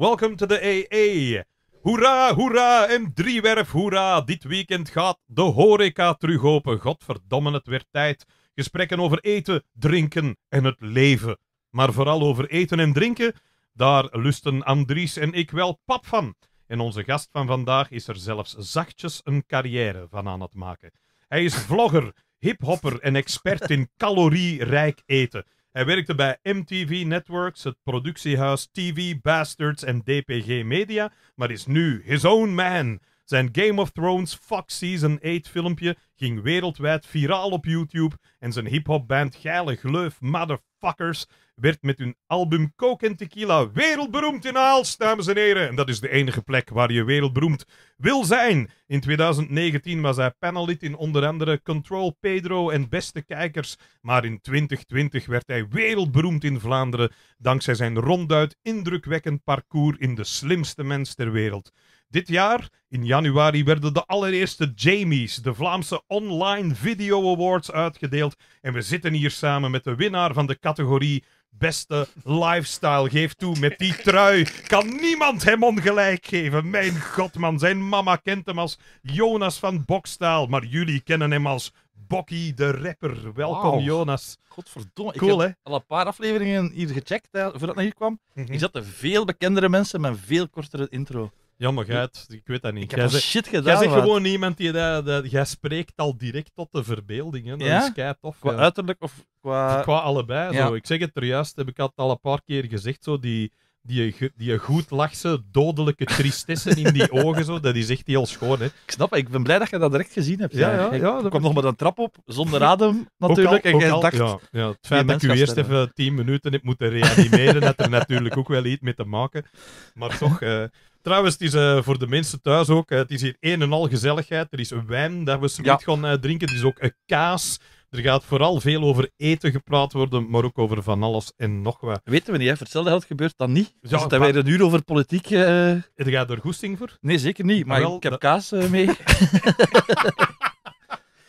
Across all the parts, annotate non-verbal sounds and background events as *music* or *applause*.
Welcome to the AA. Hoera, hoera en driewerf hoera. Dit weekend gaat de horeca terug open. Godverdomme, het werd tijd. Gesprekken over eten, drinken en het leven. Maar vooral over eten en drinken, daar lusten Andries en ik wel pap van. En onze gast van vandaag is er zelfs zachtjes een carrière van aan het maken. Hij is vlogger, hiphopper en expert in calorierijk eten. Hij werkte bij MTV Networks, het productiehuis TV Bastards en DPG Media, maar is nu his own man. Zijn Game of Thrones Fox Season 8 filmpje ging wereldwijd viraal op YouTube en zijn hip-hop band Geile Gleuf Motherfuckers werd met hun album Coke en Tequila wereldberoemd in Aalst, dames en heren. En dat is de enige plek waar je wereldberoemd wil zijn. In 2019 was hij panelid in onder andere Control Pedro en Beste Kijkers. Maar in 2020 werd hij wereldberoemd in Vlaanderen dankzij zijn ronduit indrukwekkend parcours in de slimste mens ter wereld. Dit jaar, in januari, werden de allereerste Jamies, de Vlaamse Online Video Awards, uitgedeeld. En we zitten hier samen met de winnaar van de categorie beste lifestyle. Geef toe, met die trui kan niemand hem ongelijk geven. Mijn god, man. Zijn mama kent hem als Jonas van Bokstaal. Maar jullie kennen hem als Bokkie de rapper. Welkom, Jonas. Godverdomme. Cool, ik heb al een paar afleveringen hier gecheckt voordat voordat naar hier kwam. Mm -hmm. Ik zat veel bekendere mensen met een veel kortere intro. Jammer, jij ik weet dat niet. Ik jij zegt, shit gedaan. Jij zegt gewoon iemand die dat, dat, Jij spreekt al direct tot de verbeelding. Hè? Dat is kei tof. Qua uiterlijk of qua... Qua allebei. Zo. Ik zeg het er heb ik het al een paar keer gezegd. Zo die, die, die goed lachse, dodelijke tristesse in die *laughs* ogen, zo, dat is echt heel schoon. Hè. Ik snap, ik ben blij dat je dat direct gezien hebt. Ja, ja, ja, ik kwam nog met een trap op, zonder adem *laughs* natuurlijk. en jij dacht, ja, ja, het feit dat ik u eerst even tien minuten heb moeten reanimeren, had er natuurlijk ook wel iets mee te maken. Maar toch, *laughs* eh, Trouwens, het is eh, voor de mensen thuis ook, eh, het is hier een en al gezelligheid. Er is wijn dat we zo ja. gaan eh, drinken. Er is ook een kaas. Er gaat vooral veel over eten gepraat worden, maar ook over van alles en nog wat. Weten we niet, hè? voor hetzelfde geld gebeurt dan niet. Ja, dus dat wij er nu over politiek... Het gaat er goesting voor? Nee, zeker niet, maar, ik heb kaas mee.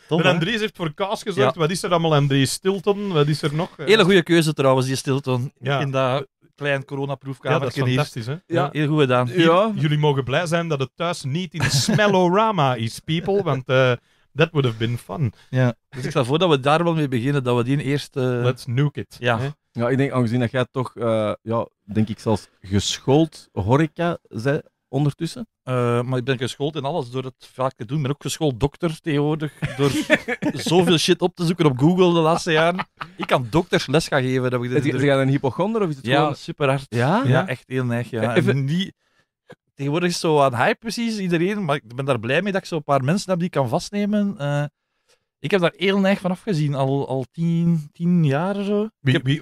Tom, *laughs* en Andries heeft voor kaas gezorgd. Wat is er allemaal, Andries? Stilton, wat is er nog? Hele goede keuze trouwens, die Stilton. Ja. In dat klein coronaproefkamer. Ja, dat is fantastisch, hè? Ja. Heel goed gedaan. Ja. Jullie mogen blij zijn dat het thuis niet in Smellorama *laughs* is, people, want... dat eh, would have been fun. Ja. Dus ik stel voor dat we daar wel mee beginnen, dat we die eerst... Let's nuke it. Ja. Ja, ik denk, aangezien dat jij toch, eh, ja, denk ik zelfs geschoold horeca zei, ondertussen. Eh, maar ik ben geschoold in alles door het vaak te doen. Ik ben ook geschoold dokter tegenwoordig. Door *laughs* zoveel shit op te zoeken op Google de laatste jaren. Ik kan dokters les gaan geven. Dat heb ik is, een hypochonder of is het Ja, gewoon... super hard. Ja? echt heel neig. Ja. Even... Niet... Tegenwoordig is het zo aan hype precies, iedereen. Maar ik ben daar blij mee dat ik zo'n paar mensen heb die ik kan vastnemen. Eh, ik heb daar heel neig van afgezien, al, al tien, jaar of zo.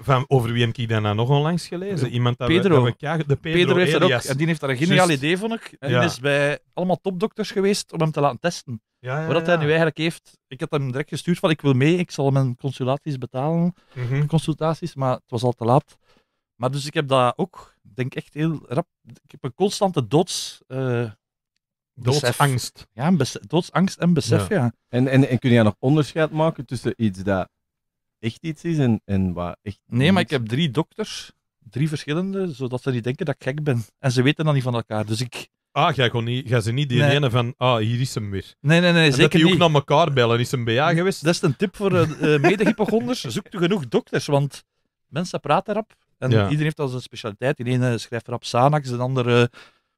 van, over wie heb ik daarna nog onlangs gelezen? Eh, Iemand dat Pedro. We, de Pedro, Pedro heeft dat ook, en die heeft daar een geniaal idee van. En die is bij allemaal topdokters geweest om hem te laten testen. Ja, ja, Wat hij nu eigenlijk heeft, ik had hem direct gestuurd van ik wil mee, ik zal mijn consultaties betalen, mhm. consultaties, maar het was al te laat. Maar dus ik heb dat ook, denk echt heel rap, ik heb een constante doods... Eh, Doodsangst. Ja, doodsangst en besef, ja. En, en, en kun je nog onderscheid maken tussen iets dat echt iets is en, en wat echt. Nee, maar ik heb drie dokters, drie verschillende, zodat ze niet denken dat ik gek ben. En ze weten dat niet van elkaar. Dus ik. Ah, jij, kon niet, ze niet die nee. ene van, ah, hier is hem weer. Nee, nee, nee, en zeker dat die ook naar elkaar bellen, is hem ba geweest? Dat is een tip voor uh, zoek er Zoek genoeg dokters, want mensen praten erop En iedereen heeft al zijn specialiteit. De ene schrijft erop Sanax, de andere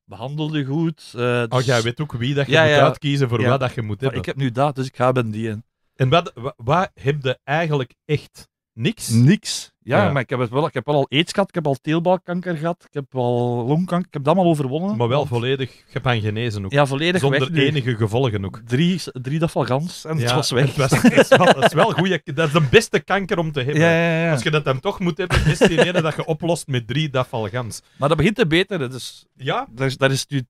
behandelde goed. Uh, Oh, dus- jij weet ook wie dat je moet uitkiezen voor wat dat je moet hebben. ik heb nu dat, dus ik ga ben die in. En wat, wat, wat heb je eigenlijk echt? Niks. Niks. Ja, maar ik heb, wel, ik heb al aids gehad, ik heb al teelbalkanker gehad, ik heb al longkanker, ik heb dat allemaal overwonnen. Maar wel volledig, volledig, je hem genezen ook. Ja, volledig Zonder enige gevolgen ook. Drie, drie dafalgans en het was weg. Het is wel, dat is wel goed, dat is de beste kanker om te hebben. Als je dat dan toch moet hebben, is die dat je oplost met drie dafalgans. Maar dat begint te beteren, dus... Ja. Daar is, is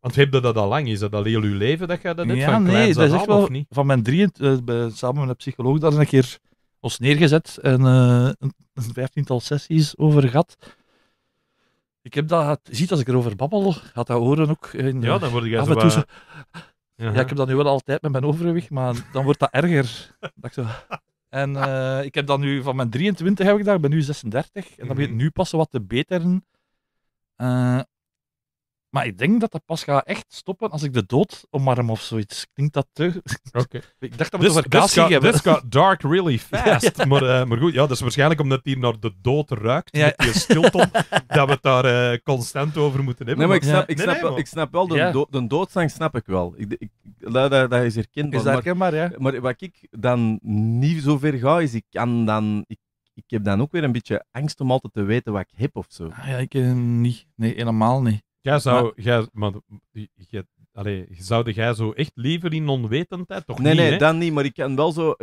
want heb je dat al lang? Is dat al heel uw leven dat je dat hebt? Ja, van nee, dat is echt wel... Van mijn drieën, eh, samen met een psycholoog, daar is een keer ons neergezet en eh, een, vijftiental sessies over gehad. Ik heb dat, ziet als ik erover babbel, gaat dat horen ook. In, ja, dan word jij eh, af zo, ja, ik heb dat nu wel altijd met mijn overwicht, maar dan wordt dat erger. *laughs* dat zo. En eh, ik heb dat nu van mijn 23 heb ik daar, ik ben nu 36. En dat mhm. begint nu pas wat te beteren. Maar ik denk dat dat pas gaat echt stoppen als ik de dood omarm of zoiets. Klinkt dat te... *laughs* Oké. ik dacht dat we het over hebben. This got dark really *laughs* fast. Ja, eh, Maar, goed, ja, dat is waarschijnlijk omdat hij naar de dood ruikt, ja. die *laughs* dat we het daar eh, constant over moeten hebben. Nee, maar ik snap, ik snap, wel, ik snap wel, de, dood, de doodzang snap ik wel. Ik, ik, dat, is herkenbaar. Is herkenbaar, maar, maar, maar wat ik dan niet zo ver ga, is ik kan dan... Ik ik heb dan ook weer een beetje angst om altijd te weten wat ik heb of zo. Ah, ja, ik eh, niet. Nee, helemaal niet. Jij zou, jij, maar, jij, allee, zou jij zo echt liever in onwetendheid? Toch nee, niet, nee, dan niet, maar ik kan wel zo.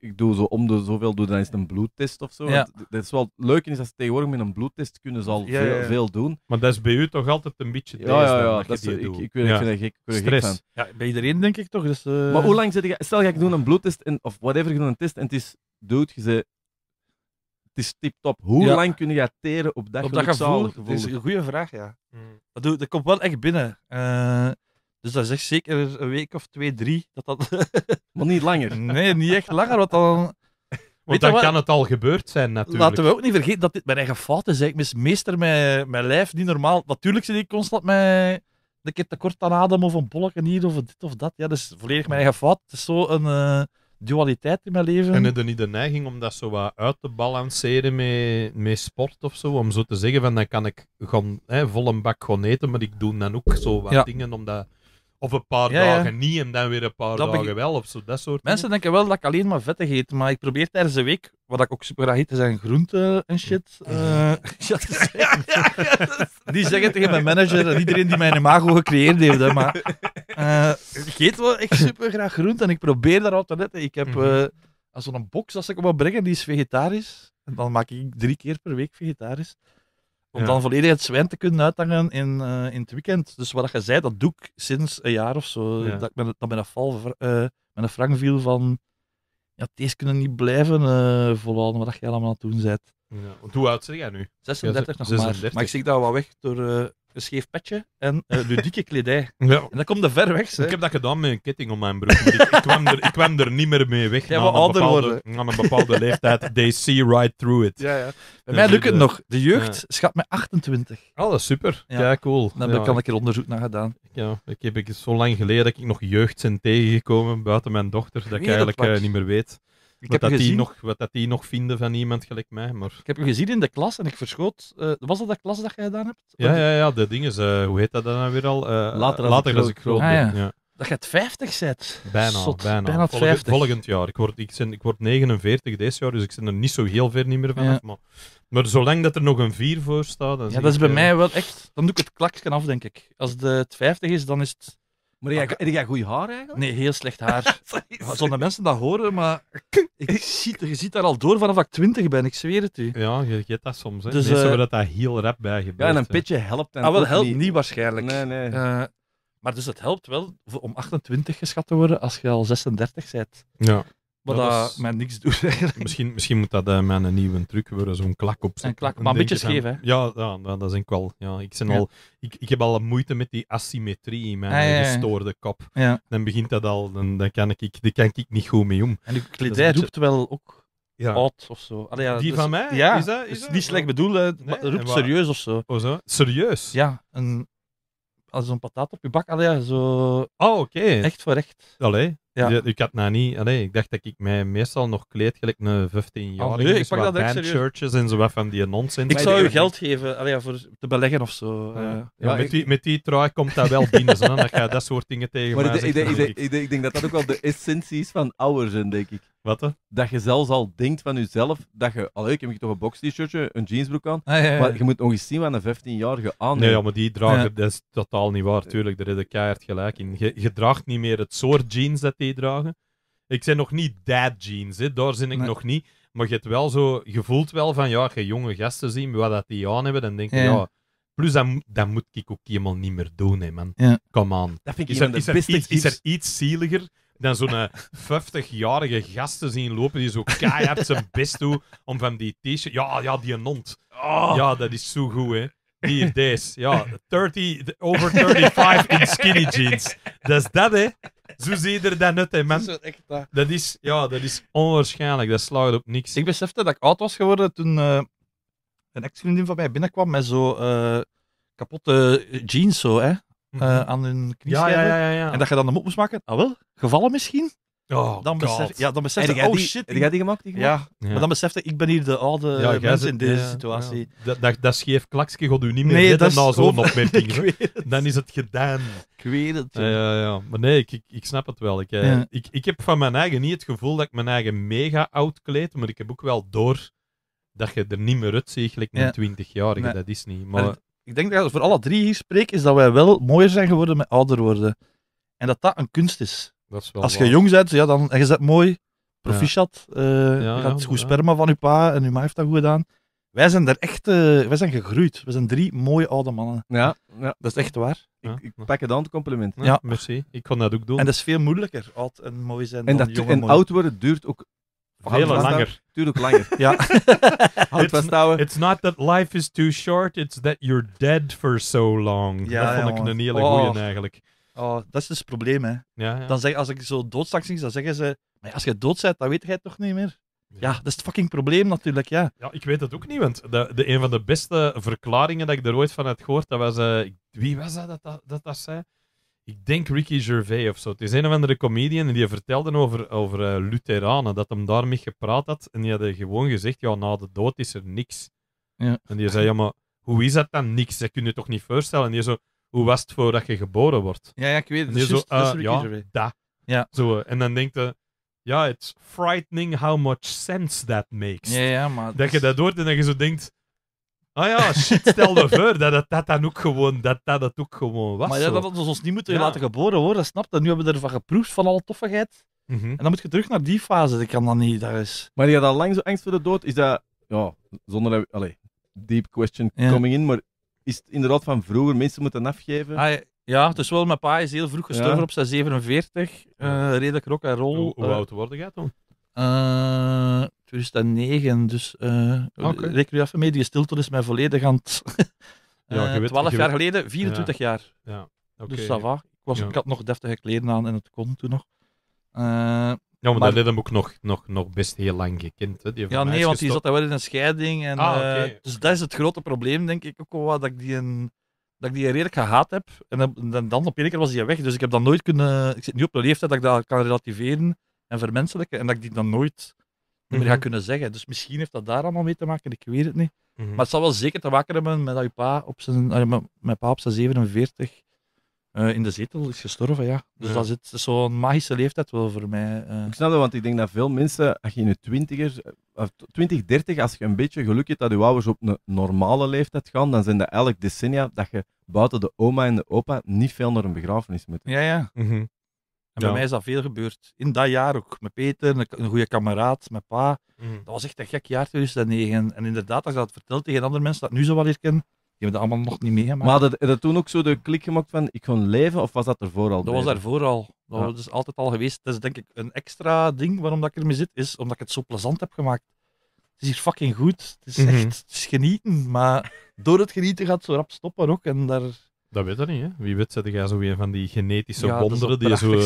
Ik, doe zo om de zoveel doe, dan is het een bloedtest of zo. Ja. dat is wel leuk is dat ze tegenwoordig met een bloedtest kunnen ze al veel, veel, doen. Maar dat is bij u toch altijd een beetje tegen. Ja, ja, dat, ik, ik, weet, ik vind dat gek. Ik Stress. Gek van. Ja, bij iedereen denk ik toch. Dus, eh. Maar hoe lang zit je? Stel, ga ik doen een bloedtest en, of whatever, ik een test en het is dood, je het is tip-top. Hoe lang kun je teren op dat, dat gevoel, is een goede vraag, ja. Hmm. Dat, dat komt wel echt binnen. Eh, dus dat is echt zeker een week of twee, drie. Dat dat... *laughs* Maar niet langer. nee, niet echt langer, want dan... Want dan kan het al gebeurd zijn, natuurlijk. Laten we ook niet vergeten dat dit mijn eigen fout is. Ik mis meester mijn, mijn lijf niet normaal. Natuurlijk zit ik constant met een keer tekort aan adem of een bolletje hier of dit of dat. Ja, dat is volledig mijn eigen fout. Het is zo een, eh, dualiteit in mijn leven. En heb je niet de neiging om dat zo wat uit te balanceren met, met sport of zo? Om zo te zeggen van dan kan ik gewoon hè, vol een bak gewoon eten, maar ik doe dan ook zo wat dingen om dat of een paar dagen niet en dan weer een paar dagen wel. Of zo, dat soort Mensen denken wel dat ik alleen maar vettig eet, maar ik probeer tijdens de week, wat ik ook super graag eet, zijn groenten en shit. die zeggen tegen mijn manager en iedereen die mijn imago gecreëerd heeft, geet maar eh, ik eet wel echt super graag groenten en ik probeer daar altijd te letten. Ik heb mhm. eh, als zo'n box als ik hem wil brengen, die is vegetarisch. En dan maak ik drie keer per week vegetarisch. Om dan volledig het zwijn te kunnen uithangen in, eh, in het weekend. Dus wat je zei, dat doe ik sinds een jaar of zo. Dat ik met, dat met een val, met een eh, frank viel van... Ja, deze kunnen niet blijven uh, volhouden wat jij allemaal aan het bent. hoe oud zit jij nu? 36, 36 nog 36. maar. Maar ik zie dat wel weg door een scheef petje en uh, eh, ludieke kledij. *laughs* Ja. En dat komt de ver weg. Ik heb dat gedaan met een ketting om mijn broek. Ik, kwam, er, ik kwam er niet meer mee weg. Ja, na een, ouder bepaalde, worden. na een bepaalde leeftijd. They see right through it. Ja, ja. Bij dus mij lukt het nog. De jeugd schat mij 28. Oh, ah, dat super. Ja, cool. Dan kan ik er onderzoek naar gedaan. Ja, ik heb ik, zo lang geleden dat ik nog jeugd zijn tegengekomen buiten mijn dochter, dat ik eigenlijk eh, niet meer weet. Ik wat, heb dat gezien... nog, wat dat die nog vinden van iemand gelijk mij. Maar... Ik heb je gezien in de klas en ik verschoot. Eh, was dat de klas dat jij gedaan hebt? Ja, ja, ja, de dingen. Uh, hoe heet dat dan nou weer al? Eh, later als, ik, groot, ah, ben. ja. Dat je het 50 zet Bijna, bijna. volgend, jaar. Ik word, ik, ik word 49 deze jaar, dus ik ben er niet zo heel ver niet meer van Maar, maar zolang dat er nog een 4 voor staat. Dan ja, dat is bij eh, mij wel echt. Dan doe ik het klakken af, denk ik. Als de, het 50 is, dan is het maar heb jij goed haar eigenlijk? Nee, heel slecht haar. *laughs* Zonder mensen dat horen, maar ik zie, je ziet daar al door vanaf ik twintig ben, ik zweer het u. Ja, je hebt dat soms. Hè. Dus, eh, dat dat heel rap bij Ja, en een pitje helpt. En ah, helpt niet. waarschijnlijk. Nee, nee. Eh, maar dus het helpt wel om 28 geschat te worden als je al 36 bent. Ja maar dat met mij niks doet *laughs* eigenlijk. Misschien, misschien moet dat uh, eh, mijn nieuwe truc worden, zo'n klak op Een klak, maar een beetje scheef, hè? Ja, ja, dat is ik wel. Ja, ik, Al, ik, ik heb al moeite met die asymmetrie in mijn ah, gestoorde kop. Dan begint dat al, dan, dan kan, ik, kan ik niet goed mee om. En die kledij roept wel ook ja. oud of zo. ja, die dus van mij? Ja, is dat, is dus niet slecht oh. bedoeld, nee, roept serieus of zo. Oh, zo? Serieus? Ja, een, als een patat op je bak. Allee, zo... Oh, oké. Echt voor echt. Allee, ja. Dus, eh, ik had nou niet... Allee, ik dacht dat ik mij meestal nog kleed gelijk een 15-jarige. Ah, oh, nee, ik pak dat echt serieus. en zo wat van die nonsens. Ik zou je geld geven allee, voor te beleggen of zo. ja, eh. met, die, met die trui komt dat wel binnen, zo, dat je dat soort dingen tegen maar mij ik, denk dat dat ook wel de essentie is van ouder zijn, denk ik. Wat Dat je zelfs al denkt van jezelf dat je... Allee, ik heb toch een box-t-shirtje, een jeansbroek aan, ah, maar je moet nog eens zien wat een 15-jarige aan Nee, ja, maar die dragen, dat is totaal niet waar. Tuurlijk, daar heb je keihard gelijk in. Je, je draagt niet meer het soort jeans dat dragen. Ik zijn nog niet dad jeans, hè. daar zin ik nog niet. Maar je hebt wel zo, je voelt wel van ja, je jonge gasten zien wat dat die aan hebben. Dan denk je, ja. plus dat, dat, moet ik ook helemaal niet meer doen, hè, man. Ja. Come on. Dat vind ik is, er, is, er iets, is er iets zieliger dan zo'n 50-jarige gast te zien lopen die zo keihard zijn best doet om van die t-shirt... Ja, ja, die nont. Oh. Ja, dat is zo goed, hè. Hier, deze. Ja, 30, over 35 in skinny jeans. Dat is dat, hè zo zie je er dan hè, man. Dat is, dat is, ja, dat is onwaarschijnlijk. Dat slaat op niks. Ik besefte dat ik oud was geworden toen eh, een ex-vriendin van mij binnenkwam met zo eh, kapotte jeans zo, hè. Mhm. Eh, aan hun knieën Ja, ja, ja, En dat je dan de mop moest maken. Ah wel, gevallen misschien? Oh, dan besef, ja, dan besef je, oh shit. Heb jij die gemaakt? Ja. maar dan besef je, ik ben hier de oude ja, mens in deze situatie. Dat, dat, scheef klakske god u niet meer nee, redden zo'n opmerking. *laughs* dan is het gedaan. Ik weet het. Ja, ja, ja. Maar nee, ik, ik, snap het wel. Ik, eh, ik, ik heb van mijn eigen niet het gevoel dat ik mijn eigen mega oud kleed, maar ik heb ook wel door dat je er niet meer uitziet, gelijk een 20-jarige. Dat is niet. Maar... ik denk dat voor alle drie hier spreek, is dat wij wel mooier zijn geworden met ouder worden. En dat dat een kunst is. Als je jong bent, ja, dan, is je mooi, proficiat, eh, je ja, goed sperma van je pa en je ma heeft dat goed gedaan. Wij zijn er echt, eh, wij zijn gegroeid. We zijn drie mooie oude mannen. Ja, ja. Dat is echt waar. Ik, pak het dan het compliment. Ja. Merci. Ik kon dat ook doen. En dat is veel moeilijker, oud en mooi zijn En, dan en oud worden duurt ook Veel langer. Duurt ook langer. Ja. *laughs* *laughs* Houd was vasthouden. It's not that life is too short, it's that you're dead for so long. Ja, dat vond ik een hele goeie eigenlijk. Oh, dat is dus het probleem, hè. Ja, Dan zeg, als ik zo doodstraks zie, dan zeggen ze... Maar als je dood bent, dan weet jij het toch niet meer? Ja, dat is het fucking probleem natuurlijk, ja. Ja, ik weet het ook niet, want de, de, een van de beste verklaringen dat ik er ooit van heb gehoord, dat was... Eh, wie was dat dat, dat dat, zei? Ik denk Ricky Gervais of zo. Het is een of andere comedian die vertelde over, over eh, Lutheranen, dat hem daarmee gepraat had en die had gewoon gezegd, ja, na de dood is er niks. Ja. En die zei, ja, maar hoe is dat dan niks? Dat kun je toch niet voorstellen? En die zo, hoe was het voordat je geboren wordt? Ja, ja ik weet het. zo, ah, ja, Ja. Zo, en dan denkt je, ja, it's frightening how much sense that makes. Ja, ja, maar... Dat je dat hoort en dat je zo denkt... Ah ja, shit, stel me *laughs* voor dat dat, dat dan ook gewoon, dat, dat, dat ook gewoon was. Maar ja, dat hadden ons niet moeten laten geboren worden, snap Dat Nu hebben we ervan geproefd, van alle toffigheid. Mm En dan moet je terug naar die fase, dat kan dan niet, daar is... Maar je had al lang zo angst voor de dood, is dat... Ja, zonder... Allee, deep question coming in, maar is het inderdaad van vroeger. Mensen moeten afgeven. Ah, ja, dus wel, mijn pa is heel vroeg gestorven op zijn 47. Uh, eh, redelijk rock en roll. Hoe, hoe eh, oud worden jij toen? Uh, 2009, dus uh, eh, okay. reken je even mee, die stilte is mij volledig aan *laughs* ja, 12 jaar geleden, 24 jaar. Ja. Okay. Dus dat va. Ik, was, ik had nog deftige kleren aan en het kon toen nog. Ja, maar, dat heeft hem ook nog, nog, nog best heel lang gekend. Hè. Die ja, nee, want die zat wel in een scheiding. En, ah, eh, dus dat is het grote probleem, denk ik ook wel, dat ik die, een, dat ik die redelijk gehaat heb. En dan, dan op een keer was die weg, dus ik heb dat nooit kunnen... Ik zit nu op de leeftijd dat ik dat kan relativeren en vermenselijken, en dat ik die dan nooit meer ga mhm. kunnen zeggen. Dus misschien heeft dat daar allemaal mee te maken, ik weet het niet. Mhm. Maar het zal wel zeker te maken hebben met dat je pa op zijn, met, mijn pa op zijn 47 eh, in de zetel is gestorven. Ja. Dus dat is, zo'n magische leeftijd wel voor mij. Eh. Ik snap dat, want ik denk dat veel mensen, als je in je twintigers, of twintig, dertig, als je een beetje geluk hebt dat je ouders op een normale leeftijd gaan, dan zijn dat elk decennia dat je buiten de oma en de opa niet veel naar een begrafenis moet. Ja, ja. Mhm. En bij mij is dat veel gebeurd. In dat jaar ook. Met Peter, een, goede kameraad, met pa. Mhm. Dat was echt een gek jaar 2009. En inderdaad, als je dat vertelt tegen andere mensen dat nu zo wel kan hebben dat allemaal nog niet meegemaakt. Maar hadden dat toen ook zo de klik gemaakt van ik ga leven, of was dat ervoor al? Dat was er al. Dat ja. is dus altijd al geweest. Dat is denk ik een extra ding waarom dat ik ermee zit, is omdat ik het zo plezant heb gemaakt. Het is hier fucking goed. Het is mhm. echt het is genieten, maar door het genieten gaat het zo rap stoppen ook. En daar... Dat weet dat niet, hè? Wie weet, zet jij zo weer van die genetische ja, wonderen die zo,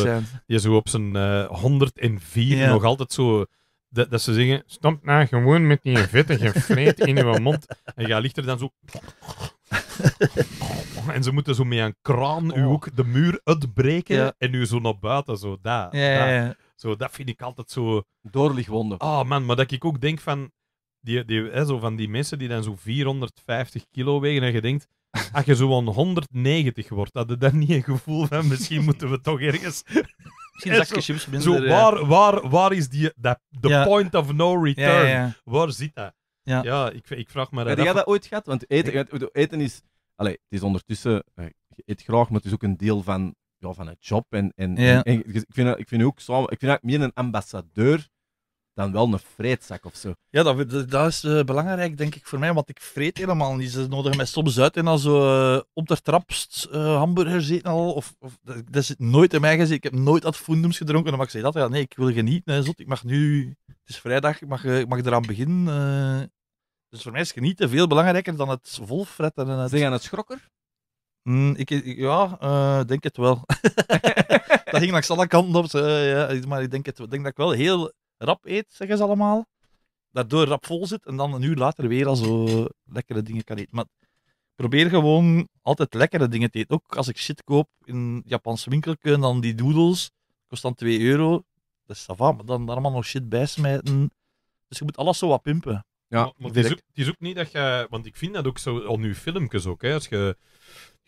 zo op zijn 104 eh, nog altijd zo dat, dat ze zeggen, stop nou gewoon met die vette vreet in je mond. En je ligt er dan zo... en ze moeten zo met een kraan u ook oh. de muur uitbreken en u zo naar buiten, zo daar. Ja, zo, dat vind ik altijd zo... Doorligwonden. Ah, oh, man, maar dat ik ook denk van... Die, die, hè, zo van die mensen die dan zo 450 kilo wegen en je denkt... Als je zo'n 190 wordt, had je dan niet een gevoel van misschien moeten we toch ergens zo, eh, waar, waar, waar is die, the, de point of no return? waar zit dat? Ja, ja ik, ik vraag me dat. Heb jij dat ooit gehad? Want eten, eten is... Allee, het is ondertussen... Eh, je eet graag, maar het is ook een deel van, ja, van het job. En, en, ik, vind, ik vind ook samen... Ik vind eigenlijk meer een ambassadeur dan wel een vreedzak of zo. Ja, dat, dat is eh, belangrijk, denk ik, voor mij, want ik vreet helemaal niet. Ze nodigen mij soms uit en dan zo uh, eh, op de trapst uh, eh, hamburgers eten al. Of, of, dat zit nooit in mij gezien. Ik heb nooit dat voendums gedronken. Dan mag ik zeggen dat. Ja, nee, ik wil genieten. Hè, zot. Ik mag nu... Het is vrijdag, ik mag, ik mag eraan beginnen. dus voor mij is genieten veel belangrijker dan het volfretten. En het... Zeg aan het schrokker? Mm, ik, ja, denk het wel. *laughs* dat ging langs alle kanten op. Zo, ja, maar ik denk, het, denk dat ik wel heel rap eet, zeggen ze allemaal. Daardoor rap vol zit en dan een uur later weer al zo lekkere dingen kan eten. Maar probeer gewoon altijd lekkere dingen te eten. Ook als ik shit koop in Japanse winkel dan die doodles, kost dan 2 euro. Dat is sava, maar dan allemaal nog shit bij Dus je moet alles zo wat pimpen. Ja, maar, maar het, is ook, niet dat je... Want ik vind dat ook zo, al nu filmpjes ook, hè, als je...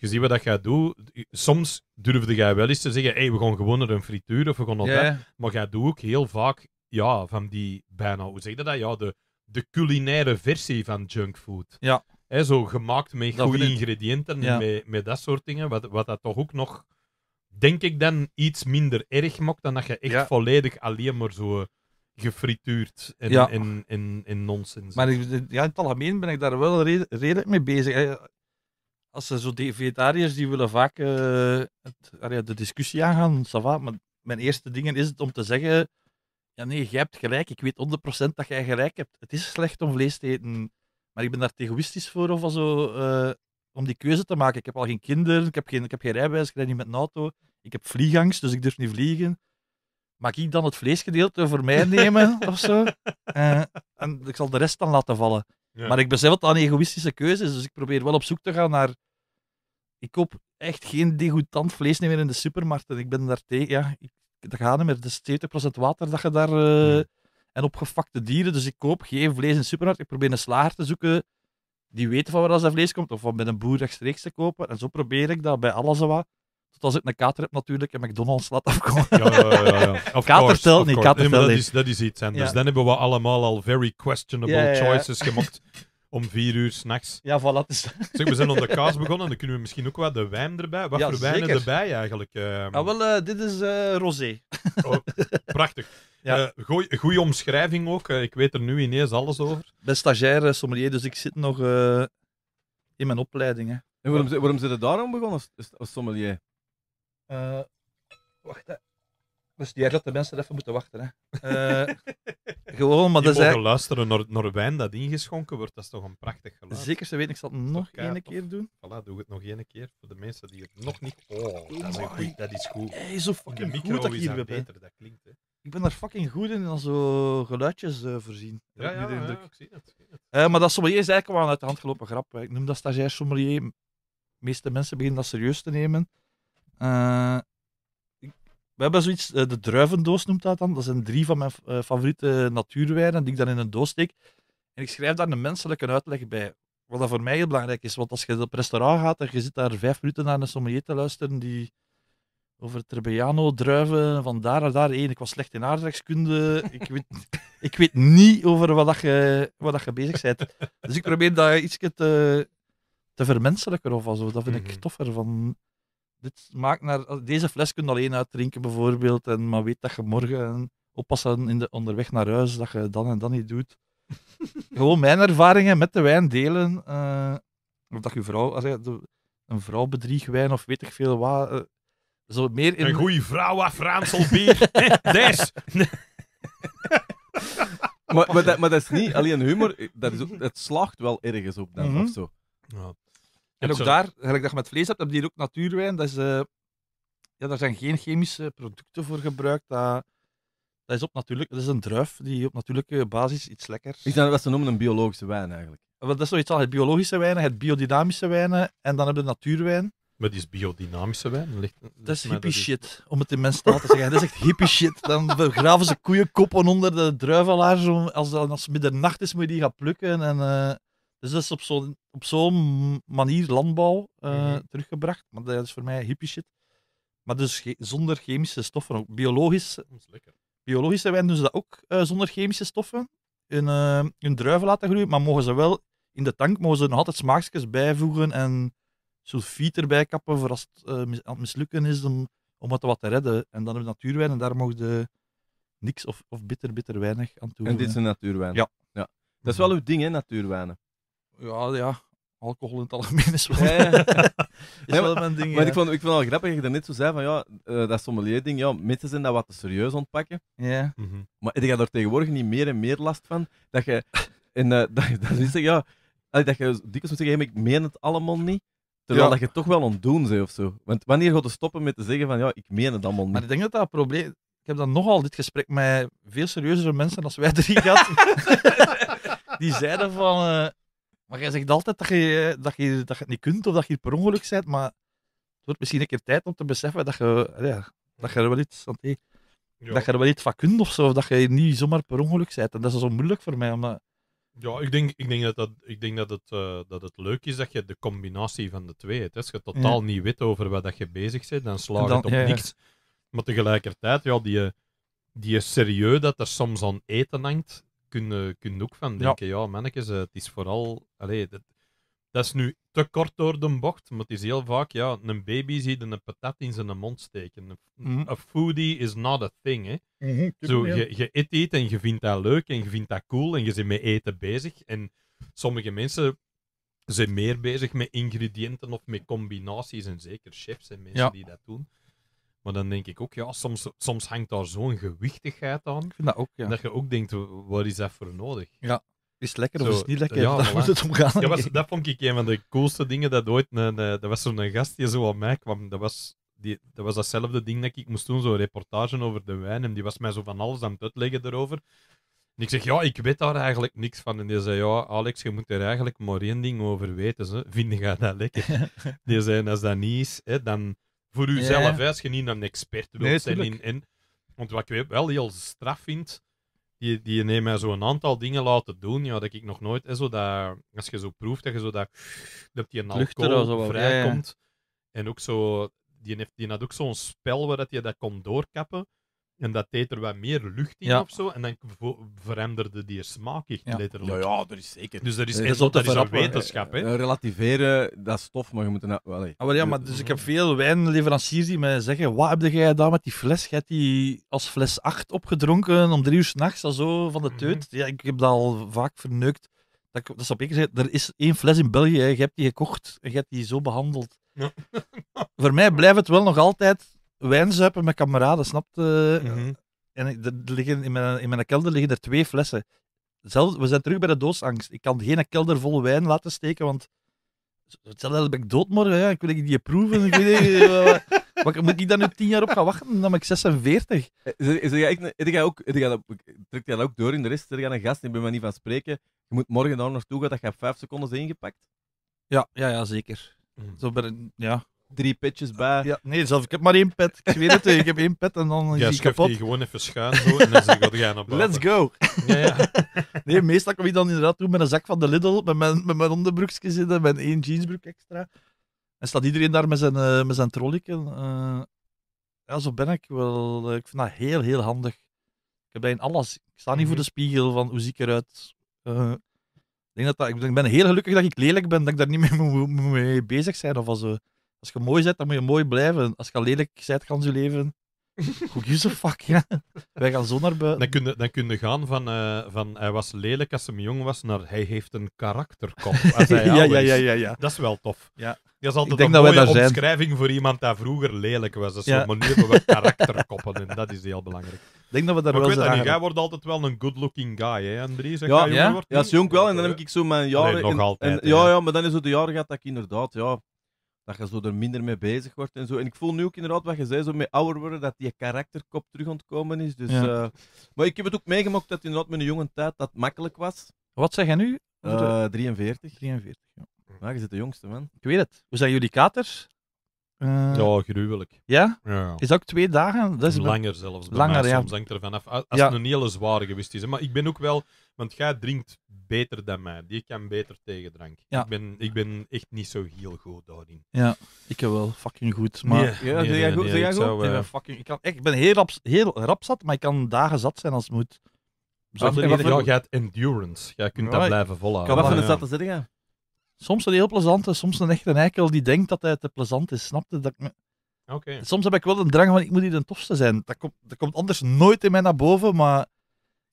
Je ziet wat dat jij doet. Soms durfde jij wel eens te zeggen: hey, we gaan gewoon naar een frituur of we gaan naar dat. Maar jij doet ook heel vaak ja, van die bijna, hoe zeg je dat? Ja, de, de culinaire versie van junkfood. Ja. He, zo gemaakt met goede ingrediënten en met, met dat soort dingen. Wat, wat dat toch ook nog, denk ik dan, iets minder erg maakt dan dat je echt volledig alleen maar zo gefrituurd en, ja. en, nonsens. Maar ja, in het algemeen ben ik daar wel redelijk mee bezig. Als ze zo die vegetariërs die willen vaak eh, het, ah de discussie aangaan, maar mijn eerste dingen is het om te zeggen ja nee, jij hebt gelijk. Ik weet 100% dat jij gelijk hebt. Het is slecht om vlees te eten. Maar ik ben daar egoïstisch voor of zo, eh, om die keuze te maken. Ik heb al geen kinderen, ik heb geen, ik heb geen rijbewijs, ik rijd niet met een auto. Ik heb vliegangst, dus ik durf niet vliegen. Mag ik dan het vleesgedeelte voor mij *laughs* nemen of zo? Eh, en ik zal de rest dan laten vallen. Maar ik besef dat dat een egoïstische keuze is, dus ik probeer wel op zoek te gaan naar... Ik koop echt geen degoutant vlees meer in de supermarkt en Ik ben daar tegen... Ja, ik, dat gaat we meer. Het is 70% water dat je daar... Uh, En opgefakte dieren. Dus ik koop geen vlees in de supermarkt. Ik probeer een slager te zoeken die weten van waar dat vlees komt. Of van met een boer rechtstreeks te kopen. En zo probeer ik dat bij alles wat. Tot als ik een kater heb natuurlijk en McDonald's laat afkomen. Ja, ja, ja. ja. *laughs* Of kater telt niet, kater telt dat, is, dat is iets anders. Dan hebben we allemaal al very questionable choices gemaakt *laughs* om vier uur s'nachts. Ja, voilà. Zeg, we zijn onder kaas *laughs* begonnen, dan kunnen we misschien ook wat de wijn erbij. Wat voor wijn erbij eigenlijk? Nou, wel, eh, dit is uh, rosé. *laughs* Oh, prachtig. Ja. Uh, eh, goede omschrijving ook. ik weet er nu ineens alles over. Ik ben stagiair sommelier, dus ik zit nog in mijn opleiding. Hè. En waarom, waarom zit je daarom begonnen als, sommelier? wacht, dus die dat de mensen even moeten wachten. Hè. Eh, *laughs* gewoon, maar dat is eigenlijk... luisteren naar, naar wijn dat ingeschonken wordt, dat is toch een prachtig geluid. Zeker, ze weten, ik zal het nog één keer doen. Voilà, doe het nog één keer voor de mensen die het nog niet... Oh, dat is, goed, dat is goed. Hey, zo fucking goed dat hier ben. beter, dat klinkt, hè. Ik ben daar fucking goed in, als zo geluidjes eh, voorzien. Ja, ja, ik zie dat. Eh, maar dat sommelier is eigenlijk wel een uit de hand gelopen grap. Ik noem dat stagiair sommelier. De meeste mensen beginnen dat serieus te nemen. Uh, we hebben zoiets, eh, de druivendoos noemt dat dan. Dat zijn drie van mijn eh, favoriete natuurwijnen die ik dan in een doos steek. En ik schrijf daar een menselijke uitleg bij. Wat dat voor mij heel belangrijk is. Want als je op restaurant gaat en je zit daar vijf minuten naar een sommelier te luisteren die over Trebbiano, druiven, van daar naar daar. heen. ik was slecht in aardrijkskunde. ik, weet, *laughs* ik weet niet over wat, dat je, wat dat je bezig bent. Dus ik probeer dat iets te, te vermenselijken of Dat vind ik mhm. toffer van dit maakt naar, deze fles kun je alleen uitdrinken bijvoorbeeld, en, maar weet dat je morgen oppassen in de, onderweg naar huis, dat je dan en dan niet doet. *laughs* Gewoon mijn ervaringen met de wijn delen. Eh, of dat je vrouw, een vrouw bedriegt wijn of weet ik veel wat. Eh, zo meer in... Een goede vrouw af bier *laughs* Des! maar, maar, dat, maar dat is niet alleen humor, dat is het slaagt wel ergens op dan, mhm. of zo. Ja. En ook daar, gelijk dat je met vlees hebt, heb je hier ook natuurwijn. Dat is, eh, ja, daar zijn geen chemische producten voor gebruikt. Dat, dat, is op natuurlijk, dat is een druif die op natuurlijke basis iets lekkers... Is dat wat ze noemen een biologische wijn eigenlijk? dat is zoiets als het biologische wijnen, het biodynamische wijnen en dan heb je natuurwijn. Maar die is biodynamische wijn. Ligt, dat is hippie shit, om het in mijn taal te zeggen. Dat is echt hippie shit. Dan graven ze koeienkoppen onder de druivelaar. als het middernacht is, moet je die gaan plukken. En, eh, dus dat is op zo'n op zo'n manier landbouw eh, mhm. teruggebracht. Maar dat is voor mij hippie shit. Maar dus zonder chemische stoffen ook. Biologisch. Dat is lekker. Biologisch zijn wij dus dat ook eh, zonder chemische stoffen. in eh, hun druiven laten groeien, maar mogen ze wel in de tank mogen ze altijd smaakjes bijvoegen en sulfiet erbij kappen voor als het aan het mislukken is om, om het wat te redden. En dan hebben we natuurwijn en daar mogen de niks of, of bitter, bitter weinig aan toe. En dit is een natuurwijn? Ja. ja. Dat is wel uw ding, hè, natuurwijnen? Ja, ja alcohol in het algemeen is wel, ja, ja. *laughs* is wel maar, ding. Maar ik, vond, ik vond het wel grappig dat je net zo zei van ja, uh, dat sommelier-ding, ja, mensen zijn dat wat te serieus ontpakken. Ja. Mhm. Maar ik ga daar tegenwoordig niet meer en meer last van. Dat je, en uh, *laughs* dat, dat is ja, dat je dikwijls moet zeggen, ik meen het allemaal niet. Terwijl dat je toch wel ontdoen bent of zo. Want wanneer gaat je stoppen met te zeggen van ja, ik meen het allemaal niet. Maar ik denk dat dat probleem... Ik heb dan nogal dit gesprek met veel serieuzere mensen dan wij drie gehad. *laughs* die zeiden van... Eh, maar jij zegt altijd dat je, dat, je, dat je het niet kunt of dat je per ongeluk bent, maar het wordt misschien een keer tijd om te beseffen dat je, ja, dat je er wel iets Dat je wel iets van kunt of zo, of dat je niet zomaar per ongeluk bent. En dat is zo moeilijk voor mij, Ja, ik denk, ik denk, dat, dat, ik denk dat, het, eh, dat het leuk is dat je de combinatie van de twee hebt. Als je totaal niet weet over wat dat je bezig bent, dan slaat het op niks. Maar tegelijkertijd, ja, die, die serieus dat er soms aan eten hangt, kunnen eh, kun ook van denken. Ja, ja mannetjes, eh, het is vooral... Allee, dat, dat is nu te kort door de bocht, maar het is heel vaak, ja, een baby ziet een patat in zijn mond steken. A mhm. foodie is not a thing, hè. Mhm, Zo, je, je eet iets en je vindt dat leuk en je vindt dat cool en je bent met eten bezig. En sommige mensen zijn meer bezig met ingrediënten of met combinaties en zeker chefs en mensen die dat doen. Maar dan denk ik ook, ja, soms, soms hangt daar zo'n gewichtigheid aan. Ik vind dat ook, ja. Dat je ook denkt, wat is dat voor nodig? Ja. Is het lekker of is niet lekker? Ja, *laughs* daar moet het om gaan. Ja, was, dat vond ik een van de coolste dingen dat ooit... Een, dat was zo'n gast die zo aan mij kwam. Dat was, die, dat was datzelfde ding dat ik moest doen, zo'n reportage over de wijn. En die was mij zo van alles aan het uitleggen erover. En ik zeg, ja, ik weet daar eigenlijk niks van. En die zei, ja, Alex, je moet er eigenlijk maar één ding over weten. Hè. Vind je dat lekker? *laughs* die zei, als dat niet is, hè, dan voor uzelf, zelf als je niet een expert wilt zijn in, in, Want wat ik wel heel straf vind, die, die neemt mij zo een aantal dingen laten doen, ja, dat ik nog nooit, zo dat, als je zo proeft, dat je zo dat, dat die een alcohol vrijkomt. En ook zo, die, heeft, die had ook zo'n spel waar dat je dat kon doorkappen. En dat deed er wat meer lucht in of zo. En dan veranderde die smaak echt Ja. letterlijk. Ja, ja, dat is zeker. Dus er is, dat is een wetenschap, hè. Eh, relativeren, dat stof, maar je moet nou... Ah, wel, Ah, ja, maar dus ik heb veel wijnleveranciers die mij zeggen: Wat heb jij daar met die fles? Je hebt die als fles 8 opgedronken om drie uur s'nachts zo van de teut. Mhm. Ja, ik heb dat al vaak verneukt. Dat, dat is op ik gezegd. Er is één fles in België, je hebt die gekocht en je hebt die zo behandeld. *laughs* Voor mij blijft het wel nog altijd wijnzuipen met kameraden, snapte. Mm En liggen, in, mijn, in mijn kelder liggen er twee flessen. Zelf, we zijn terug bij de doosangst. Ik kan geen kelder vol wijn laten steken, want hetzelfde heb ik dood morgen. Ja. Ik wil die proeven. Ik niet, eh, moet ik daar nu tien jaar op gaan wachten? Dan ben ik 46. Eh, zeg ook, trek jij dat ook door in de rest? Er gaat een gast, ik ben niet van spreken. Je moet morgen daar naartoe gaan, dat je vijf seconden ingepakt. Ja, ja, ja zeker. Mm. Zo ben ik, ja drie pitjes bij. Ja, nee, zelf, ik heb maar één pet. Ik weet het, ik heb één pet en dan ja, is kapot. die gewoon even schuin zo en dan zeg ik, jij nou Let's go! Ja, ja. *laughs* Nee, meestal kom je dan inderdaad toe met een zak van de Lidl, met mijn, met mijn met één jeansbroek extra. En staat iedereen daar met zijn, uh, met zijn uh, ja, zo ben ik wel. Eh, ik vind dat heel, heel handig. Ik heb bijna alles. Ik sta niet voor mhm. de spiegel van hoe zie ik eruit. Uh, ik, denk dat dat, ik ben heel gelukkig dat ik lelijk ben, dat ik daar niet *laughs* mee, mee bezig zijn of zo. Als je mooi bent, dan moet je mooi blijven. Als je lelijk bent, kan je leven. *laughs* Who gives a fuck, Wij gaan zo naar buiten. Dan kun je, dan kun gaan van, eh, van hij was lelijk als hij jong was, naar hij heeft een karakterkop. *laughs* ja, ja, ja, ja, ja. Dat is wel tof. Ja. Dat is altijd een mooie omschrijving voor iemand dat vroeger lelijk was. ja. maar nu hebben we karakterkoppen en dat is heel belangrijk. Ik denk dat we daar maar wel ik weet dat niet, jij wordt altijd wel een good-looking guy, hè, Andries? Ja, ja? ja, als jong wel. En dan eh, heb ik zo mijn jaren... nog altijd. En, ja, ja, maar dan is het de jaren gaat dat ik inderdaad... Ja, dat je zo er minder mee bezig wordt en zo. En ik voel nu ook inderdaad wat je zei, zo met ouder worden, dat die karakterkop terug ontkomen is. Dus, eh, maar ik heb het ook meegemaakt dat inderdaad mijn jonge tijd dat makkelijk was. Wat zeg jij nu? 43. Eh, 43, ja. Nou, je zit de jongste, man. Ik weet het. Hoe zijn jullie katers? Uh... Ja, gruwelijk. Ja? ja? Is dat ook twee dagen? Dat is langer zelfs. Langer, mij, Soms hangt er vanaf. Als het een hele zware geweest is. Maar ik ben ook wel... Want jij drinkt beter dan mij. Die kan beter tegen drank. Ik, ben, ik ben echt niet zo heel goed daarin. Ja, ik wel fucking goed. Maar ja, nee, goed? ik, ben eh, fucking, ik, kan, ik ben heel rap, heel zat, maar ik kan dagen zat zijn als het moet. je ja, jij hebt endurance. Jij kunt daar blijven volhouden. Kan wat van de zat zitten ja. Soms een heel plezante, soms een echte eikel die denkt dat hij te plezant is. Snapte dat ik me... Soms heb ik wel een drang van ik moet hier de tofste zijn. Dat komt, dat komt anders nooit in mij naar boven, maar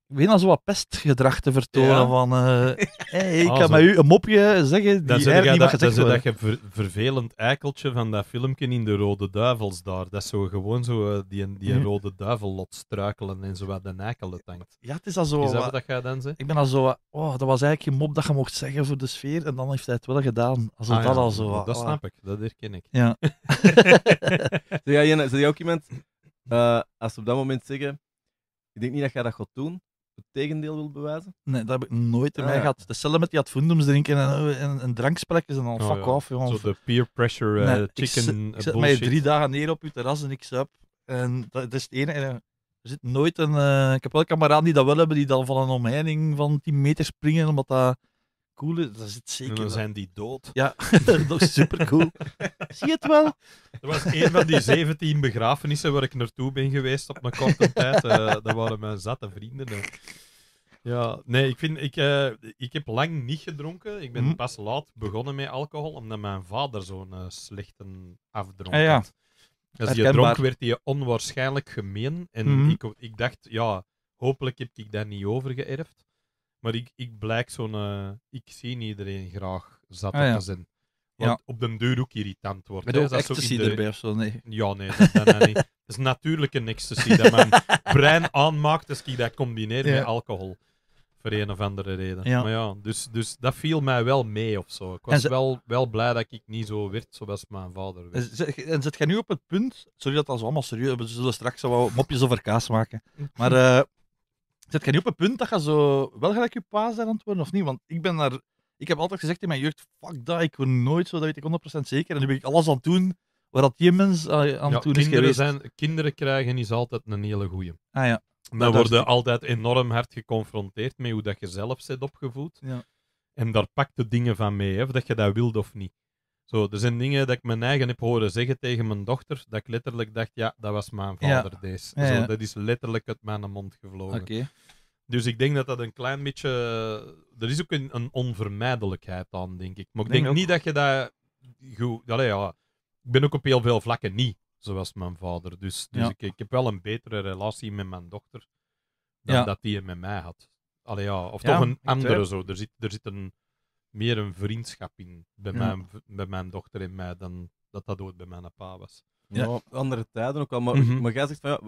ik weet al zo wat pestgedrag te vertonen. Van, eh, *laughs* ik kan ah, maar met u een mopje zeggen die er niet mag Dat, dat je vervelend eikeltje van dat filmpje in de Rode Duivels daar. Dat zo gewoon zo eh, die, hm. Rode Duivel lot struikelen en zo wat de eikelen Ja, het is al zo... Is dat wat, dan Ik ben al zo... Oh, dat was eigenlijk een mop dat je mocht zeggen voor de sfeer. En dan heeft hij het wel gedaan. Ah, dat al zo... Dat, snap ik. Dat herken ik. Ja. *laughs* Zou jij ook iemand... Eh, als ze op dat moment zeggen... Ik denk niet dat jij dat gaat doen, het tegendeel wil bewijzen? Nee, dat heb ik nooit in ah, mij ja. gehad. Hetzelfde met die advoendums drinken en, een eh, en en dan oh, fuck ja. off. Zo de peer pressure eh, chicken Ik, ik eh, zet mij drie dagen neer op je terras en ik heb En dat, is het ene. er zit nooit een... ik heb wel kameraden die dat wel hebben, die dan van een omheining van 10 meter springen, omdat dat cool Dat zeker. dan zijn die dood. Ja, *laughs* dat is super cool. *laughs* Zie je het wel? Dat was een van die 17 begrafenissen waar ik naartoe ben geweest op mijn korte tijd. Eh, dat waren mijn zatte vrienden. Ja, nee, ik, vind, ik, eh, ik heb lang niet gedronken. Ik ben mhm. pas laat begonnen met alcohol, omdat mijn vader zo'n eh, slechte afdronk ah ja. had. Als je dronk, werd je onwaarschijnlijk gemeen. En mhm. ik, ik dacht, ja, hopelijk heb ik dat niet overgeërfd. Maar ik, ik blijk zo'n. Eh, ik zie iedereen graag zat Ah, zijn. Want Ja. op den deur ook irritant wordt. Met Dat de- erbij of zo, nee. Ja, nee, dat, niet. *laughs* is natuurlijk een ecstasy dat mijn brein aanmaakt als ik dat combineer met alcohol. Voor een of andere reden. Ja. Maar ja, dus, dus dat viel mij wel mee of zo. Ik was wel, wel blij dat ik niet zo werd zoals mijn vader werd. En zit- En jij nu op het punt, sorry dat dat allemaal serieus we zullen straks wel mopjes over kaas maken, *laughs* maar eh, Zet je nu op het punt dat je zo wel gelijk je paas daar worden of niet? Want ik ben daar... Ik heb altijd gezegd in mijn jeugd, fuck dat, ik word nooit zo, dat weet ik 100% zeker. En nu ben ik alles aan het doen waar dat die mens eh, aan het ja, doen is kinderen Zijn, kinderen krijgen is altijd een hele goeie. Ah ja. Dan worden altijd enorm hard geconfronteerd met hoe dat je zelf bent opgevoed. Ja. En daar pak de dingen van mee, hè, of dat je dat wilt of niet. Zo, er zijn dingen dat ik mijn eigen heb horen zeggen tegen mijn dochter, dat ik letterlijk dacht, ja, dat was mijn vader deze. dat is letterlijk uit mijn mond gevlogen. Okay. Dus ik denk dat dat een klein beetje... Er is ook een, een onvermijdelijkheid aan, denk ik. Maar ik denk, niet dat je dat... Goed, allez, ja, ik ben ook op heel veel vlakken niet zoals mijn vader. Dus, dus ik, ik heb wel een betere relatie met mijn dochter dan dat die met mij had. Allee, ja, of toch een andere zo. Er zit, er zit een meer een vriendschap in bij, mijn, mijn dochter en mij dan dat dat ooit bij mijn pa was. Ja, andere tijden ook al. Maar, mm -hmm. jij zegt van ja, ik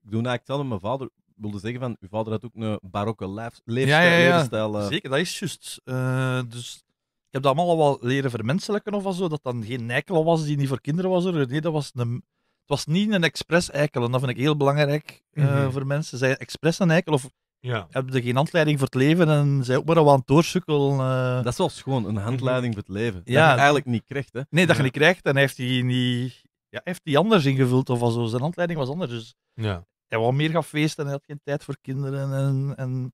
doe eigenlijk hetzelfde mijn vader. wilde zeggen van, uw vader had ook een barokke leefstijl. Ja, ja, eh. Zeker, dat is juist. Eh, dus ik heb dat allemaal al wel leren vermenselijken of zo. Dat dan geen eikel was die niet voor kinderen was. Er. Nee, dat was een, het was niet een expres eikel. En dat vind ik heel belangrijk eh, mhm. voor mensen. Zijn expres een eikel of ja. Heb geen handleiding voor het leven en zij ook maar al aan het doorsukkelen. Eh. Dat is wel een handleiding voor het leven. Ja. je eigenlijk niet krijgt, hè? Nee, dat je niet krijgt. En heeft hij niet... ja, heeft die anders ingevuld of zo. Zijn handleiding was anders. Dus ja. hij wou meer gaan feesten en hij had geen tijd voor kinderen. En, en...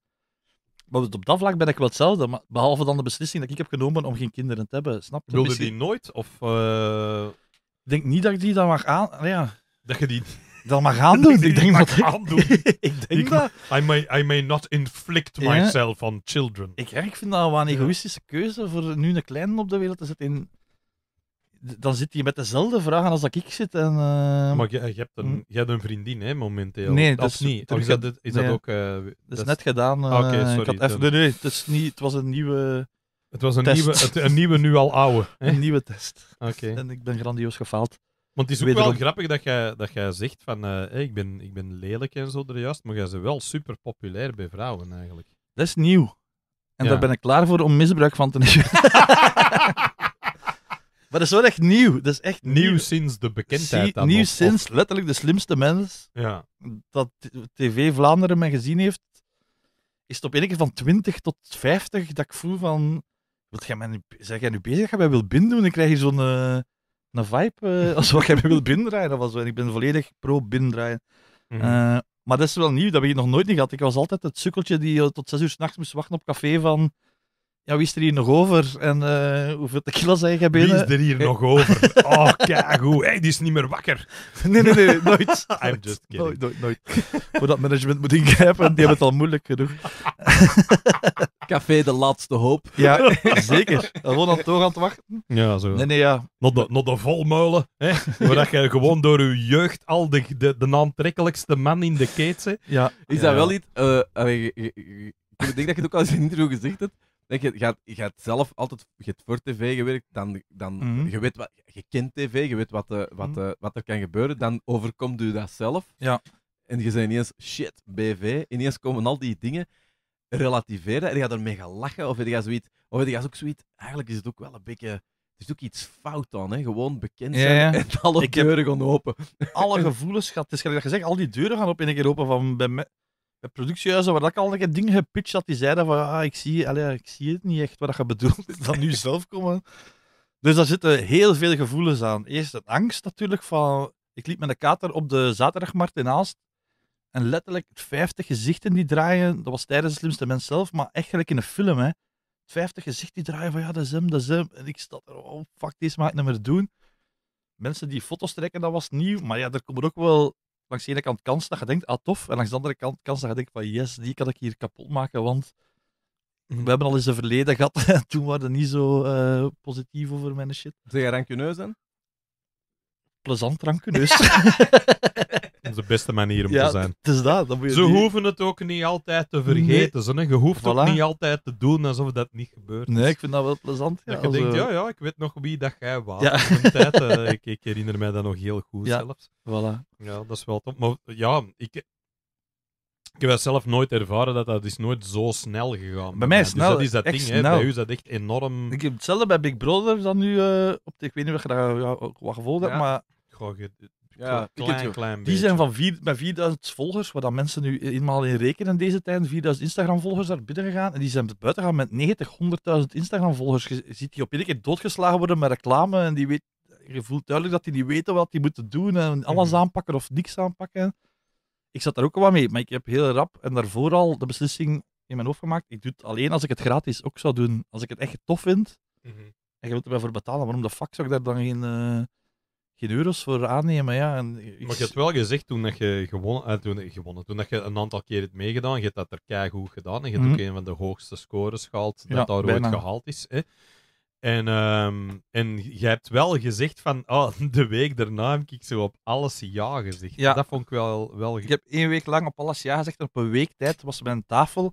Maar op dat vlak ben ik wel hetzelfde. Maar behalve dan de beslissing dat ik heb genomen om geen kinderen te hebben. Snap je? Wilde die nooit? Of... Eh, ik denk niet dat ik die dan mag aan... Ja. Dat je die dat mag aandoen. ik denk *laughs* dat *laughs* ik... denk dat... I may, I may not inflict myself on children. Ik, ik vind dat wel een egoïstische keuze voor nu een kleine op de wereld te zetten. In... Dan zit hij met dezelfde vragen als dat ik zit. En, eh, Maar je, je, hebt een, hm. hebt een vriendin, hè, momenteel. Nee, dat is niet. is dat, is dat ook... dat is net gedaan. Uh, eh, sorry, ik had even... Nee, het, is niet, het was een nieuwe... Het was een, nieuwe, het, een nieuwe, nu al oude. *laughs* Hè? Een nieuwe test. Oké. En ik ben grandioos gefaald. Want het is ook wel grappig dat jij, dat jij zegt van eh, ik, ben, ik ben lelijk en zo er juist, maar jij bent wel super populair bij vrouwen eigenlijk. Dat is nieuw. En daar ben ik klaar voor om misbruik van te nemen. *laughs* maar dat is wel echt nieuw. Dat is echt nieuw, sinds de bekendheid. Dan, nieuw sinds letterlijk de slimste mens ja. dat TV Vlaanderen mij gezien heeft. Is het op één keer van 20 tot 50 dat ik voel van... Wat jij nu, zijn jij nu bezig? Ga jij wil binden doen? Dan krijg je zo'n... Eh, een vibe eh, als wat jij wil binnendraaien of En ik ben volledig pro binnendraaien Mm eh, maar dat is wel nieuw, dat heb ik nog nooit niet gehad. Ik was altijd het sukkeltje die eh, tot zes uur s'nachts moest wachten op café van ja, wie is er hier nog over? En uh, hoeveel tequila zijn je binnen? Wie is er hier nog over? Oh, kijk hoe. Hey, die is niet meer wakker. Nee, nee, nee, nooit. *laughs* I'm just kidding. Nooit, nooit, Voor dat management moet ingrijpen, die hebben het al moeilijk genoeg. *laughs* Café De Laatste Hoop. Ja, *laughs* zeker. Ronald toch aan het wachten. Ja, zo. Nee, nee, ja. Not de, not de volmuilen, hè? Waar je gewoon door je jeugd al de, de, de aantrekkelijkste man in de keet Ja. Is dat wel iets... Eh, ik denk dat je het ook al eens in de intro gezegd hebt Denk je, gaat, je gaat zelf altijd je hebt voor tv gewerkt, dan, dan mhm. je, weet wat, je kent tv, je weet wat, de, eh, wat, mm wat er kan gebeuren, dan overkomt u dat zelf. Ja. En je zegt ineens, shit, BV, ineens komen al die dingen relativeren en je gaat ermee gaan lachen of je gaat zoiets, of je gaat ook zoiets, eigenlijk is het ook wel een beetje... Er is ook iets fout aan, hè? gewoon bekend zijn en alle ik deuren gaan open. Alle *laughs* gevoelens gaat, het is gelijk dat je zegt, al die deuren gaan op in een keer open van bij mij het productiehuizen waar ik al een dingen gepitcht had, die zeiden van, ah, ik zie, allez, ik zie het niet echt wat je bedoelt, dan *laughs* nu zelf komen. Dus daar zitten heel veel gevoelens aan. Eerst het angst natuurlijk van, ik liep met de kater op de zaterdagmarkt in Aalst en letterlijk 50 gezichten die draaien, dat was tijdens de slimste mens zelf, maar echt gelijk in een film, hè. 50 gezichten die draaien van, ja, dat is hem, dat is hem. En ik sta er, oh, fuck, deze maakt niet meer doen. Mensen die foto's trekken, dat was nieuw, maar ja, er komen ook wel langs de ene kant kans dat je denkt, ah tof, en langs de andere kant kans dat je denkt van yes, die kan ik hier kapot maken, want mhm. we hebben al eens een verleden gehad, *laughs* toen waren we niet zo eh, positief over mijn shit. Zeg jij rancuneus dan? Plezant rancuneus. *laughs* *laughs* is de beste manier om te zijn. Het is dat. dat moet je ze hoeven het ook niet altijd te vergeten. Ze, hè. je hoeft het ook niet altijd te doen alsof dat niet gebeurt. Nee, ik vind dat wel plezant. Ja, dat je denkt, eh, ja, ja, ik weet nog wie dat jij was. Ja. Tijd, uh, ik, ik, herinner mij dat nog heel goed zelfs. Voilà. Ja, dat is wel top. Maar ja, ik, ik heb zelf nooit ervaren, dat dat is nooit zo snel gegaan. Bij, mij is snel. Dus dat is dat ding, hè. bij u is dat echt enorm... Ik heb hetzelfde bij Big Brother dan nu, uh, op de, ik weet niet wat, je daar, wat gevolg maar... Goh, ja, Die zijn van vier, met 4000 volgers, wat dan mensen nu eenmaal in rekenen in deze tijd, 4000 Instagram-volgers daar binnen gegaan. En die zijn buiten gegaan met 90, 100.000 Instagram-volgers. Je ziet die op iedere keer doodgeslagen worden met reclame. En die weet, je voelt duidelijk dat die niet weten wat die moeten doen. En alles mhm. aanpakken of niks aanpakken. Ik zat daar ook al wat mee, maar ik heb heel rap en daarvoor al de beslissing in mijn hoofd gemaakt. Ik doe het alleen als ik het gratis ook zou doen. Als ik het echt tof vind. Mm -hmm. En je wilt voor betalen, waarom de fuck zou ik daar dan geen. Eh, geen euro's voor aannemen. Ja. En Maar je hebt wel gezegd toen dat je gewonnen, eh, toen, eh, gewonnen, toen dat je een aantal keer hebt meegedaan, je hebt dat er goed gedaan en je hebt mhm. ook een van de hoogste scores gehaald dat daar ooit gehaald is. Hè. En, ehm, en je hebt wel gezegd van, oh, *laughs* de week daarna heb ik zo op alles ja gezegd. Ja. Dat vond ik wel... wel... Ik heb één week lang op alles ja gezegd op een week tijd was mijn tafel...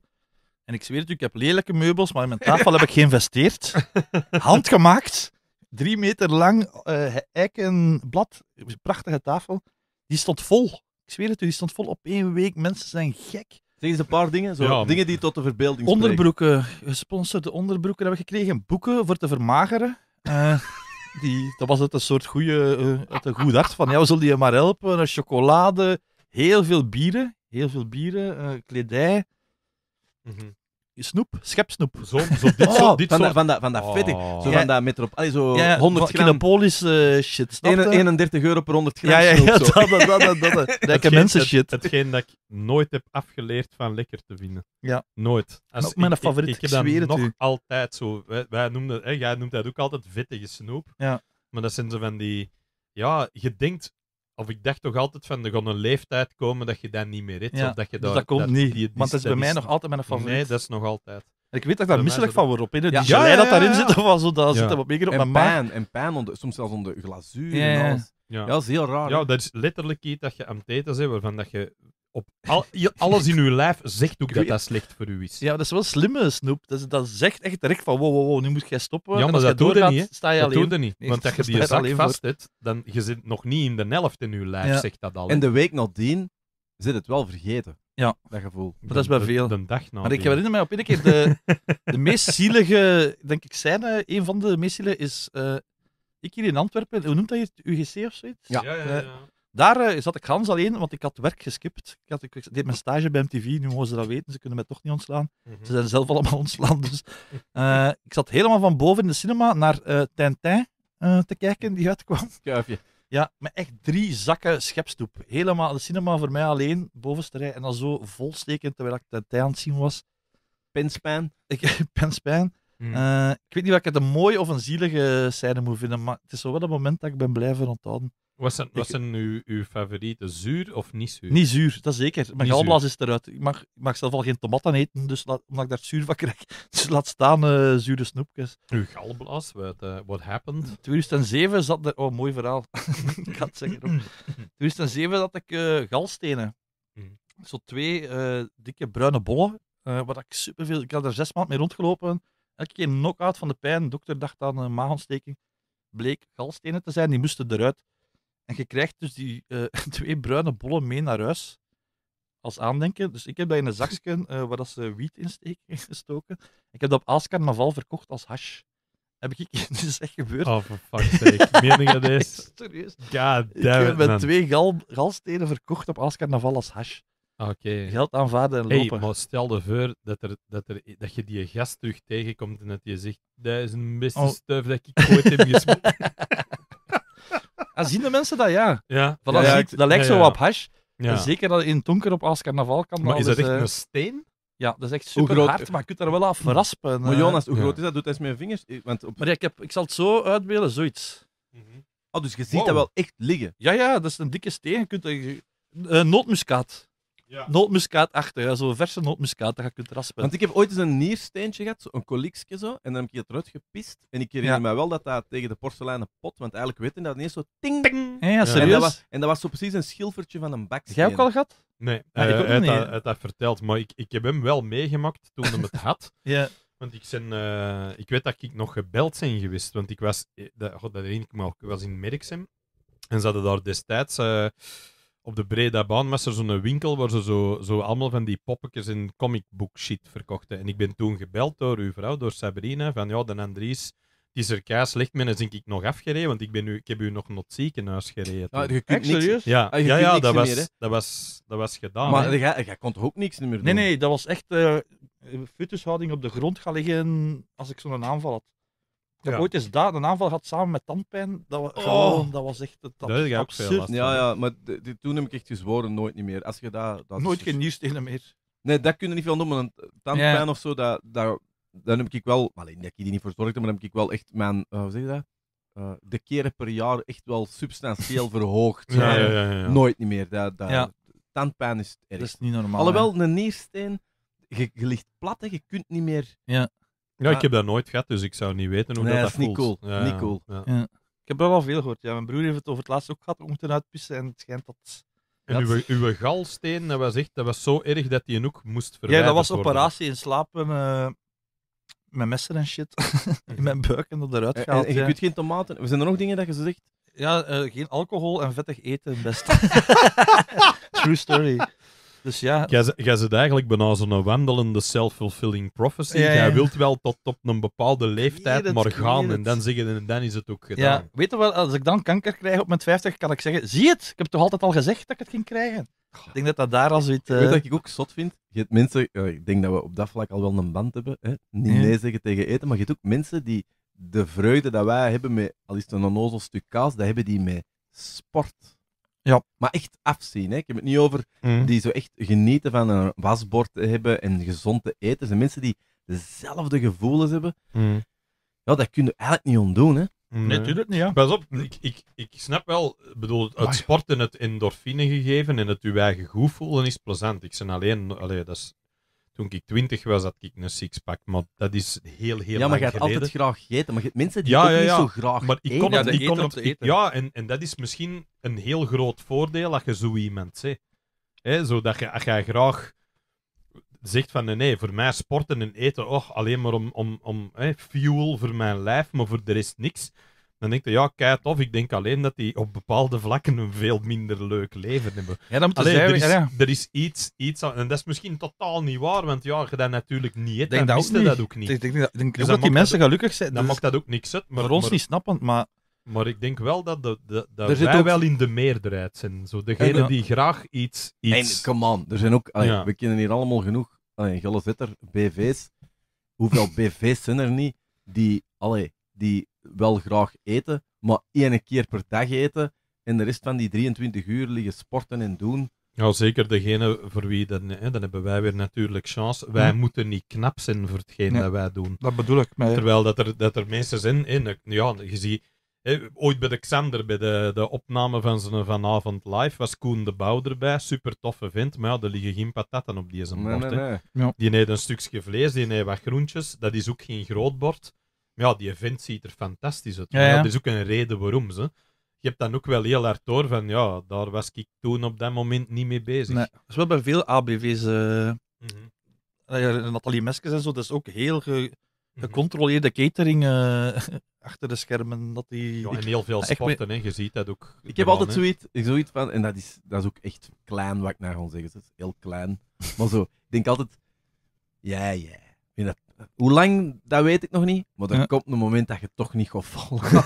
En ik zweer het ik heb lelijke meubels, maar in mijn tafel heb ik *laughs* geïnvesteerd. Handgemaakt drie meter lang eh, eikenblad, prachtige tafel, die stond vol. Ik zweer het u, die stond vol op één week. Mensen zijn gek. Zeg eens een paar dingen, zo, dingen die tot de verbeelding spreken. Onderbroeken, gesponsorde onderbroeken hebben we gekregen. Boeken voor te vermageren. Uh, *laughs* die, dat was het een soort goede, uh, eh, een goed hart van, ja, we zullen je maar helpen. Een chocolade, heel veel bieren, heel veel bieren, kledij. Mm snoep, schepsnoep. Zo, zo dit, *laughs* oh, zo, dit van, soort... da, van, dat, van dat oh. Zo ja. van dat metro. Allee, zo ja, 100 gram. Kinopolis uh, eh, shit. 31 euro per 100 gram. Ja, ja, ja. ja dat, dat, dat, dat, *laughs* dat mensen het, shit. hetgeen dat ik nooit heb afgeleerd van lekker te vinden. Ja. Nooit. Als, nou, ik, mijn favoriet. Ik, ik, heb dat nog u. altijd zo. Wij, wij noemden, hè, jij noemt dat ook altijd vettige snoep. Ja. Maar dat zijn zo van die... Ja, je denkt of ik dacht toch altijd van, er gaat een leeftijd komen dat je dat niet meer rit. Ja, of dat, je dus dat komt niet. want dat is bij mij nog altijd mijn favoriet. Nee, dat is nog altijd. Ik weet dat daar misselijk van wordt op. in Die ja, dat daarin zit, of zo, dat zit op mijn En pijn, en pijn onder, soms zelfs onder glazuur en alles. Ja. dat is heel raar. Ja, dat is letterlijk iets dat je aan het eten waarvan dat je op al, alles in uw lijf zegt ook dat dat slecht voor u is. Ja, dat is wel slimme snoep. Dat, zegt echt direct van wow, wow, wow, nu moet jij stoppen. Ja, maar dat, doet er niet. je dat doet niet. want als je *laughs* die zak vast hebt, dan je zit nog niet in de helft in je lijf, zegt dat al. En de week nadien zit het wel vergeten. Ja. Dat gevoel. Maar dat is bij veel. De dag maar ik herinner mij op een keer de, de *laughs* meest zielige, denk ik, scène, een van de meest zielige is eh, ik hier in Antwerpen, hoe noemt dat je het? UGC of zoiets? ja, ja, ja. Eh, daar eh, zat ik gans alleen, want ik had werk geskipt. Ik, had, ik deed mijn stage bij MTV, nu mogen ze dat weten, ze kunnen mij toch niet ontslaan. Mhm. Ze zijn zelf allemaal *laughs* ontslaan. Dus, eh, ik zat helemaal van boven in de cinema naar uh, Tintin te kijken, die uitkwam. Kuifje. Ja, met echt drie zakken schepstoep. Helemaal de cinema voor mij alleen, bovenste rij. En dan zo volstekend, terwijl ik Tintin aan het zien was. Pinspijn. Ik, *laughs* mhm. ik weet niet wat ik het een mooie of een zielige scène moet vinden, maar het is zo wel een moment dat ik ben blijven onthouden. Wat zijn, wat zijn uw, uw favorieten? Zuur of niet zuur? Niet zuur, dat zeker. Mijn galblaas is eruit. Ik mag, ik mag zelf al geen tomaten eten, dus laat, omdat ik daar zuur van *laughs* krijg. Dus laat staan uh, zure snoepjes. Uw galblaas, what, uh, eh, what happened? 2007 zat er... Oh, mooi verhaal. *laughs* ik had het zeggen. 2007 *laughs* zat ik eh, galstenen. Mm. Zo twee dikke bruine bollen. wat ik superveel... Ik had er zes maanden mee rondgelopen. Elke keer knock-out van de pijn. De dokter dacht aan een maagontsteking. Bleek galstenen te zijn, die moesten eruit. En je krijgt dus die eh, *laughs* twee bruine bollen mee naar huis als aandenken. Dus ik heb dat in een zakje eh, waar dat ze wiet in steken, *laughs* gestoken. Ik heb dat op Aalscarnaval verkocht als hash. Heb ik dit is *laughs* dus echt gebeurd. Oh, fuck fuck's sake. meer je dat Serieus. God ik heb met twee gal, verkocht op Aalscarnaval als hash. Oké. Geld aanvaarden en lopen. Hey, maar stel de voor dat, er, dat, er, dat je die gast terug tegenkomt en dat je zegt, dat is een beste oh. dat ik ooit heb gespeeld. Als ah, zien de mensen dat, ja. ja. dat, dat lijkt zo op hash. Dus zeker dat in het donker op als carnaval kan. Maar is dat echt eh, een steen? Ja, dat is echt super groot... hard, maar je kunt daar wel af raspen. Maar eh. Jonas, hoe groot is dat? Doet hij eens met je vingers? Want Maar ik, heb, ik zal het zo uitbeelden, zoiets. Mhm. Oh, dus je ziet dat wel echt liggen? Ja, ja, dat is een dikke steen. Je kunt, eh, nootmuskaat. Ja. Nootmuskaatachtig, zo'n verse nootmuskaat dat je kunt raspen. Want ik heb ooit eens een niersteentje gehad, zo een koliekje zo, en dan heb ik het eruit gepist. En ik herinner me wel dat dat tegen de porseleinen pot, want eigenlijk weten dat ineens zo ting. ting. Ja, serieus? En dat, was, en dat was zo precies een schilfertje van een baksteen. Jij ook al gehad? Nee, ah, ik uh, eh, heb dat, dat verteld, maar ik, ik heb hem wel meegemaakt toen hij het had. *laughs* ja. Want ik, zijn, eh, ik weet dat ik nog gebeld zijn geweest, want ik was, eh, God, dat ik ik was in Merksem en ze hadden daar destijds op de Breda baan was er zo'n winkel waar ze zo, zo allemaal van die poppetjes in comic book shit verkochten. En ik ben toen gebeld door uw vrouw, door Sabrina, van ja, de Andries, die is er kaas ligt dan denk ik nog afgereden, want ik, ben nu, ik heb u nog naar ziekenhuis gereden. Ah, ja, serieus? Ja, ah, ja, dat, was, dat, was, dat was gedaan. Maar jij kon toch ook niks meer doen? Nee, nee, dat was echt uh, op de grond gaan liggen als ik zo'n aanval had. Ja. ooit is daar een aanval gehad samen met tandpijn. Dat, oh. dat was echt het dat is ook veel Ja, ja, maar de- de- toen heb ik echt gezworen, nooit niet meer. Als je dat, dat Nooit dus- geen nierstenen meer. Nee, dat kun je niet veel noemen. Een tandpijn of zo, dat, dat, dan heb ik wel... Alleen, dat ik die niet voor maar dan heb ik wel echt mijn... eh, hoe zeg je dat? Eh, de keren per jaar echt wel substantieel *laughs* verhoogd. Ja, ja, ja, Nooit niet meer. Dat, dat, Tandpijn is het Dat is niet normaal. Alhoewel, een niersteen... Je, ligt plat, hè, je kunt niet meer... Ja. Ja, ik ah. heb dat nooit gehad, dus ik zou niet weten hoe nee, dat, dat, is voelt. Niet cool. niet cool. Ja. Ik heb wel wel veel gehoord. Ja, mijn broer heeft het over het laatst ook gehad. om te uitpissen en het schijnt dat... En dat... uw, uw galsteen, dat was echt dat was zo erg dat hij een ook moest verwijderen Ja, dat was operatie in slapen uh, eh, met messen en shit. in *laughs* mijn buik en dat eruit eh, gaat. En, je kunt geen tomaten... Zijn er nog dingen dat je zegt? Ja, eh, geen alcohol en vettig eten, best. *laughs* True story. Dus ja... Jij, zit eigenlijk bijna zo'n wandelende self-fulfilling prophecy. Jij wilt wel tot op een bepaalde leeftijd maar gaan en dan, zeggen, en dan is het ook gedaan. Ja, weet je wel, als ik dan kanker krijg op mijn 50, kan ik zeggen, zie het, ik heb toch altijd al gezegd dat ik het ging krijgen. Ik denk dat dat daar al zoiets... Uh... Weet dat eh, ik ook zot vind? Je hebt mensen, ik denk dat we op dat vlak al wel een band hebben, hè? niet nee zeggen tegen eten, maar je hebt ook mensen die de vreugde dat wij hebben met, al is het een onnozel stuk kaas, dat hebben die met sport. Ja. Maar echt afzien. Hè? Ik heb het niet over mm. die zo echt genieten van een wasbord hebben en gezond te eten. zijn mensen die dezelfde gevoelens hebben. Mm. Ja, dat kun je eigenlijk niet ontdoen. Hè? Mm. Nee, natuurlijk nee, niet. Ja. Pas op, ik, ik, ik snap wel, bedoel, het sporten, het endorfine gegeven en het je eigen goed voelen is plezant. Ik zijn alleen, alleen dat is toen ik twintig was, had ik een sixpack. Maar dat is heel, heel Ja, maar je hebt altijd graag eten, Maar mensen die ja, ook ja, ja. niet zo graag maar ik kon eten. Het, ik kon het, ja, en, en dat is misschien een heel groot voordeel dat je zo iemand bent. Hè? dat je, als jij graag zegt van nee, voor mij sporten en eten, oh, alleen maar om, om, om hè, fuel voor mijn lijf, maar voor de rest niks. Dan denk je, ja, kijk tof. Ik denk alleen dat die op bepaalde vlakken een veel minder leuk leven hebben. Ja, dat moet alleen, er, is, ja. er is iets, iets en dat is misschien totaal niet waar, want ja, je dat natuurlijk niet hebt, denk dan dat, dat ook niet. Ik denk, denk dus dat die mensen gelukkig zijn. Dan dus mag dat ook niks uit. Maar, voor ons niet snappend, maar... Maar ik denk wel dat, de, de, dat er wij wel in de meerderheid zijn. Zo, degene die graag iets... iets... En, come on, er zijn ook... We kennen hier allemaal genoeg... Allee, Zetter, BV's. Hoeveel BV's zijn er niet die... Allee, die wel graag eten, maar één keer per dag eten. En de rest van die 23 uur liggen sporten en doen. Ja, zeker degene voor wie dan, hè, dan hebben wij weer natuurlijk chance. Wij moeten niet knap zijn voor hetgeen dat wij doen. Dat bedoel ik. Terwijl dat er, dat er mensen zijn, in, ja, je ziet, hè, ooit bij de Xander, bij de, de opname van zijn vanavond live, was Koen de Bouw erbij, super toffe vent, maar ja, er liggen geen patatten op die zijn bord. Die neemt een stukje vlees, die neemt wat groentjes, dat is ook geen groot bord ja, die event ziet er fantastisch uit. dat is ook een reden waarom ze. Je hebt dan ook wel heel hard door van, ja, daar was ik toen op dat moment niet mee bezig. Nee, dat wel bij veel ABV's. Uh... Eh, Nathalie mhm. Meskes en zo, dat is ook heel mhm. gecontroleerde catering eh, *laughs* achter de schermen. Dat die, ja, en heel veel *laughs* sporten, hè. je ziet dat ook. Ik heb altijd zoiets, zoiets van, en dat is, dat is ook echt klein wat ik naar gewoon zeggen. Het is heel klein. maar zo, ik denk altijd, ja, ja. Ik vind dat hoe lang, dat weet ik nog niet. Maar er komt een moment dat je toch niet gaat volgen. *laughs*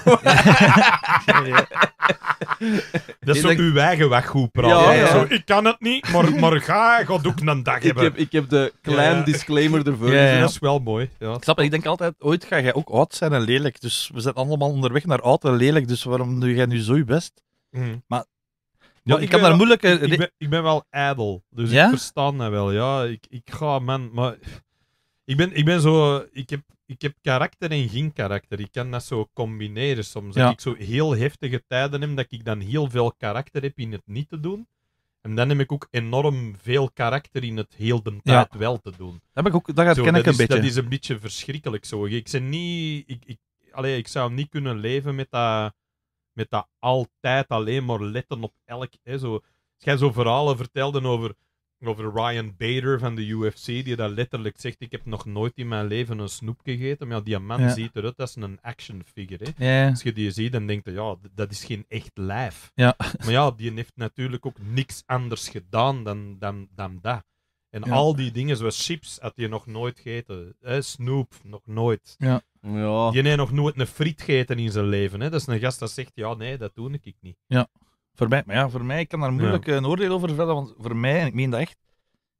Dat is zo uw eigen weg goed Ja, zo, ik kan het niet, maar, maar ga, gaat ook een dag hebben. Ik heb, ik heb de klein disclaimer ervoor. Ja, dus Dat is wel mooi. Ja. Ik snap Ik denk altijd, ooit ga jij ook oud zijn en lelijk. Dus we zijn allemaal onderweg naar oud en lelijk. Dus waarom doe jij nu zo je best? Mhm. Maar ja, ik, ik, daar Ik, ben, wel ijdel, dus ik verstaan dat wel. Ja, ik, ik ga, man, maar ik ben, ik ben zo... Ik heb, ik heb karakter en geen karakter. Ik kan dat zo combineren soms. Ja. ik zo heel heftige tijden heb, dat ik dan heel veel karakter heb in het niet te doen. En dan heb ik ook enorm veel karakter in het heel de tijd wel te doen. Dat, heb ik ook, dat, ken ik een is, beetje. Dat is een beetje verschrikkelijk zo. Ik, ben niet, ik, ik, ik zou niet kunnen leven met dat, met dat altijd alleen maar letten op elk... Hè, zo, als jij zo verhalen vertelde over over Ryan Bader van de UFC, die dat letterlijk zegt: Ik heb nog nooit in mijn leven een snoep gegeten. Maar ja, die man ziet eruit als een action figure. Hè? Als je die ziet, dan denkt, je: Ja, dat is geen echt lijf. Ja. Maar ja, die heeft natuurlijk ook niks anders gedaan dan, dan, dan dat. En al die dingen, zoals chips, had je nog nooit gegeten. Hè? Eh, snoep, nog nooit. Ja. Ja. Die heeft nog nooit een friet gegeten in zijn leven. Hè? Dat is een gast dat zegt: Ja, nee, dat doe ik niet. Ja. Voor mij, maar ja, voor mij, ik kan daar moeilijk eh, een oordeel over vellen, want voor mij, en ik meen dat echt,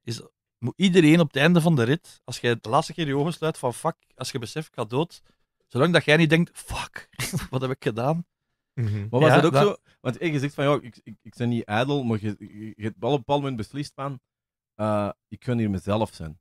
is, moet iedereen op het einde van de rit, als jij de laatste keer je ogen sluit van fuck, als je beseft, ik ga dood, zolang dat jij niet denkt, fuck, *laughs* wat heb ik gedaan? Mhm. Maar was het dat ook zo? Want je zegt van, ja, ik, ik, ik ben niet ijdel, maar je, je, je hebt wel op een bepaald moment beslist van, eh, ik kan hier mezelf zijn.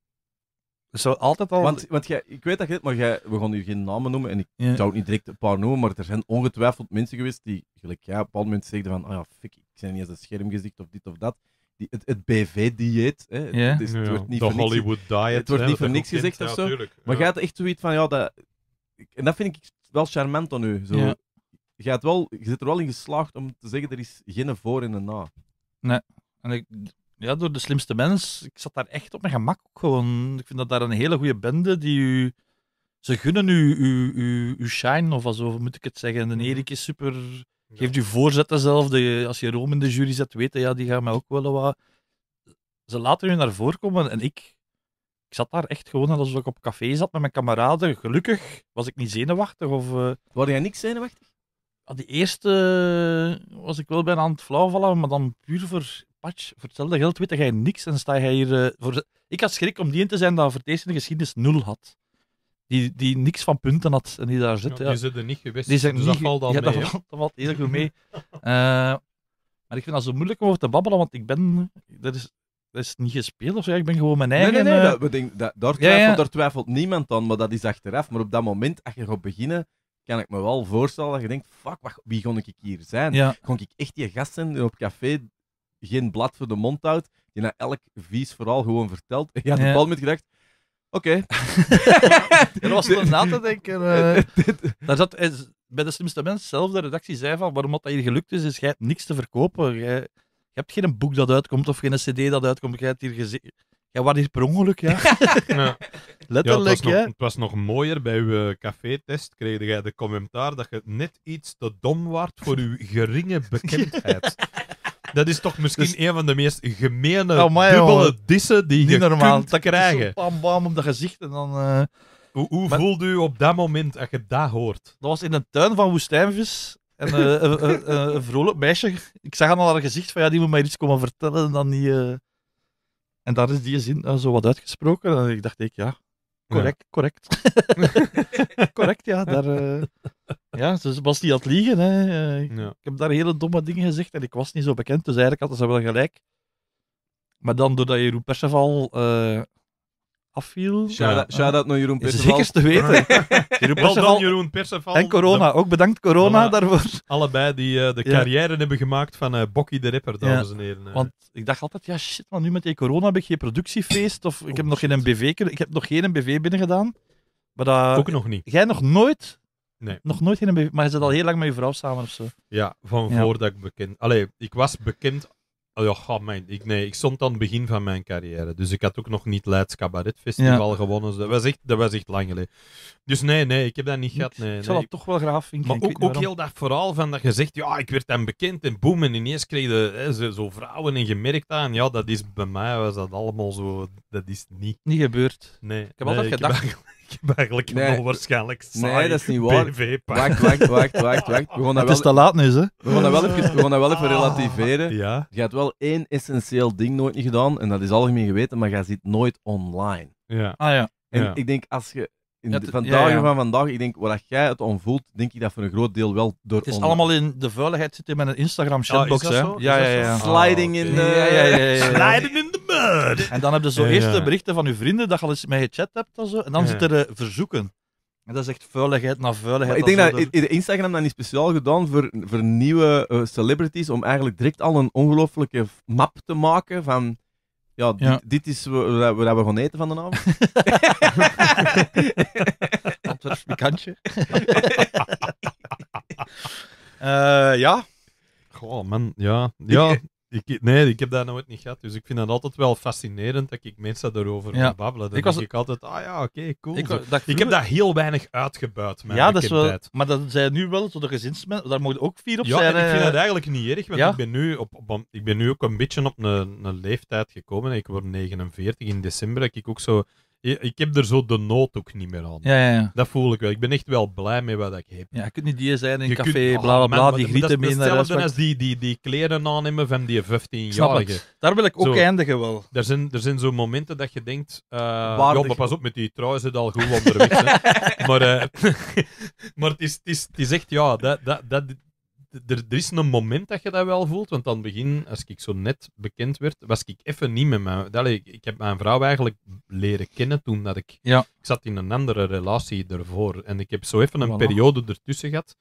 Dat zou altijd al... Want, want jij, ik weet dat je het, maar jij, we gaan hier geen namen noemen en ik zou het niet direct een paar noemen, maar er zijn ongetwijfeld mensen geweest die, gelijk jij, op een bepaald moment zeiden van, oh ja, fik, ik ben niet eens een schermgezicht of dit of dat. Die, het, BV-dieet, hè, het, het wordt niet de voor Hollywood niks, diet. Het wordt niet voor niks gezegd of zo. Maar maar gaat echt zoiets van, ja, dat... En dat vind ik wel charmant aan u. Zo. Je, gaat wel, je zit er wel in geslaagd om te zeggen, er is geen voor en een na. Nee. En ik, ja, door de slimste mens. Ik zat daar echt op mijn gemak ook gewoon. Ik vind dat daar een hele goede bende die u. Ze gunnen u, u, u, u shine, of zo moet ik het zeggen. En mhm. Erik is super. Geeft u voorzetten zelf. als je Rome in de jury zet, weten ja, die gaan mij ook wel wat. Ze laten u naar voren komen en ik. Ik zat daar echt gewoon als ik op café zat met mijn kameraden. Gelukkig was ik niet zenuwachtig. Of, uh... Word jij niks zenuwachtig? Ah, die eerste was ik wel bijna aan het flauwvallen maar dan puur voor patch. Voor hetzelfde geld weet jij niks en sta jij hier... Eh, voor... Ik had schrik om die in te zijn dat voor deze de geschiedenis nul had. Die, die niks van punten had en die daar zit. Ja, Die zitten niet geweest, die zijn dus niet... dat valt al ja, Dat dat valt heel goed mee. *laughs* Eh, maar ik vind dat zo moeilijk om over te babbelen, want ik ben... Dat is, dat is niet gespeeld of zo. Ik ben gewoon mijn eigen. Nee, nee, eh, nee. Dat, denk, dat, daar, twijfelt, niemand aan, maar dat is achteraf. Maar op dat moment, als je gaat beginnen, kan ik me wel voorstellen dat je denkt: fuck, wie kon ik hier zijn? Ja. Kon ik echt die gast zijn op café geen blad voor de mond houdt, die na elk vies vooral gewoon vertelt. En je had het op met gedacht, oké. *laughs* er was toen na te denken. *laughs* Eh. Daar zat, eh, bij de slimste mens zelf, de redactie zei van, waarom dat hier gelukt is, is jij hebt niks te verkopen. je hebt geen boek dat uitkomt of geen cd dat uitkomt. Jij hebt hier gezien... Ja, wat is per ongeluk, ja. *laughs* ja. Letterlijk, het, was nog, het, was nog, mooier. Bij uw café-test kreeg jij de commentaar dat je net iets te dom waard voor uw geringe bekendheid. Dat is toch misschien dus- een van de meest gemene, nou, dubbele dissen die je normaal. kunt krijgen. Bam, bam, op dat gezicht en dan... Eh, hoe, hoe voelde u op dat moment als je dat hoort? Dat was in een tuin van woestijnvis. En eh, *laughs* een, vrolijk meisje. Ik zag aan haar gezicht van ja, die moet mij iets komen vertellen. En, dan die, eh. en daar is die zin zo wat uitgesproken. En ik dacht ik, ja, correct, correct. *laughs* correct, ja. Daar, ja, dus was die aan het liegen. Hè. Eh, ik heb daar hele domme dingen gezegd en ik was niet zo bekend, dus eigenlijk hadden ze wel gelijk. Maar dan doordat Jeroen Perceval eh, afviel. Shout-out nou naar Jeroen Perceval. Zeker te weten. *laughs* Jeroen Perceval, En corona, ook bedankt corona daarvoor. Allebei die eh, de carrière hebben gemaakt van uh, Bokkie de Ripper, dames en heren. Want ik dacht altijd, ja shit want nu met die corona heb ik geen productiefeest of ik, heb oh, nog geen BV, ik heb nog geen BV binnen Maar dat, ook nog niet. Jij nog nooit Nee. Nog nooit in een BV, maar je zit al heel lang met je vrouw samen of zo. Ja, van voordat ik bekend... Allee, ik was bekend... Oh, ja, god, mijn, ik, nee, ik stond aan het begin van mijn carrière. Dus ik had ook nog niet Leids Cabaret Festival gewonnen. Dus dat, was echt, dat was echt lang geleden. Dus nee, nee, ik heb dat niet gehad. Nee, ik zal dat toch wel graag vinden. Maar ook, ook heel dat vooral van dat je zegt, ja, ik werd dan bekend en boem, en ineens kreeg je zo, zo vrouwen en gemerkt aan. Ja, dat is bij mij, was dat allemaal zo, dat is niet. niet gebeurd. Nee, Ik heb altijd gedacht- ik heb eigenlijk nee. onwaarschijnlijk Nee, dat is niet waar. Wacht, wacht, wacht, wacht. wacht. We gaan dat het is te laat nu, hè? We gaan dat wel even, we gaan dat wel even ah, relativeren. Ja. Je hebt wel één essentieel ding nooit niet gedaan, en dat is algemeen geweten, maar je zit nooit online. Ja. Ah, ja. En ik denk, als je in ja, van dagen ja, van vandaag, ik denk, wat jij het onvoelt, denk ik dat voor een groot deel wel door. Het is allemaal in de vuiligheid zitten met een Instagram ah, chatbox, hè? Ja, ja, ja. Sliding in de. Sliding in en dan heb je zo eerst de berichten van je vrienden dat je al eens mee gechat hebt en zo. En dan zitten er eh, verzoeken. En dat is echt vuiligheid na vuiligheid. ik denk dat Instagram dat niet speciaal gedaan voor, voor nieuwe eh, celebrities, om eigenlijk direct al een ongelofelijke map te maken van... Ja, dit, is waar we gewoon eten van de avond. Antwerps pikantje. ja. Goh, man, ja. ja. Ik, nee, ik heb dat nooit niet gehad. Dus ik vind dat altijd wel fascinerend dat ik mensen daarover ja. babbelen. Dan ik denk ik altijd, ah ja, oké, cool. Ik, heb dat heel weinig uitgebuit, mijn ja, dat is wel... Maar dat zijn nu wel tot de gezinsmensen. Daar mogen ook vier op ja, zijn. Ja, ik vind eh, dat eigenlijk niet erg, want ik, ben nu op, op, ik ben nu ook een beetje op een, een leeftijd gekomen. Ik word 49 in december, dat ik ook zo ik heb er zo de nood ook niet meer aan. Ja, ja, Dat voel ik wel. Ik ben echt wel blij mee wat ik heb. Ja, je kunt niet die zijn in een café, kunt, bla bla ah, bla, die grieten mee naar Hetzelfde als die, die, die kleren aannemen van die 15-jarige. Daar wil ik ook eindigen wel. Er zijn, er zijn zo momenten dat je denkt... Uh, ja, maar pas op, met die trui zit al goed onderweg. *laughs* maar eh, *laughs* maar het, is, het, is, het is echt, ja, dat, dat, dat, er, is een moment dat je dat wel voelt. Want aan het begin, als ik zo net bekend werd, was ik even niet met mijn... dat ik heb mijn vrouw eigenlijk leren kennen toen dat ik... Ik zat in een andere relatie ervoor. En ik heb zo even een periode ertussen gehad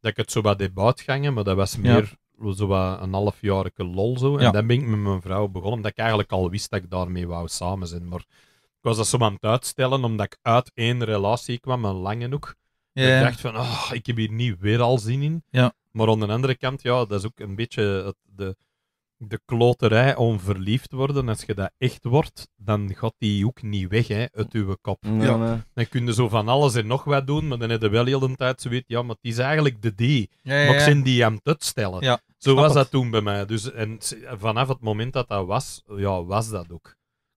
dat ik het zo wat deed buitgangen, maar dat was meer zo wat een halfjarige lol zo. En dan ben ik met mijn vrouw begonnen, dat ik eigenlijk al wist dat ik daarmee wou samen zijn. Maar ik was dat zo aan het uitstellen, omdat ik uit één relatie kwam, een lange hoek. Ja. Ik dacht van, oh, ik heb hier niet weer al zin in. Ja. Maar aan de andere kant, ja, dat is ook een beetje het, de, de kloterij om verliefd te worden. Als je dat echt wordt, dan gaat die ook niet weg hè, uit uw kop. ja. Dan kun je zo van alles en nog wat doen, maar dan heb je wel heel de tijd zoiets, ja, maar het is eigenlijk de die. Ja, maar ik zin die aan het uitstellen. Ja, zo was dat toen bij mij. Dus, en vanaf het moment dat dat was, ja, was dat ook.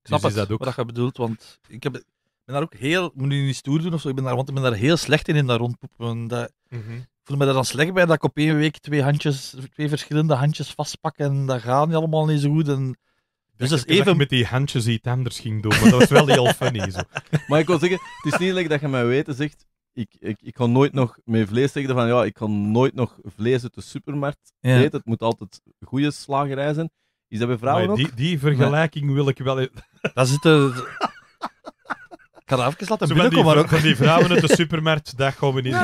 Ik snap dus is dat ook... wat je bedoelt, want ik heb, ben daar ook heel, moet je niet stoer doen of zo, ik ben daar, want ik ben daar heel slecht in, in dat rondpoepen. Dat, mm -hmm voel me daar dan slecht bij dat ik op één week twee, handjes, twee verschillende handjes vastpak en dat gaat niet allemaal niet zo goed. En... Dus dat is even... met die handjes iets anders ging doen, maar dat was wel heel funny. Zo. *laughs* Maar ik wil zeggen, het is niet leuk dat je mij weten zegt, ik, ik, ik kan nooit nog met vlees zeggen van, ja, ik kan nooit nog vlees uit de supermarkt eten. Het moet altijd goede slagerij zijn. Is dat bij vrouwen die, ook? Die vergelijking wil ik wel... Daar eh, *laughs* zitten... Ik laten Zo maar ook... van die vrouwen uit de supermarkt, dat gaan we niet *laughs*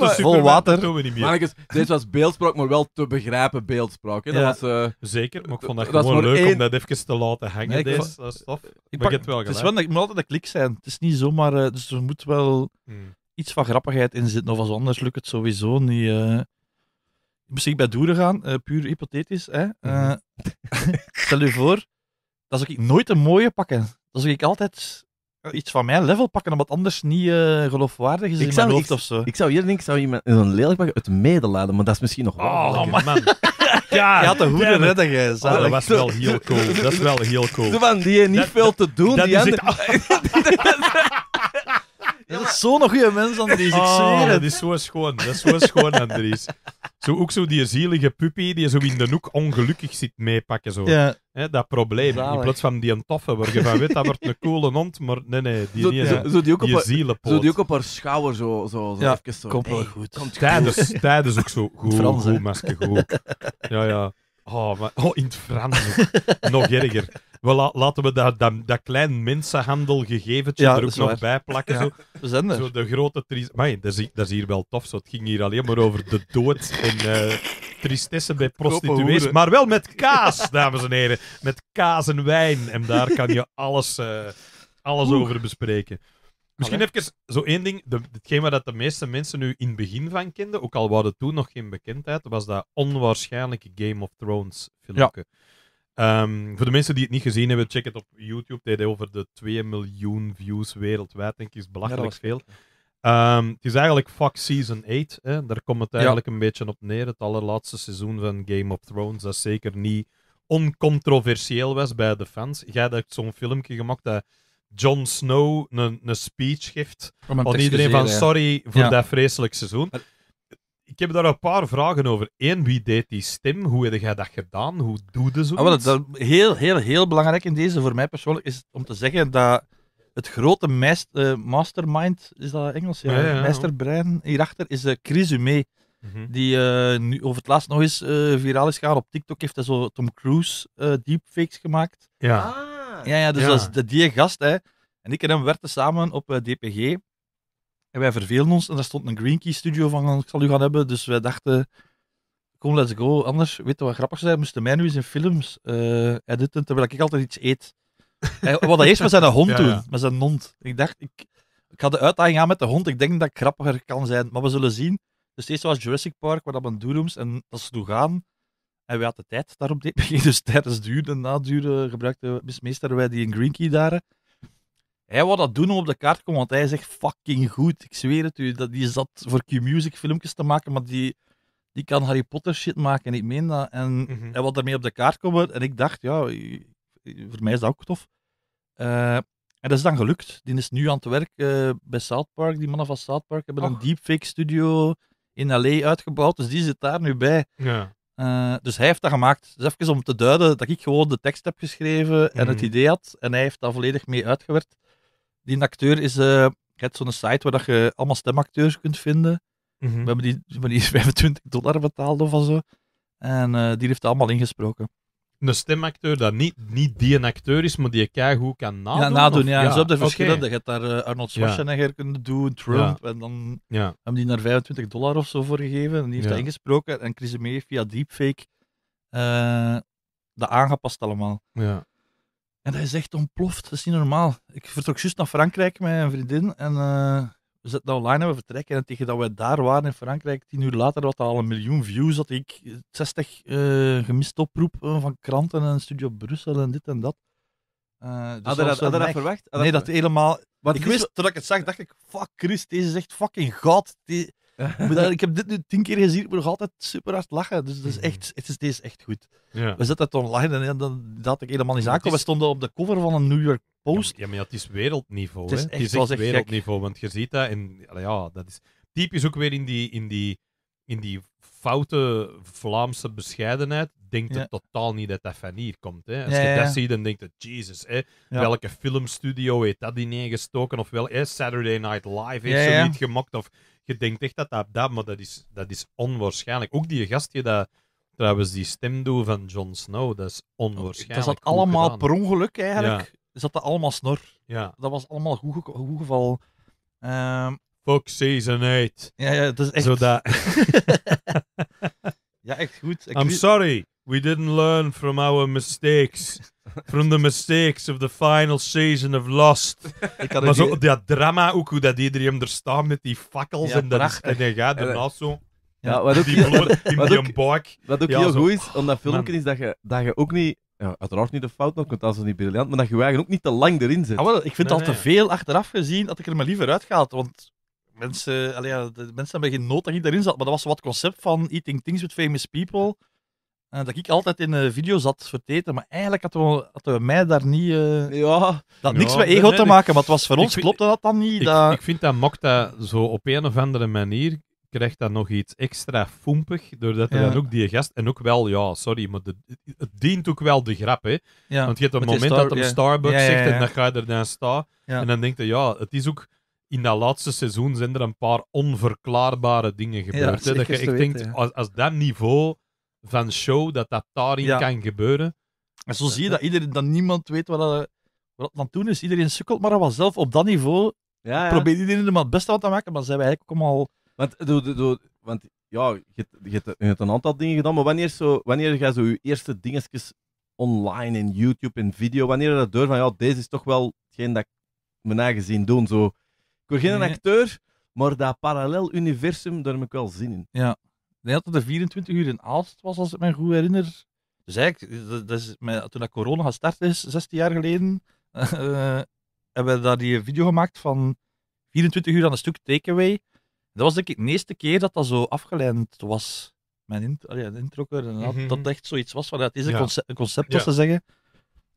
maar- Vol water. Dat dit was beeldspraak, maar wel te begrijpen beeldspraak. Hè? Dat Ja. was, eh, Zeker, maar ik vond dat, gewoon leuk om dat even te laten hangen. deze. Dat Ik pak- het wel Het, is wel, dat moet altijd een klik zijn. Het is niet zomaar... Eh, dus er moet wel hmm. iets van grappigheid in zitten. Of als anders lukt het sowieso niet. eh. Misschien bij Doeren gaan, eh, puur hypothetisch. Hè? Eh, hmm. *laughs* stel je voor, dat zou ik nooit een mooie pakken. Dat zou ik altijd eh, iets van mij level pakken, omdat anders niet uh, geloofwaardig is ik in zou, mijn hoofd ik, of zo. Ik zou hier denken, ik zou iemand in een lelijk pakken, het medeladen, maar dat is misschien nog wel. Oh, man. *laughs* Ja, je had een hoede redden, jij. Oh, dat was wel heel cool. Dat is wel heel cool. De man die heeft niet dat, veel te doen. Dat, die *laughs* *laughs* dat dat is zo'n goede mens, Andries. Ik Dat oh, is zo schoon. Dat is zo schoon, Andries. Zo, ook zo die zielige puppy die zo in de hoek ongelukkig zit meepakken. Zo. Ja. dat probleem. In plaats van die een toffe, waar je van weet, dat wordt een coole hond, maar nee, nee. Die, zo, zo, die, ook op Zo die ook op haar schouder zo, zo, ja, even zo. Komt wel goed. tijdens, tijdens ook zo. Goed, *laughs* Frans, goed, goed. Ja, ja. Oh, maar, oh, in het Frans. *laughs* Nog erger we laten we dat, dat, dat klein mensenhandelgegeventje er ook nog bij plakken. Zo. Zo de grote Maar dat, is, dat is hier wel tof. Zo. Het ging hier alleen maar over de dood en uh, eh, tristesse bij prostituees. Maar wel met kaas, *laughs* dames en heren. Met kaas en wijn. En daar kan je alles, eh, alles over bespreken. Misschien even zo één ding. Het hetgeen waar dat de meeste mensen nu in het begin van kenden, ook al waren toen nog geen bekendheid, was dat onwaarschijnlijke Game of Thrones filmpje. Ja. Ehm, voor de mensen die het niet gezien hebben, check het op YouTube. Het over de 2 miljoen views wereldwijd. Denk ik is belachelijk ja, veel. Ehm, het is eigenlijk fuck season 8. Hè? Daar komt het eigenlijk een beetje op neer. Het allerlaatste seizoen van Game of Thrones. Dat zeker niet oncontroversieel was bij de fans. Jij hebt zo'n filmpje gemaakt dat Jon Snow een, een speech geeft aan iedereen van sorry voor dat vreselijk seizoen ik heb daar een paar vragen over. Eén, wie deed die stem? Hoe heb jij dat gedaan? Hoe doe je zo? Ah, dat, heel, heel, heel belangrijk in deze, voor mij persoonlijk, is om te zeggen dat het grote eh, mastermind, is dat Engels? Ja, meesterbrein hierachter is uh, Chris Hume, mhm. die eh, nu over het laatst nog eens viraal is gegaan op TikTok. Heeft hij zo Tom Cruise deepfakes gemaakt. Ja. Ah. ja, ja, dus dat is de, die gast, hè. En ik en hem werkten samen op DPG. En wij vervelen ons en daar stond een Green Key studio van, ik zal u gaan hebben. Dus wij dachten, kom let's go. Anders, weet je wat grappig zijn? Moesten mij nu eens in films uh, editen, terwijl ik altijd iets eet. en, eh, wat dat eerst was zijn hond doen, met zijn hond. Ik dacht, ik, ik ga de uitdaging aan met de hond. Ik denk dat ik grappiger kan zijn, maar we zullen zien. Dus steeds was Jurassic Park, waar dat een doorooms en dat ze toe gaan. En wij hadden tijd daarop dit *laughs* dus tijdens duur en na duur gebruikten we wij die een Green Key daar hij wou dat doen om op de kaart te komen, want hij zegt fucking goed. Ik zweer het u, dat, die zat voor Q-Music filmpjes te maken, maar die, die kan Harry Potter shit maken en ik meen dat. En mhm. hij wou daarmee op de kaart komen en ik dacht, ja, voor mij is dat ook tof. Eh, en dat is dan gelukt. Die is nu aan het werk eh, bij South Park. Die mannen van South Park hebben een deepfake studio in LA uitgebouwd, dus die zit daar nu bij. Ja. Eh, dus hij heeft dat gemaakt. Dus even om te duiden dat ik gewoon de tekst heb geschreven en het mhm. idee had. En hij heeft daar volledig mee uitgewerkt die acteur is. ik eh, heb zo'n site waar dat je allemaal stemacteurs kunt vinden. Mhm. We hebben die, we hebben die 25 *laughs* dollar betaald of zo. En eh, die heeft allemaal ingesproken een stemacteur dat niet, niet die een acteur is, maar die je hoe kan nadoen. Ja, nadoen, ja. ja. Zo heb verschillende. Dat Je hebt daar eh, Arnold Schwarzenegger ja. kunnen doen, Trump, en dan hebben die daar 25 dollar of zo voor gegeven. En die heeft dat ingesproken. En Chris May via deepfake dat aangepast allemaal. Ja. En dat is echt ontploft. Dat is niet normaal. Ik vertrok juist naar Frankrijk met een vriendin. En eh, we zetten online en we vertrekken. En tegen dat we daar waren in Frankrijk, tien uur later had al een miljoen views. Had ik 60 uh, eh, gemist oproepen eh, van kranten en Studio Brussel en dit en dat. Uh, dus had je dat, dat verwacht? nee, dat, helemaal... Want ik wist, toen ik het zag, dacht ik, fuck Chris, deze is echt fucking god. Die, *laughs* ik heb dit nu tien keer gezien, ik moet nog altijd super hard lachen. Dus het is mhm. echt, het is, deze echt goed. Ja. We zetten het online en dan dat ik helemaal niet zaken. We stonden op de cover van een New York Post. Ja, maar, ja, het is wereldniveau. Het is echt, het is echt wereldniveau, want je ziet dat. En ja, dat is typisch ook weer in die, in die, in die foute Vlaamse bescheidenheid denkt het totaal niet dat dat van hier komt. Hè. Als je dat ziet, dan denkt het, Jesus, welke filmstudio heeft dat in ingestoken? Of wel, Saturday Night Live heeft ze niet gemokt Of je denkt echt dat dat, maar dat is, dat is onwaarschijnlijk. Ook die gastje dat. Trouwens, die stemdoe van Jon Snow, dat is onwaarschijnlijk. Dat zat allemaal per ongeluk eigenlijk. Ja. Zat dat allemaal snor. Ja. Dat was allemaal goed, geval. Um... Fuck season 8. Ja, ja, dat is echt... *laughs* ja, echt goed. I'm sorry. We didn't learn from our mistakes. From the mistakes of the final season of Lost. maar zo, dat drama ook, hoe dat iedereen er staat met die fakkels en, dat en hij gaat ernaast zo. Ja, wat ook, wat ook, heel goed is, om dat oh, filmpje is dat je, dat je ook niet... Ja, uiteraard niet de fout nog, want dat is niet briljant, maar dat je eigenlijk ook niet te lang erin zit. Ah, ik vind nee, al te veel achteraf gezien, dat ik er maar liever uitgaat, want mensen, de mensen hebben geen nood dat je erin zat, maar dat was wat concept van Eating Things with Famous People. Eh, dat ik altijd in uh, video zat voor maar eigenlijk hadden we, mij daar niet... Eh, ja. Dat niks met ego te maken, maar het was voor ons, klopte dat dan niet? Ik, dat... ik vind dat Mokta zo op een of andere manier krijgt dat nog iets extra foempig, doordat er dan ook die gast... En ook wel, ja, sorry, maar het dient ook wel de grap, hè. Want je hebt een moment dat hem Starbucks zegt en dan ga je er dan staan. En dan denkt je, ja, het is ook in dat laatste seizoen zijn er een paar onverklaarbare dingen gebeurd. dat, hè? dat je echt denkt, als, als dat niveau van show, dat dat daarin kan gebeuren. En zo eh, zie je dat, eh. iedereen, dat niemand weet wat dat, van toen is. Iedereen sukkelt maar wat zelf op dat niveau. Ja, ja. Probeert iedereen er maar het beste van te maken, maar zijn we eigenlijk ook allemaal... Want, do, want ja, je hebt- je een aantal dingen gedaan, maar wanneer, zo, wanneer ga je zo je eerste dingetjes online in YouTube en video, wanneer je dat door van ja, deze is toch wel hetgeen dat ik mijn eigen doen. Zo. Ik word geen acteur, maar dat parallel universum, daar heb ik wel zin in. Ja nee dat er 24 uur in Aalst was, als ik me goed herinner. Dus eigenlijk, dat, is, toen dat corona gestart is, 16 jaar geleden, *laughs* eh, hebben we daar die video gemaakt van 24 uur aan een stuk takeaway. Dat was denk ik de eerste keer dat dat zo afgeleid was. Mijn int introker, dat, mhm. dat echt zoiets was van, het is een concept, een ze zeggen.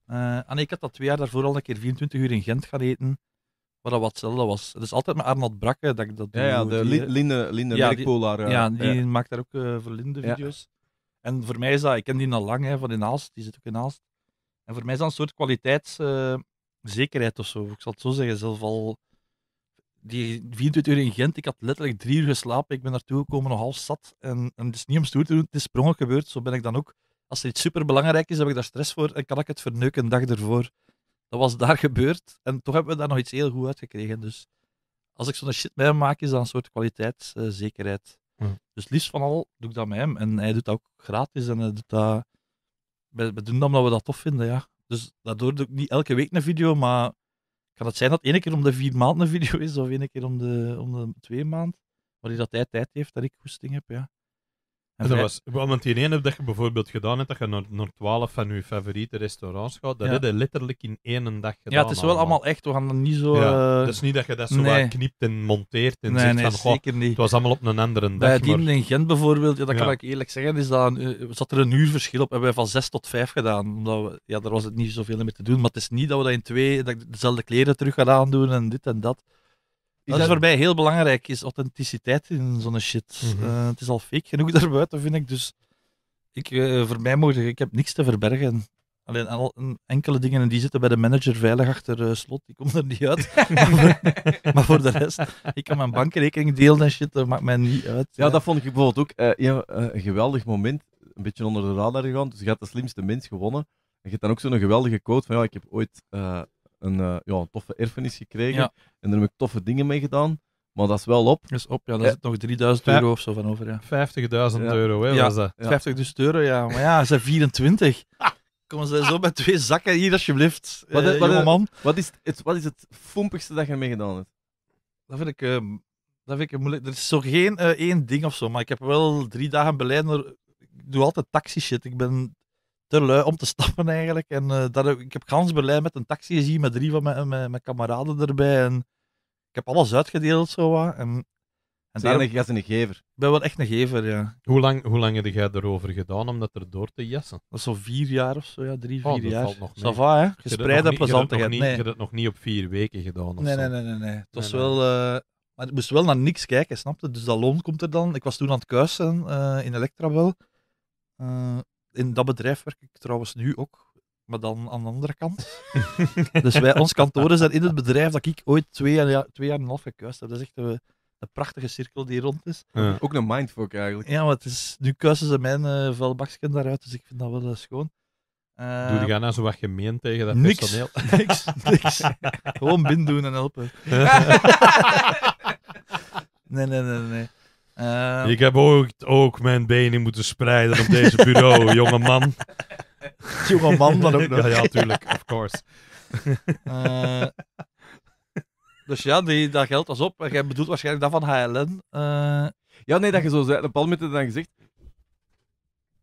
Eh, en ik had dat twee jaar daarvoor al een keer 24 uur in Gent gaan eten dat wat hetzelfde was. Het is altijd met Arnold Brakke dat ik dat doe. Ja, de die, Linde, eh, Linde ja, Die, eh, ja, die maakt daar ook uh, voor Linde video's. En voor mij is dat, ik ken die al lang hè, van in Aalst, die zit ook in Aalst. En voor mij is dat een soort kwaliteitszekerheid of zo. Ik zal het zo zeggen, zelf al die 24 uur in Gent, ik had letterlijk drie uur geslapen, ik ben naartoe gekomen nog half zat. En, en het is niet om stoer te doen, het is sprongen gebeurd, zo ben ik dan ook. Als er iets superbelangrijk is, heb ik daar stress voor en kan ik het verneuken een dag ervoor dat was daar gebeurd. En toch hebben we daar nog iets heel goed uitgekregen. Dus als ik zo'n shit met hem maak, is dat een soort kwaliteitszekerheid. Uh, Dus liefst van al doe ik dat met hem. En hij doet dat ook gratis. En hij doet dat... We, doen dat omdat we dat tof vinden, ja. Dus daardoor doe ik niet elke week een video, maar kan het zijn dat één ene keer om de vier maanden een *laughs* video is, of ene keer om de, om de twee maanden? hij dat hij tijd heeft, dat ik goesting heb, ja. En dat was, want die ene dat je bijvoorbeeld gedaan hebt, dat je naar, naar 12 van je favoriete restaurants gaat, dat ja. heb je letterlijk in één dag gedaan. Ja, het is wel allemaal, echt, we gaan dat niet zo... Ja, het eh, is niet dat je dat zo maar knipt en monteert en nee, zegt van, goh, zeker niet. het was allemaal op een andere dag. Bij die in Gent bijvoorbeeld, ja, dat kan ik eerlijk zeggen, is dat eh, zat er een uur verschil op, hebben van 6 tot 5 gedaan. Omdat we, ja, daar was het niet zoveel mee te doen, maar het is niet dat we dat in twee, dat dezelfde kleren terug gaan aandoen en dit en dat dat, is waarbij heel belangrijk is authenticiteit in zo'n shit. Mhm. Eh, het is al fake genoeg *laughs* daarbuiten, vind ik. Dus ik, eh, voor mij mogen, ik heb niks te verbergen. Alleen al, enkele dingen die zitten bij de manager veilig achter eh, slot. Die komt er niet uit. *laughs* maar voor de rest, ik kan mijn bankrekening delen en shit, dat maakt mij niet uit. Ja, dat vond ik bijvoorbeeld ook een geweldig moment. Een beetje onder de radar gegaan. Dus je hebt de slimste mens gewonnen. En je hebt dan ook zo'n geweldige quote van ja, ik heb ooit een, eh, ja, een toffe erfenis gekregen. En daar heb ik toffe dingen mee gedaan. Maar dat is wel op. Dat is op, ja. Daar eh, zit nog 3000 euro of zo van over, ja. 50.000 euro, hè, Ja. 50.000 euro, ja. Maar ja, ze zijn 24. *laughs* Ah. Komen ze zo met twee zakken hier, alsjeblieft. Wat, eh, wat, is het, wat is het fompigste dat je mee gedaan hebt? Dat vind ik... dat vind ik moeilijk. Er is zo geen één ding of zo, maar ik heb wel drie dagen beleid. Ik doe altijd taxi shit. Ik ben te lui om te stappen eigenlijk. En eh, dat, ik heb gans Berlijn met een taxi gezien, met drie van mijn, mijn, mijn kameraden erbij. En ik heb alles uitgedeeld zo wat. En, en daarom, een, een gever. Ik ben wel echt een gever, ja. Hoe lang, hoe lang heb jij erover gedaan om dat er door te jassen? Dat is zo vier jaar of zo, ja. Drie, oh, vier dat jaar. Valt nog mee. Va, hè? Gespreide plezantigheid. Je hebt het nog niet op vier weken gedaan nee, Nee, nee, nee. nee. Het was wel... Uh, maar ik moest wel naar niks kijken, snapte? Dus dat loon komt er dan. Ik was toen aan het kuisen eh, in Electrabel in dat bedrijf werk ik trouwens nu ook, maar dan aan de andere kant. *laughs* dus wij, ons kantoor is in het bedrijf dat ik ooit twee jaar, twee jaar en een half gekuist heb. Dat is echt een, een prachtige cirkel die rond is. Ook een mindfuck eigenlijk. Ja, want nu kuisen ze mijn uh, daaruit, dus ik vind dat wel eh, schoon. Eh, Doe je gaan nou zo wat gemeen tegen dat personeel? *laughs* Niks, niks. Gewoon binnen doen en helpen. *laughs* nee, nee, nee, nee. Ehm, ik heb ooit ook mijn benen moeten spreiden op deze bureau, *laughs* jonge man. jonge man dan ook *laughs* nog. Ja, ja, tuurlijk, of course. *laughs* Eh, dus ja, die, dat geldt als op. Jij bedoelt waarschijnlijk dat van HLN. Eh. ja, nee, dat je zo zei. Op een dan gezegd.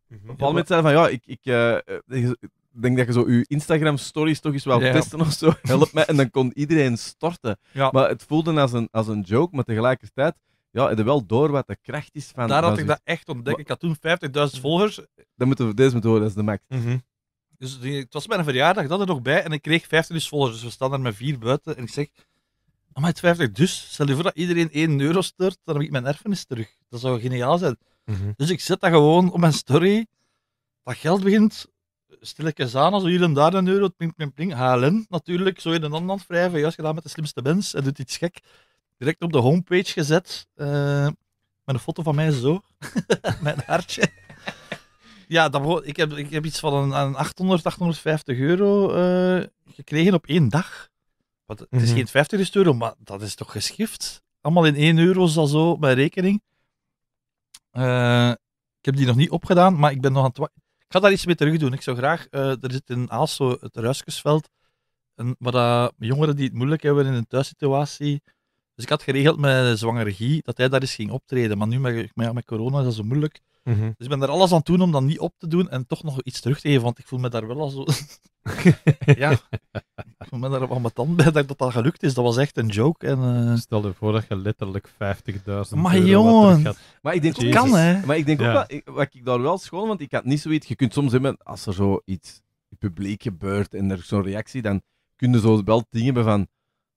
Op een moment zei van ja, ik, eh, ik denk dat je zo je Instagram stories toch eens wel testen of zo. Help mij. En dan kon iedereen storten. Maar het voelde als een, als een joke, maar tegelijkertijd ja, en wel door wat de kracht is van. Daar had ik dat echt ontdekt. Ik had toen 50.000 mm. volgers. Dan moeten we deze moeten horen, dat is de max. Mhm. Dus het was mijn verjaardag, dat er nog bij. En ik kreeg 50.000 volgers. Dus we staan daar met vier buiten. En ik zeg: maar 50 dus. Stel je voor dat iedereen 1 euro stort, dan heb ik mijn erfenis terug. Dat zou geniaal zijn. Mhm. Dus ik zet dat gewoon op mijn story. Dat geld begint stilletjes aan, zo hier en daar een euro, ping, ping, ping. HLN natuurlijk, zo in een land wrijven. Juist gedaan met de slimste mens, en doet iets gek direct op de homepage gezet. Eh, met een foto van mij zo. *laughs* Mijn hartje. ja, dat, ik, heb, ik heb iets van een, een 800, 850 euro eh, gekregen op één dag. Wat, het is mhm. geen 50 euro, maar dat is toch geschift? Allemaal in 1 euro, dat zo, mijn rekening. Eh, ik heb die nog niet opgedaan, maar ik ben nog aan het... Ik ga daar iets mee terug doen. Ik zou graag... er zit in Aalso het Ruiskusveld, en, waar jongeren die het moeilijk hebben in een thuissituatie, dus ik had geregeld met zwangere Guy dat hij daar eens ging optreden. Maar nu met, met, corona is dat zo moeilijk. Mhm. Dus ik ben er alles aan toe om dat niet op te doen en toch nog iets terug te geven, want ik voel me daar wel al zo... *laughs* ja, ik voel me daar op mijn tand bij dat dat gelukt is. Dat was echt een joke. En, eh, Stel je voor dat je letterlijk 50.000 Maar jongen, maar ik denk, ook kan hè. Maar ik denk ook wel ik, wat ik daar wel schoon, want ik had niet zoiets... Je kunt soms hebben, als er zoiets in publiek gebeurt en er zo'n reactie, dan kunnen ze zo wel dingen van...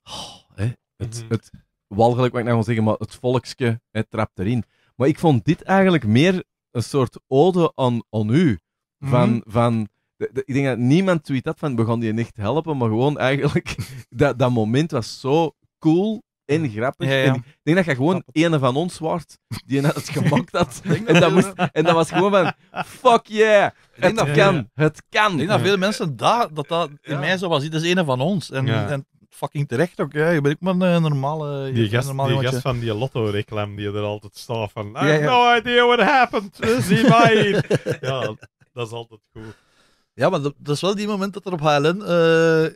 Oh, hè, het, mhm. het walgelijk wat ik nou wil zeggen, maar het volksje het trapt erin. Maar ik vond dit eigenlijk meer een soort ode aan, aan u. Mhm. Van, van, ik denk dat niemand tweet dat. van begon gaan die te helpen, maar gewoon eigenlijk *laughs* dat, dat moment was zo cool en grappig. Ja, ja. ik denk dat je gewoon een van ons wordt die je het gemaakt had. *laughs* en, dat moest, en dat was gewoon van, fuck yeah, het kan, het kan. Ik denk dat veel mensen dat, dat, dat in mij zo was, dit is een van ons. En, en fucking terecht ook. ja. Je bent ook maar een normale... Die gast, normale die gast van die lotto-reclame die er altijd staat van... I have no idea what happened. Eh, zie mij *laughs* ja, dat is altijd goed. Ja, maar dat, is wel die moment dat er op HLN... Eh,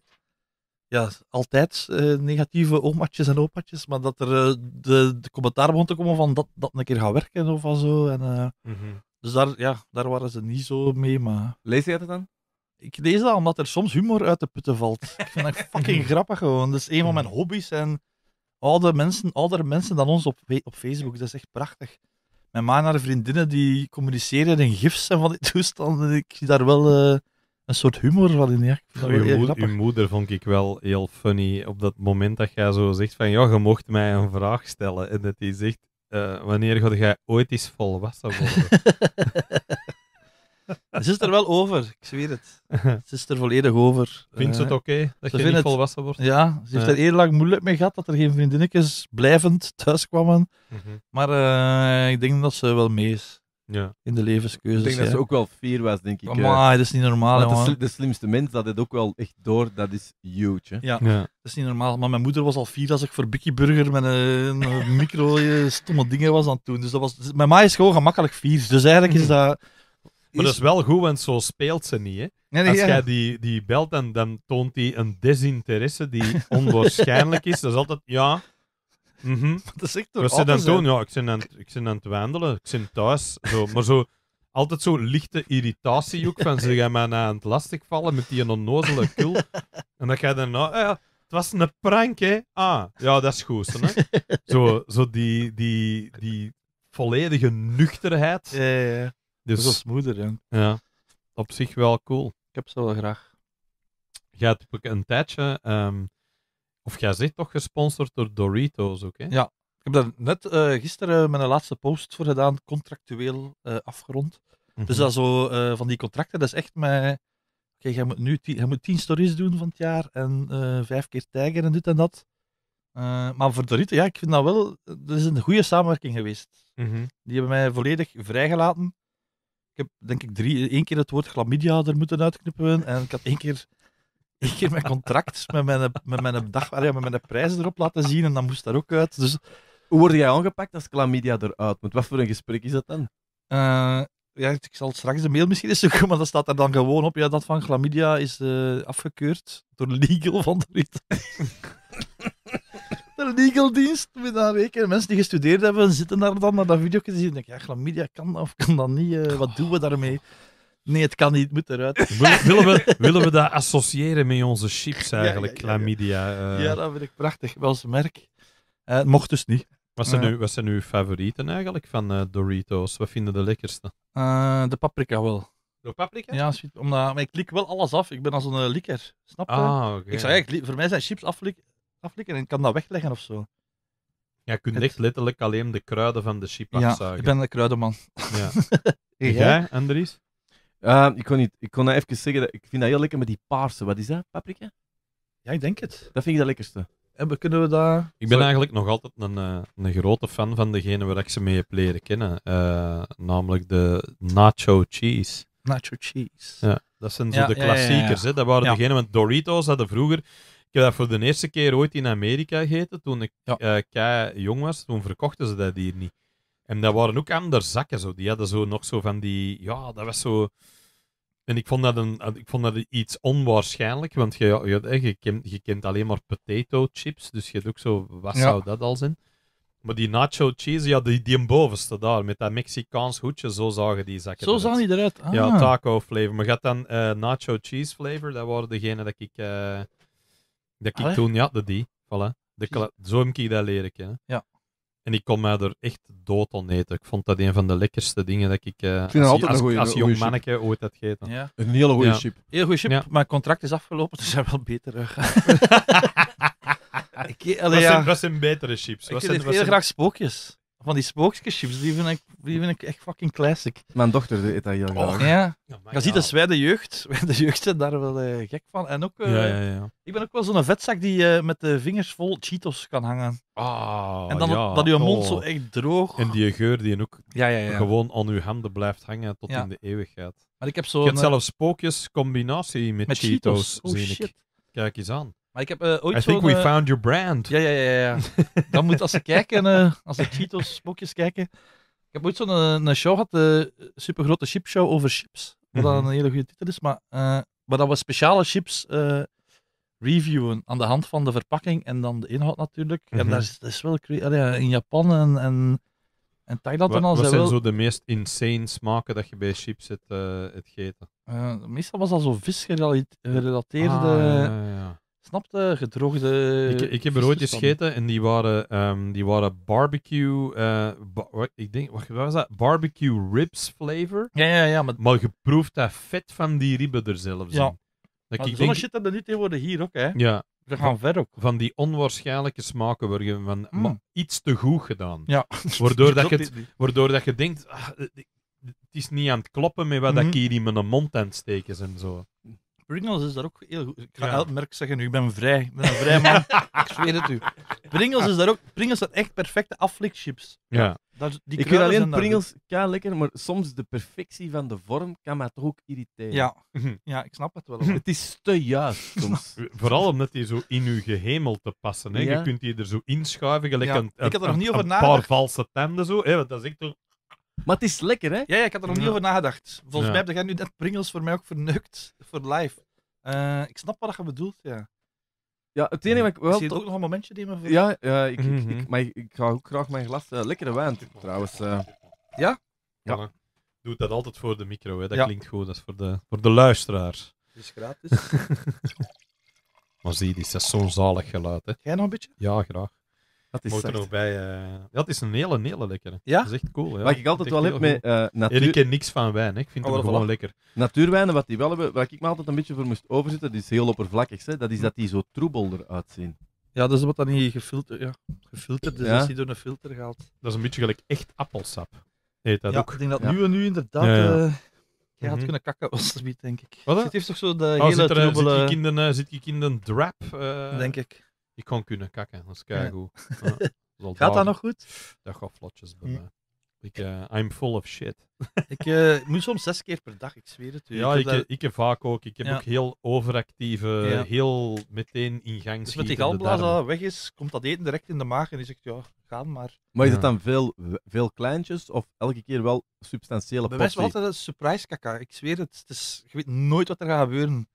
ja, altijd eh, negatieve omaatjes en opatjes, maar dat er de, de commentaar begon te komen van dat dat een keer gaat werken of zo. En, mm Dus daar, ja, daar waren ze niet zo mee, maar... Lees jij dat dan? ik lees dat omdat er soms humor uit de putten valt. Ik vind dat fucking *laughs* grappig gewoon. Dat is een van mijn hobby's. En mensen, oudere mensen dan ons op, op Facebook, dat is echt prachtig. Mijn ma en vriendinnen die communiceren in gifs en van die *laughs* toestanden. Ik zie daar wel eh, een soort humor van in. Ja. moeder vond ik wel heel funny op dat moment dat jij zo zegt van ja, je mocht mij een vraag stellen. En dat die zegt, eh, wanneer ga jij ooit eens volwassen worden? *laughs* Ze is er wel over, ik zweer het. *laughs* Ze is er volledig over. Vindt ze het eh, oké dat ze je niet het, volwassen wordt? Ja, ze heeft er eh. heel lang moeilijk mee gehad dat er geen vriendinnetjes blijvend thuis kwamen. Mhm. Maar eh, ik denk dat ze wel mee is. Ja. In de levenskeuzes. Ik denk dat ze ook wel fier was, denk ik. maar dat is niet normaal. Maar de, slimste mens dat het ook wel echt door, dat is huge. Ja. dat is niet normaal. Maar mijn moeder was al fier als ik voor Bicky Burger met een micro stomme dingen was aan het doen. Dus dat was, mijn ma is gewoon gemakkelijk fier. Dus eigenlijk is mhm. dat. Maar dat is wel goed, want zo speelt ze niet. Hè? Als jij die, die belt, dan, dan toont hij een desinteresse die *laughs* onwaarschijnlijk is. Dat is altijd, ja. Mhm. *laughs* Dat is echt Wat ze dan doen? Ja, ik ben aan, ik het wandelen, ik ben thuis. Zo. Maar zo, altijd zo lichte irritatie ook, van ze gaan mij aan het lastigvallen met die onnozele kul. *laughs* En dat jij dan, nou, ja, eh, het was een prank, hè. Ah, ja, dat is goed. Hè? Zo, zo die, die, die volledige nuchterheid. ja, ja. Dus, als moeder, Ja, op zich wel cool. Ik heb ze wel graag. Jij hebt een tijdje, ehm, of jij zit toch gesponsord door Doritos ook, hè? Ja, ik heb daar net uh, gisteren mijn laatste post voor gedaan, contractueel eh, afgerond. Mhm. Dus dat zo eh, van die contracten, dat is echt mijn. Kijk, jij moet nu tien, moet tien stories doen van het jaar en vijf keer tijger en dit en dat. maar voor Dorito, ja, ik vind dat wel. Dat is een goede samenwerking geweest. Mhm. Die hebben mij volledig vrijgelaten ik heb denk ik drie, één keer het woord chlamydia er moeten uitknippen. En ik had één keer, één keer mijn contract met mijn, met, mijn dag, met mijn prijzen erop laten zien. En dan moest daar ook uit. Dus, Hoe word jij aangepakt als chlamydia eruit moet? Wat voor een gesprek is dat dan? Eh, ja, ik zal straks de mail misschien eens zoeken, maar dat staat er dan gewoon op. Ja, dat van chlamydia is eh, afgekeurd door legal van de rit de legal dienst Mensen die gestudeerd hebben, zitten daar dan naar dat video te zien. denk ja, chlamydia kan of kan dat niet? Eh, wat doen we daarmee? Nee, het kan niet, het moet eruit. *laughs* Willen, we, willen we dat associëren met onze chips eigenlijk, chlamydia? Eh? Ja, dat vind ik prachtig. Wel zijn merk. Eh, mocht dus niet. Wat zijn, uw, wat zijn uw favorieten eigenlijk van Doritos? Wat vinden de lekkerste? de paprika wel. De paprika? Ja, omdat, maar ik lik wel alles af. Ik ben als een likker. Snap je? Ah, ik zou eigenlijk, voor mij zijn chips aflikken aflikken en kan dat wegleggen of zo. Ja, je kunt echt letterlijk alleen de kruiden van de chip ja, afzuigen. ik ben de kruidenman. Ja. *laughs* jij, Andries? Uh, ik, kon niet, ik kon even zeggen, dat, ik vind dat heel lekker met die paarse. Wat is dat, paprika? Ja, ik denk het. Dat vind ik de lekkerste. En kunnen we daar... Ik ben eigenlijk nog altijd een, eh, een grote fan van degene waar ik ze mee heb leren kennen. Eh, namelijk de nacho cheese. Nacho cheese. Ja, dat zijn zo de klassiekers. hè? Dat waren degene, met Doritos hadden vroeger ik heb dat voor de eerste keer ooit in Amerika gegeten. Toen ik ja. Eh, jong was, toen verkochten ze dat hier niet. En dat waren ook andere zakken. Zo. Die hadden zo nog zo van die. Ja, dat was zo. En ik vond dat, een, eh, ik vond dat iets onwaarschijnlijk, want je, je, eh, je, kent, je kent alleen maar potato chips, dus je hebt ook zo, wat zou dat al zijn? Maar die nacho cheese, ja, die, die bovenste daar, met dat Mexicaans hoedje, zo zagen die zakken Zo zagen die eruit? Ja, ah. taco flavor. Maar je had dan nacho cheese flavor, dat waren degene dat ik... Dat ik toen, ja, dat die. Voilà. De zo heb ik dat Ja. En ik kon mij er echt dood aan eten. Ik vond dat een van de lekkerste dingen dat ik eh, als, altijd een als, goeie- als jong manneke ooit had gegeten. Een hele goede Ja. chip. Heel goede Chip. Ja. Mijn contract is afgelopen, dus hij wel beter. *laughs* *laughs* Dat ik, zijn, betere chips? ik vind heel graag spookjes van die spookjeschips, die, vind ik, die vind ik echt fucking classic. Mijn dochter eet dat heel oh. graag. ja. je ziet, dat wij de jeugd, *laughs* de jeugd zijn daar wel eh, gek van. En ook, eh, ja, ja, ja. ik ben ook wel zo'n vetzak die eh, met de vingers vol Cheetos kan hangen. Ah, en dan dat je mond oh. zo echt droog. En die geur die ook Ja, ja, ja. gewoon aan uw handen blijft hangen tot in de eeuwigheid. Maar ik heb Je hebt zelfs spookjes, combinatie met, Cheetos, Oh, ik. Kijk eens aan. Maar ik heb eh, ooit I think we eh, found your brand. Ja, ja, ja. ja. *laughs* Dan moet als ze kijken, eh, als de Cheetos boekjes kijken. Ik heb ooit zo'n een show gehad, de supergrote chipshow over chips. Wat mm een hele goede titel is. Maar, maar dat was speciale chips reviewen aan de hand van de verpakking en dan de inhoud natuurlijk. En mhm. dat is, dat is wel ja, in Japan en, en, en Thailand en al. Wat zijn zo de meest insane smaken dat je bij chips het, uh, het geten? meestal was dat zo vis gerelateerde. Ah, ja, ja. Snapte gedroogde. Ik, ik heb er ooit eens gegeten en die waren, ehm, die waren barbecue. Uh, ik denk, wat was dat? Barbecue ribs flavor. Ja, ja, ja. Maar, maar geproefd dat vet van die ribben er zelf zijn. Ja. Dat ik denk... shit dat er niet in worden hier ook, hè? Ja. We gaan ver ook. Van die onwaarschijnlijke smaken worden van hmm. iets te goed gedaan. Ja. *laughs* Waardoor, dat, je het, waardoor dat je denkt, ah, het is niet aan het kloppen met wat mhm. ik hier in mijn mond aan het steken is en zo. Pringles is daar ook heel goed. Ik ga elk merk zeggen nu, ik ben vrij. Ik ben een vrij man. *laughs* ik zweer het u. Pringles is daar ook... Pringles zijn echt perfecte afflikchips. Ja. die ik vind alleen Pringles kan lekker, maar soms de perfectie van de vorm kan mij toch ook irriteren. Ja, *laughs* mhm. ja ik snap het wel. *laughs* het is te juist soms. Vooral omdat die zo in uw gehemel te passen. Hè. Je kunt die er zo inschuiven, gelijk ja. een, ik had er nog niet over een paar valse tanden. Zo, hè, dat is echt... toch. Maar het is lekker, hè? Ja, ja ik had er nog niet over nagedacht. Volgens mij heb jij nu dat Pringles voor mij ook vernukt voor live. Eh, ik snap wat je bedoelt, ja. Ja, het enige wat ik wel... Zie je ook nog een momentje nemen? Voor... Ja, ja. ik, ik, mhm. ik, maar ik, ga ook graag mijn glas... Eh, lekkere wijn, trouwens. Eh. Ja? Ja. Doe dat altijd voor de micro, hè. dat klinkt goed. Dat is voor de, voor de luisteraar. Het is gratis. *laughs* maar zie, dit is zo'n zalig geluid. Hè. Jij nog een beetje? Ja, graag. Dat is er nog bij. Eh, is een hele, hele lekkere. Ja? Dat is echt cool. Ja. Wat ik altijd wel heb met eh, natuur- Ik ken niks van wijn, hè. ik vind oh, het wel, lekker. natuurwijnen, wat die wel hebben, wat ik me altijd een beetje voor moest overzetten, dat is heel oppervlakkig, hè, dat is hm. dat die zo troebelder uitzien. Ja, dat is wat dan hier gefilterd, ja, gefilterd is. die door een filter gaat. Dat is een beetje gelijk echt appelsap. Heet dat ja, ik denk dat nu en nu inderdaad. jij had eh, mhm. kunnen kakken als er denk ik. Wat, Zit Het heeft toch zo de ah, hele zit, er, zit, troebele, zit in een drap? Eh? denk ik. Ik kon kunnen kakken, dat is keigoed. *laughs* Gaat dat nog goed? Dat gaat vlotjes bij mij. Ik, uh, I'm full of shit. *laughs* ik eh, moet soms zes keer per dag, ik zweer het. Ja, ik, ik, vaak ook. Ik heb ook heel overactieve, heel meteen in gang Dus met die galblaas dat weg is, komt dat eten direct in de maag en je zegt, ja, gaan maar. Maar is het dan veel, veel kleintjes of elke keer wel substantiële Bij mij is altijd een surprise kaka. Ik zweer het. het is, je weet nooit wat er gaat gebeuren.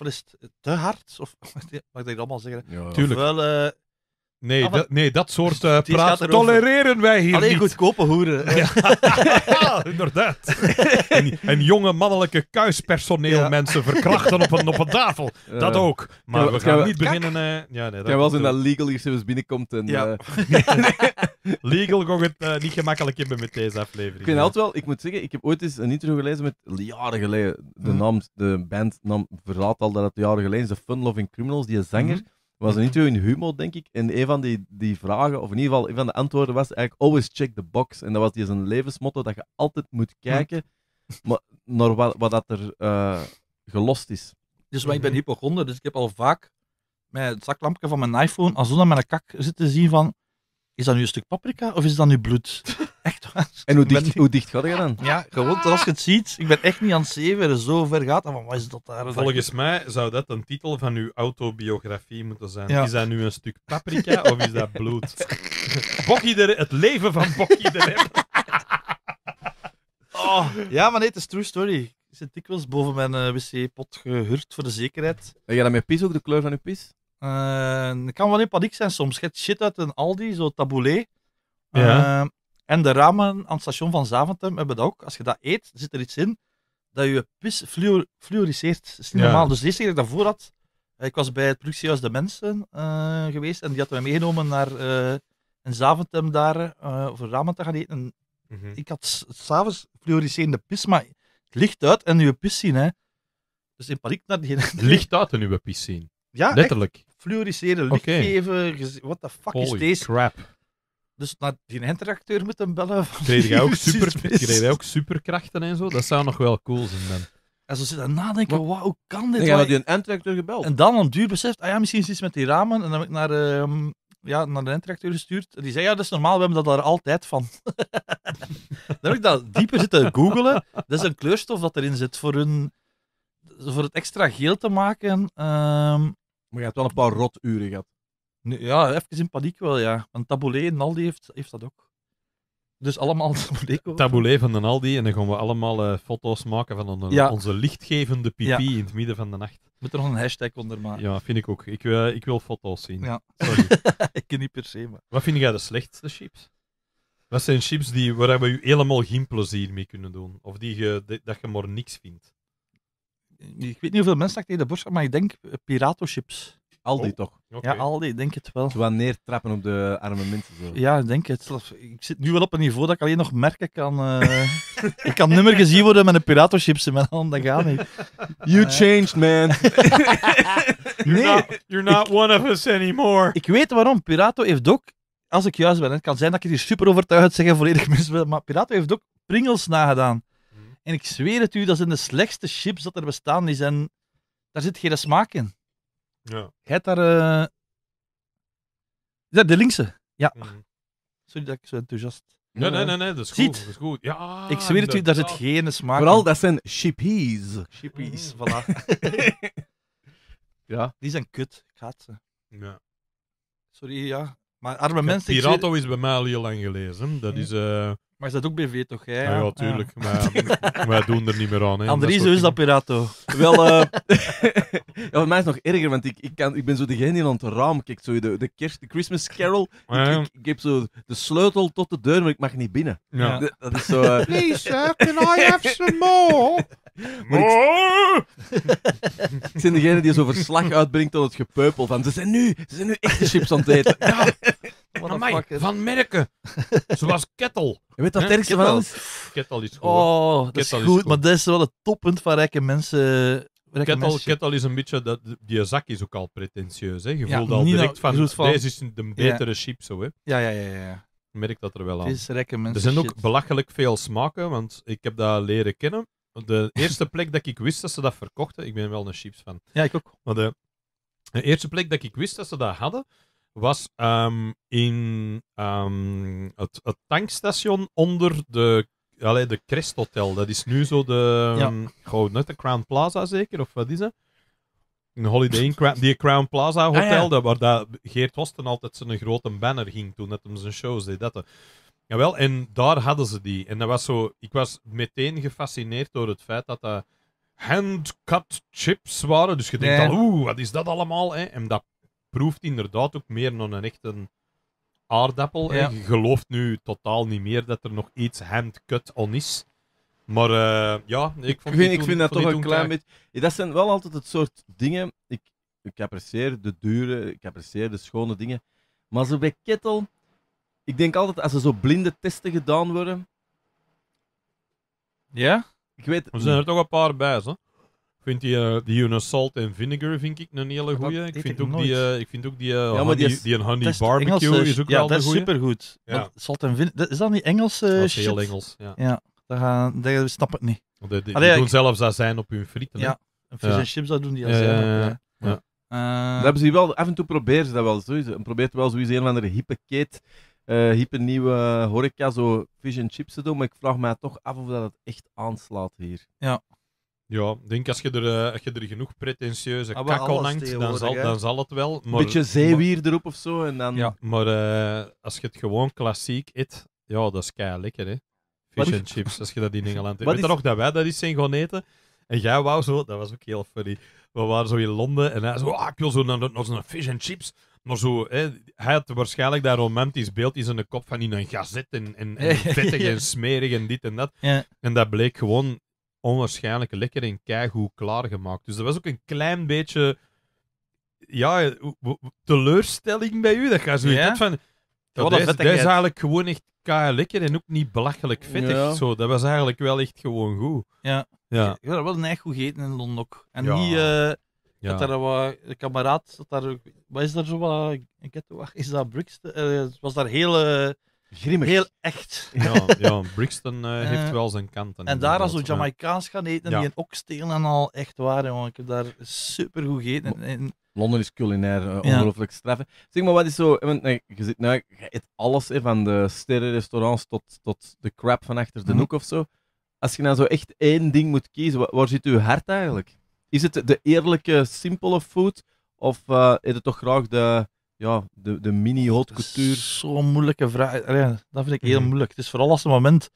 Of is het te hard? Of *laughs* mag ik dat allemaal zeggen? Ja, Tuurlijk. Ofwel, eh, Nee, ah, dat, nee, dat soort uh, *laughs* praat tolereren wij hier Alleen niet. goedkope hoeren. Ja. *laughs* ja, inderdaad. En, jonge mannelijke kuispersoneel mensen verkrachten op een, op een tafel. Dat ook. Maar we gaan niet beginnen... Uh, ja, nee, dat was in dat legal hier zelfs binnenkomt en... Eh, *laughs* legal kon het niet gemakkelijk hebben met deze aflevering. Ik vind altijd wel... Ik moet zeggen, ik heb ooit eens een interview gelezen met... Jaren geleden. De, hm. naam, de band nam verlaat al dat het jaren geleden is. De Fun Loving Criminals, die zanger... Hm was een interview in Humo, denk ik. En een van die, die vragen, of in ieder geval een van de antwoorden was eigenlijk always check the box. En dat was die zijn levensmotto, dat je altijd moet kijken hm. maar, naar wat, wat dat er eh, gelost is. Dus maar ik ben mhm. hypochonder, dus ik heb al vaak mijn zaklampje van mijn iPhone als zo naar mijn kak zitten zien van is dat nu een stuk paprika of is dat nu bloed? *laughs* Echt waar. En hoe dicht, hoe dicht gaat je dan? Ja, gewoon als je het ziet. Ik ben echt niet aan het zeven, zo ver gaat Van, wat is dat daar? Volgens mij zou dat een titel van uw autobiografie moeten zijn. Is dat nu een stuk paprika of is dat bloed? *laughs* Bokkie de het leven van Bokkie de *laughs* oh, ja, maar nee, het is true story. Ik zit dikwijls boven mijn eh, wc-pot gehurkt voor de zekerheid. Heb jij dat met pis ook de kleur van je pis? Uh, kan wel in paniek zijn soms. Je shit uit een Aldi, zo taboulet. Eh, en de ramen aan het station van Zaventem hebben dat ook. Als je dat eet, zit er iets in dat je pis fluoriseert. Dat is niet normaal. Dus de eerste keer dat ik dat voor had, eh, ik was bij het productiehuis De Mensen geweest en die hadden mij meegenomen naar een Zaventem daar, voor ramen te gaan eten. Mhm. Ik had s'avonds fluoriserende pis, maar het licht uit en je pis zien. Hè. Dus in paniek naar die... Licht uit en je pis zien? Ja, Letterlijk fluoriseren, licht geven. What the fuck is deze? crap. Dus naar die interacteur moeten bellen. Kreeg jij, ook *laughs* super, ook superkrachten en zo? Dat zou nog wel cool zijn man. En zo zitten nadenken, wow, hoe kan dit? Dan heb je een interacteur gebeld. En dan om duur beseft, ah ja, misschien is iets met die ramen. En dan heb ik naar, ehm, ja, naar de interacteur gestuurd. En die zei, ja, dat is normaal, we hebben dat daar altijd van. *laughs* dan heb ik dat dieper zitten googelen. Dat is een kleurstof dat erin zit voor, hun, voor het extra geel te maken. ehm maar je hebt wel een paar roturen gehad. ja, even in paniek wel, ja. Want Taboulet en Aldi heeft, heeft dat ook. Dus allemaal *laughs* Taboulet. van de Aldi. En dan gaan we allemaal eh, foto's maken van onze lichtgevende pipi in het midden van de nacht. Moet er nog een hashtag onder maken. Ja, vind ik ook. Ik, uh, ik wil foto's zien. Ja. Sorry. *laughs* ik ken niet per se, maar... Wat vind jij de slechtste chips? Wat zijn chips die, waar we je helemaal geen plezier mee kunnen doen? Of die dat je maar niks vindt? ik weet niet hoeveel mensen dat tegen de borst maar ik denk eh, Pirato chips. Aldi oh, toch? Ja, Aldi, ik denk het wel. wanneer neertrappen op de arme mensen. Zo. Ja, ik denk het. Ik zit nu wel op een niveau dat ik alleen nog merken kan. Eh, *laughs* ik kan nummer gezien worden met een Pirato chips in mijn hand. Dat gaat niet. You changed, man. *laughs* you're not, you're not one of us anymore. Ik weet waarom. Pirato heeft ook, als ik juist ben, het kan zijn dat ik hier super overtuigd zeggen en volledig mis maar Pirato heeft ook Pringles nagedaan. En ik zweer het u, dat zijn de slechtste chips dat er bestaan. Die zijn, daar zit geen smaak in. Ja. Jij daar... Eh, is dat de linkse? Ja. Mhm. Sorry dat ik zo enthousiast... Nee, nee, nee, nee, dat is goed. Dat is goed. Ja, ik zweer het u, daar zit geen smaak Vooral, dat zijn chippies. Chippies, mm. voilà. *laughs* ja. Die zijn kut. Ik ze. Ja. Sorry, ja. Maar arme mensen... Pirato is bij mij al heel lang gelezen. Dat is... Eh, maar is dat ook BV toch? Hè? Ah, ja, ja tuurlijk. Maar, wij *laughs* doen er niet meer aan. Hè. Andries, is dat pirato? Wel, uh, *laughs* *laughs* ja, voor mij is het nog erger, want ik, ik, kan, ik ben zo degene die aan het raam kijkt. Zo de, de, kerst, de Christmas Carol. Ik, heb zo de sleutel tot de deur, maar ik mag niet binnen. Ja. Dat, is zo... Eh, Please, sir, eh, can I have some more? Maar ik... ik zijn degene die zo verslag uitbrengt aan het gepeupel van ze zijn nu, ze zijn nu echte chips aan het eten. van merken. Zoals Kettle. Je weet dat het ergste van alles? Kettle is goed. Oh, is Kettle goed, is goed, maar dat is wel het toppunt van rijke mensen. Kettle, Kettle is een beetje, dat, die zak is ook al pretentieus. Hè. Je voelt al direct van, deze is de betere chips chip. Zo, hè. Ja, ja, ja, ja. merk dat er wel aan. is mensen Er zijn ook belachelijk veel smaken, want ik heb dat leren kennen de eerste plek dat ik wist dat ze dat verkochten, ik ben wel een chips fan. Ja, ik ook. Maar de, de, eerste plek dat ik wist dat ze dat hadden, was ehm, in ehm, het, tankstation onder de, allee, de Crest Hotel. Dat is nu zo de, ehm, ja. net de Crown Plaza zeker, of wat is dat? Een Holiday Inn, die Crown Plaza ah, Hotel, waar dat Geert Hosten altijd zijn grote banner ging toen dat hem zijn shows deed. Dat, eh. Jawel, en daar hadden ze die. En dat was zo, ik was meteen gefascineerd door het feit dat dat handcut chips waren. Dus je denkt nee. oeh, wat is dat allemaal? Hè? En dat proeft inderdaad ook meer dan een echte aardappel. Ja. Je gelooft nu totaal niet meer dat er nog iets handcut on is. Maar eh, ja, ik, vond ik vind, ik vind dat toch een klein beetje. Dat zijn wel altijd het soort dingen. Ik, ik apprecieer de dure, ik apprecieer de schone dingen. Maar zo bij Kettle ik denk altijd als er zo blinde testen gedaan worden. Ja? Ik weet, er zijn er toch een paar bij, zo Ik vind die, uh, die een Salt and Vinegar vind ik een hele goeie. Ik vind, ik, die, eh, ik vind, ook die, eh, honey, die, die, een honey is barbecue is ook dus. ja, wel dat is supergoed. Ja. Salt and Vinegar, is dat niet Engels? dat is heel shit. Engels, ja. daar gaan gaan, dat snap het niet. De, die, doen ik... zelfs azijn op hun frieten. Ja, en vis en chips, dat doen die azijn. Ja, dat hebben ze wel, af en toe proberen ze dat wel. Sowieso. En probeert wel sowieso een van andere hippe keet eh, een nieuwe horeca zo fish and chips te doen. Maar ik vraag mij toch af of dat het echt aanslaat hier. Ja. Ja, ik denk als je er, eh, als je er genoeg pretentieuze ah, kakkel hangt, dan zal, dan zal het wel. Een beetje zeewier erop of zo. En dan... Ja, maar eh, als je het gewoon klassiek eet, ja, dat is kei lekker, hè. Fish and chips, als je dat in Engeland eet. *laughs* Weet is... nog dat wij dat eens zijn gaan eten? En jij wou zo, dat was ook heel funny. We waren zo in Londen en hij zo, ah, ik wil zo naar zo'n fish and chips. Maar zo, hè, hij had waarschijnlijk dat romantisch beeld in de kop van in een gazet en, en, *laughs* vettig en smerig en dit en dat. En dat bleek gewoon onwaarschijnlijk lekker en keigoed klaargemaakt. Dus dat was ook een klein beetje ja, teleurstelling bij u. Dat gaat zo ja? van... Dat is, eigenlijk gewoon echt kei lekker en ook niet belachelijk vettig. Zo, dat was eigenlijk wel echt gewoon goed. Ja. Ja. dat was een echt goed gegeten in Londok. En die niet... Eh, ja. Dat daar wat een kameraad, dat daar, wat is daar zo wat, een ghetto, is dat Brixton? Uh, was daar heel eh, Grimmig. Heel echt. Ja, ja Brixton eh, heeft wel zijn kanten. En daar als we Jamaicaans gaan eten, ja. die ook stelen en al, echt waar, want Ik heb daar super goed gegeten. En... Londen is culinair ongelooflijk straf. Zeg maar, wat is zo... Je, zit, nou, je eet alles, hè, van de sterrenrestaurants tot, tot de crap van achter de mhm. hoek of zo. Als je nou zo echt één ding moet kiezen, waar, waar zit uw hart eigenlijk? is het de eerlijke, simpele food? Of uh, eet het toch graag de, ja, de, de mini hot couture? Zo'n moeilijke vraag. dat vind ik heel mhm. moeilijk. Het is vooral als een moment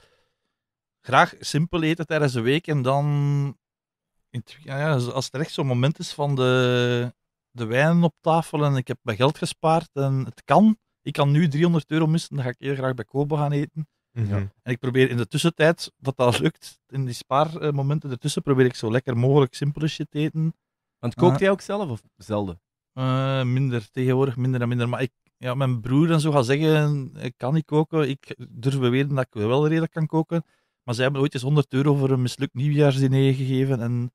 graag simpel eten tijdens de week en dan ja, als er echt zo'n moment is van de, de wijn op tafel en ik heb mijn geld gespaard en het kan. Ik kan nu 300 euro missen, dan ga ik heel graag bij Kobo gaan eten. Mhm. En ik probeer in de tussentijd, dat dat lukt, in die spaarmomenten ertussen, probeer ik zo lekker mogelijk simpele shit te eten. Want kookt hij jij ook zelf of zelden? Eh, minder, tegenwoordig minder en minder. Maar ik, ja, mijn broer en zo gaat zeggen, ik kan niet koken. Ik durf beweren dat ik wel redelijk kan koken. Maar zij hebben ooit eens 100 euro voor een mislukt nieuwjaarsdiner gegeven. En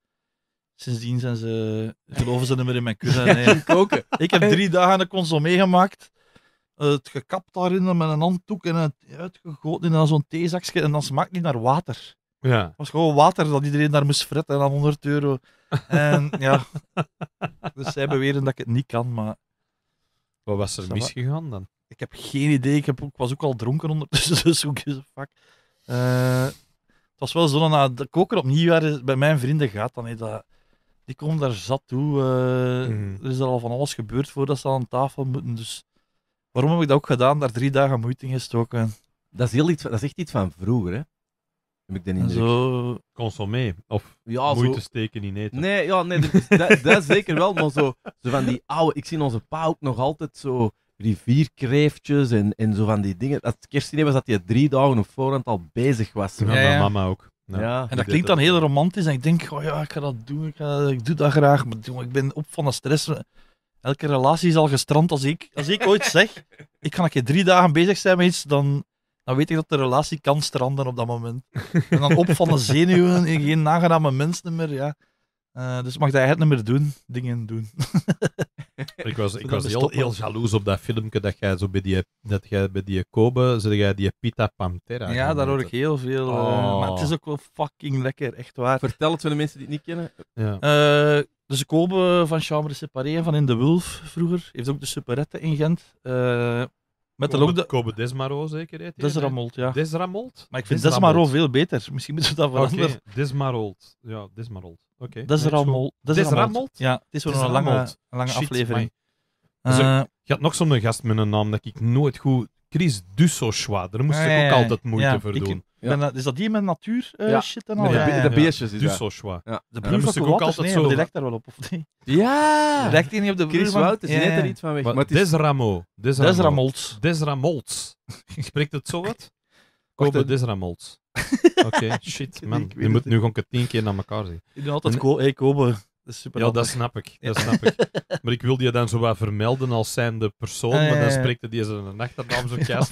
sindsdien zijn ze, geloven ze niet meer in mijn kunnen. *laughs* Nee. koken. Ik heb drie dagen een consommé gemaakt het gekapt daarin met een handdoek en het uitgegoten in zo'n theezakje. En dan smaakt niet naar water. Ja. Het was gewoon water dat iedereen daar moest fretten aan 100 euro. *laughs* En ja, dus zij beweren dat ik het niet kan, maar... Wat was er misgegaan dan? Ik heb geen idee. Ik, heb, was ook al dronken ondertussen, *laughs* dus hoe is fuck. Uh, het was wel zo dat de koker opnieuw bij mijn vrienden gaat, dan, he, dat, die komen daar zat toe. Eh, mhm. Er is er al van alles gebeurd voordat ze aan tafel moeten, dus Waarom heb ik dat ook gedaan? Daar drie dagen moeite in gestoken. Dat is, heel iets, dat is echt iets van vroeger, hè? Heb ik de indruk. Zo... Of ja, moeite steken in eten. Nee, ja, nee dat, is, dat, zeker wel. Maar zo, zo van die oude... Ik zie onze pa ook nog altijd zo rivierkreeftjes en, en zo van die dingen. Dat kerstdiner was dat hij drie dagen op voorhand al bezig was. Ja, mama ook. Ja. En dat klinkt dan heel romantisch en ik denk, oh ja, ik ga dat doen, ik, ga, ik doe dat graag, maar ik ben op van de stress. Elke relatie is al gestrand als ik, als ik ooit zeg, *laughs* ik ga een keer drie dagen bezig zijn met iets, dan, dan weet ik dat de relatie kan stranden op dat moment. En dan op van de *laughs* zenuwen en geen nagename mensen meer, ja. Uh, dus mag dat het niet meer doen, dingen doen. ik was, *laughs* ik was heel, heel jaloers op dat filmpje dat jij zo bij die, dat jij bij die Kobe, zeg jij die Pita Pantera. Ja, daar hoor ik heel veel. Eh, maar het is oh. ook wel fucking lekker, echt waar. Vertel het voor de mensen die het niet kennen. Ja. Eh, ze kopen van Chambre Separé van In de Wolf vroeger heeft ook de Superette in Gent. Uh, met de Kobe, de... Kobe Desmaro zeker Desramold, ja. Desramold? Maar ik vind Desmaro veel beter. Misschien moeten we dat veranderen. Okay. Desmarold. Ja, Desmarold. Oké. Okay. Desramold. Desramold? Ja, het is wel een lange, lange aflevering. Uh, je had nog zo'n gast met een naam dat ik nooit goed Chris Dussochois. Daar moest ik ook altijd moeite voor doen. Ja. is dat die met natuur eh, shit en al? Ja, de, beestjes is dat. Ja. De broer moest ik ook altijd nee, zo... Die lijkt daar wel op, of niet? Ja! Lijkt die niet op de broer Chris van... Wout, is ja. er iets van weg. Maar, maar is... Desramo. Desramolts. Desramolts. Spreekt het zo wat? *laughs* Kobe eh. Desramolts. *laughs* Oké, shit man. Je moet nu gewoon tien keer naar elkaar zien. Ik doe altijd Ik koop Kobe ja, dat snap ik. Dat snap ik. *laughs* Maar ik wilde je dan zo wat vermelden als zijnde persoon, ah, maar dan spreekt spreekt die zijn achternaam zo *laughs* dat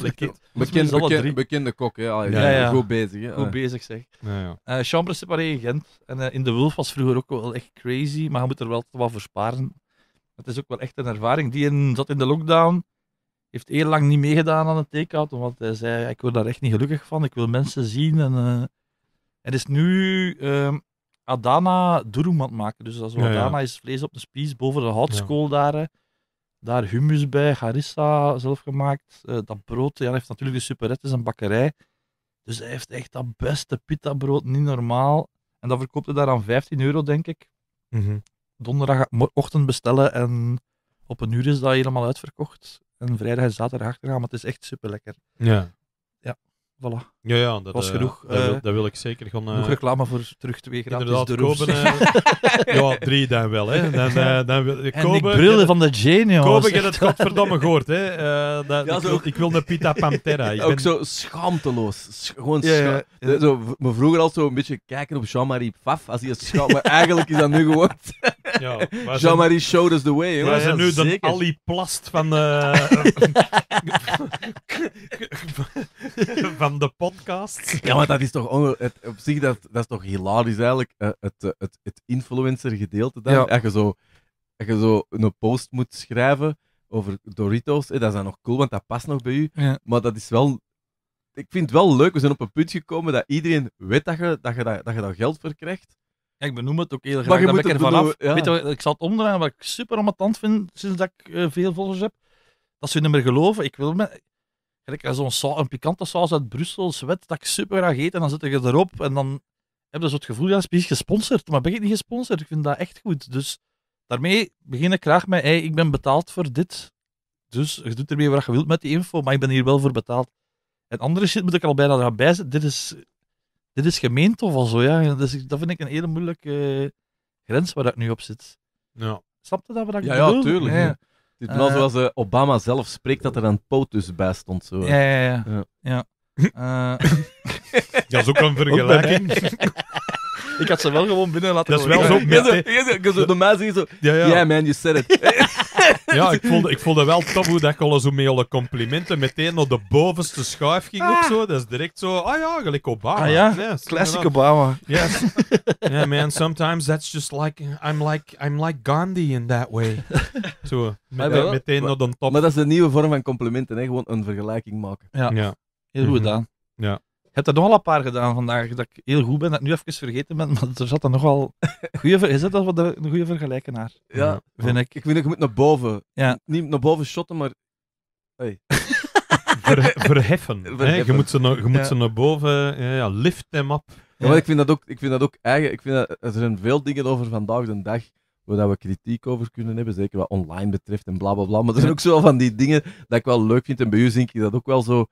Bekend, bekende kok, hè. Ja, Goed bezig, hè. Goed bezig zeg. Ja, ja. Eh Chambre Separé in Gent. En eh, in de Wolf was vroeger ook wel echt crazy, maar je moet er wel wat voor sparen. Het is ook wel echt een ervaring. Die zat in de lockdown, heeft heel lang niet meegedaan aan het take-out, omdat hij zei, ik word daar echt niet gelukkig van, ik wil mensen zien. En, eh, is nu ehm, Adana durum maken. Dus dat is Adana is vlees op de spies, boven de houtskool daar. Daar hummus bij, harissa zelf gemaakt. Eh, dat brood, hij heeft natuurlijk de superette, zijn bakkerij. Dus hij heeft echt dat beste pita-brood, niet normaal. En dat verkoopt hij daar aan 15 euro, denk ik. Mm -hmm. Donderdagochtend bestellen en op een uur is dat helemaal uitverkocht. En vrijdag en zaterdag achteraan, maar het is echt super lekker. Ja. Ja, voilà. Ja, ja dat was eh, genoeg. Dat, wil, eh, dat, wil, ik zeker gewoon Uh, eh, reclame voor terug twee gratis Inderdaad, de kopen, *laughs* ja, drie dan wel. Hè. Dan, dan wil, en die brillen van de genio. Kobe, Kopen, je het godverdomme gehoord. Hè. Dat, ik, wil, ik, een Pita Pantera. *laughs* ook zo schaamteloos. gewoon zo, me vroeger al zo een beetje kijken op Jean-Marie Pfaff als hij het maar eigenlijk is dat nu geworden. *laughs* Ja, Jean-Marie showed us the way. We is zijn nu de Ali Plast van de... van de pot *laughs* Ja, maar dat is toch op zich dat, dat is toch hilarisch eigenlijk, eh, het, eh, het, het, influencer gedeelte daar. Dat, je zo, dat je zo een post moet schrijven over Doritos, dat is dan nog cool, want dat past nog bij u. Maar dat is wel ik vind het wel leuk. We zijn op een punt gekomen dat iedereen weet dat je, dat je, dat, je daar geld voor krijgt. ik benoem het ook heel graag. Dat ik er ik zal het omdraaien, wat ik super ambetant vind sinds dat ik eh, veel volgers heb. Dat ze niet meer geloven. Ik wil me, Gelijk, eh, zo'n een pikante saus uit Brussel, zwet, dat ik super graag eet. En dan zet je erop en dan heb je zo het gevoel, ja, is gesponsord. Maar ben ik niet gesponsord? Ik vind dat echt goed. Dus daarmee begin ik graag met, hey, ik ben betaald voor dit. Dus je doet ermee wat je wilt met die info, maar ik ben hier wel voor betaald. En andere shit moet ik al bijna gaan bijzetten. Dit is, dit is gemeente of zo, ja. Dus dat vind ik een hele moeilijke eh, grens waar ik nu op zit. Ja. Snap je dat wat ik ja, bedoel? Ja, tuurlijk. Ja. Het is eh. zoals eh, Obama zelf spreekt dat er een potus bij stond. Zo. Ja, ja, ja. ja. *laughs* dat is ook een vergelijking. ik had ze wel gewoon binnen laten Dat is wel zo. *laughs* Ja, de, de, zo, ja, ja. Yeah, man, you said it. *laughs* *laughs* ja, ik voelde, ik voelde wel top hoe dat ik al zo met alle complimenten meteen naar de bovenste schuif ging ook ah. zo. Dat is direct zo, ah ja, gelijk Obama. Ah ja, yes, *laughs* classic Obama. Yes. *laughs* yeah man, sometimes that's just like, I'm like, I'm like Gandhi in that way. Zo, ah, met, meteen naar de top. Maar dat is de nieuwe vorm van complimenten, hè? gewoon een vergelijking maken. Ja, ja. heel goed mhm. aan. Ja. Je hebt er nogal een paar gedaan vandaag, dat ik heel goed ben, dat ik nu even vergeten ben, *laughs* maar er zat er nogal... Goeie, is dat wat een goede naar Ja, vind ik. Ik vind dat je moet naar boven. Ja. Niet naar boven shotten, maar... *laughs* verheffen. verheffen. Je moet ze, naar, je moet ze naar boven, ja, ja, lift them up. Ja, ik vind dat ook, ik vind dat ook eigen. Ik vind dat, er zijn veel dingen over vandaag de dag waar we kritiek over kunnen hebben, zeker wat online betreft en blablabla bla bla. Maar er zijn ook zo van die dingen dat ik wel leuk vind. En bij u denk ik dat ook wel zo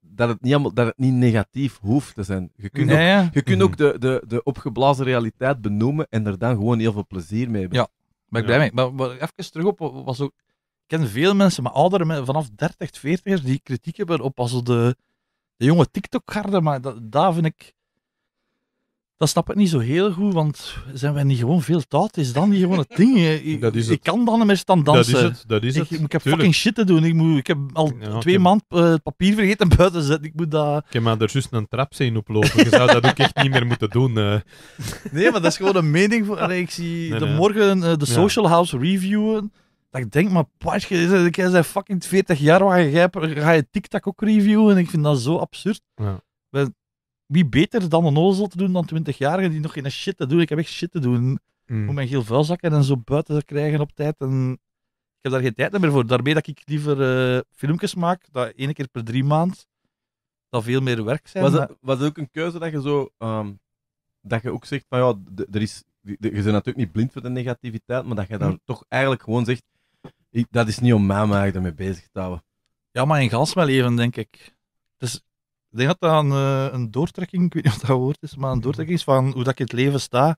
dat het niet, allemaal, dat het niet negatief hoeft te zijn. Je kunt ook, je kunt mhm. ook de, de, de opgeblazen realiteit benoemen en er dan gewoon heel veel plezier mee hebben. Ja, ben ik blij mee. Maar, even terug op, was ook, ik ken veel mensen, maar ouderen vanaf 30, 40 die kritiek hebben op als de, de jonge TikTok-garde, maar dat, dat vind ik dat snap ik niet zo heel goed, want zijn wij niet gewoon veel te Is dan niet gewoon het ding? *laughs* Ik, ik kan dan met dan dansen. Dat is het, Ik, ik heb fucking shit te doen. Ik, moet, ik heb al twee maanden eh, papier vergeten *laughs* buiten zetten. Ik moet dat... Ik heb maar er juist een trap zijn oplopen. Je zou dat ook echt niet meer moeten doen. Eh. *laughs* Nee, maar dat is gewoon een mening. Voor, ik zie de morgen eh, de Social House reviewen. Dat ik denk, maar pasje, jij zei fucking 40 jaar, waar ga je TikTok ook reviewen? En ik vind dat zo absurd. Ja wie beter dan een ozel te doen dan 20-jarigen die nog geen shit te doen. Ik heb echt shit te doen. Mm. Om mijn geel vuilzakken en zo buiten te krijgen op tijd. En ik heb daar geen tijd meer voor. Daarmee dat ik liever uh, filmpjes maak, dat één keer per drie maand, dat veel meer werk zijn. Was, het, was ook een keuze dat je zo... Ehm, dat je ook zegt van ja, er is... Je bent natuurlijk niet blind voor de negativiteit, maar dat je daar hmm. toch eigenlijk gewoon zegt... dat is niet om mij, maar daarmee bezig te houden. Ja, maar in gans mijn leven, denk ik. Ik denk dat dat een, eh, een doortrekking, ik weet niet of dat woord is, maar een doortrekking is van hoe dat ik in het leven sta.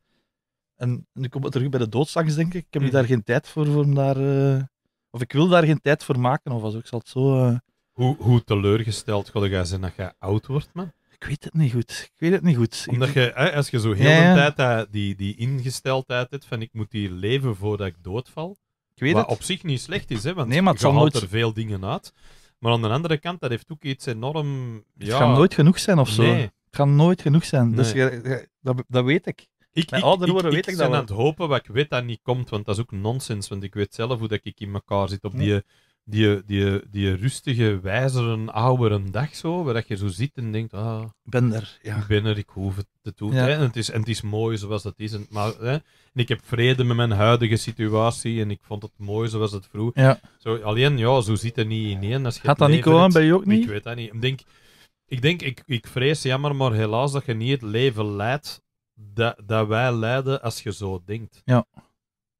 En nu kom het terug bij de doodsangst, denk ik. Ik heb mm. daar geen tijd voor, voor daar... Eh, of ik wil daar geen tijd voor maken, of was ik zal het zo... Eh, hoe, hoe teleurgesteld ga jij zijn dat jij oud wordt, man? Ik weet het niet goed. Ik weet het niet goed. Omdat je, als je zo heel ja, de tijd die, die ingesteldheid hebt van ik moet hier leven voordat ik doodval, ik weet wat op zich niet slecht is, hè, want nee, maar het je er veel dingen uit. Maar aan de andere kant, dat heeft ook iets enorm... Ja. Het gaat nooit genoeg zijn of zo. Nee. Het gaat nooit genoeg zijn. Dus dat, dat weet ik. Ik, Mijn ik, ouder worden weet ik, ik dat ben aan het hopen, wat ik weet dat niet komt, want dat is ook nonsens. Want ik weet zelf hoe dat ik in elkaar zit op die die, die, die rustige, wijzere, oudere dag zo, waar dat je zo zit en denkt, ah, ik ben er, ja. ik ben er, ik hoef het te doen. Hè? En, het is, en het is mooi zoals dat is. En, maar, hè? en ik heb vrede met mijn huidige situatie en ik vond het mooi zoals het vroeg. Ja. Zo, alleen, ja, zo zit het niet in één. Als Gaat dat niet komen bij je ook niet? Ik weet dat niet. Ik denk, ik, denk ik, ik vrees jammer, maar helaas dat je niet het leven leidt dat, dat wij leiden als je zo denkt. Ja.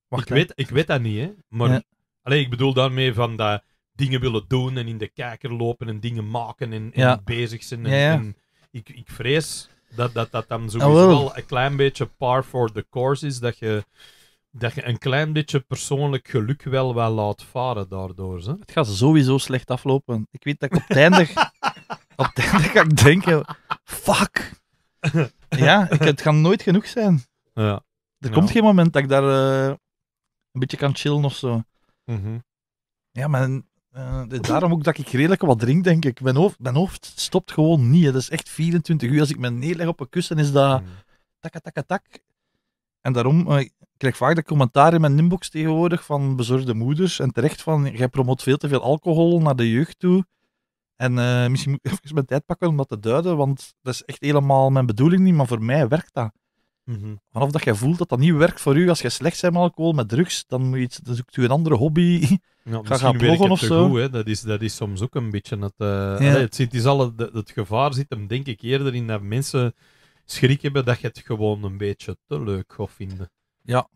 Wacht, ik, weet, ik weet dat niet, hè, maar Alleen ik bedoel daarmee van dat dingen willen doen en in de kijker lopen en dingen maken en, en bezig zijn. En, en ik, ik vrees dat dat, dat dan sowieso wel een klein beetje par for the course is. Dat je, dat je een klein beetje persoonlijk geluk wel wel laat varen daardoor. zo Het gaat sowieso slecht aflopen. Ik weet dat ik op het einde, *laughs* op ga ik denken: fuck. Ja, het gaat nooit genoeg zijn. Ja. Er komt geen moment dat ik daar eh, een beetje kan chillen of zo. Mhm. Ja, maar eh, eh, daarom ook dat ik redelijk wat drink, denk ik. Mijn hoofd, mijn hoofd stopt gewoon niet. Het is echt 24 uur. Als ik me neerleg op een kussen, is dat takatakatak mhm. tak, tak, En daarom eh, krijg ik vaak de commentaar in mijn inbox tegenwoordig van bezorgde moeders. En terecht van, jij promoot veel te veel alcohol naar de jeugd toe. En misschien moet ik *laughs* even mijn tijd pakken om dat te duiden, want dat is echt helemaal mijn bedoeling niet. Maar voor mij werkt dat. -hmm. Vanaf dat jij voelt dat dat niet werkt voor u, als je slecht bent met alcohol, met drugs, dan, moet je zoekt u een andere hobby. *laughs* Ja, ga gaan bloggen of zo. hè? Dat, is, dat is soms ook een beetje het, eh, het, het, is al, het, gevaar zit hem denk ik eerder in dat mensen schrik hebben dat je het gewoon een beetje te leuk gaat vinden. Ja,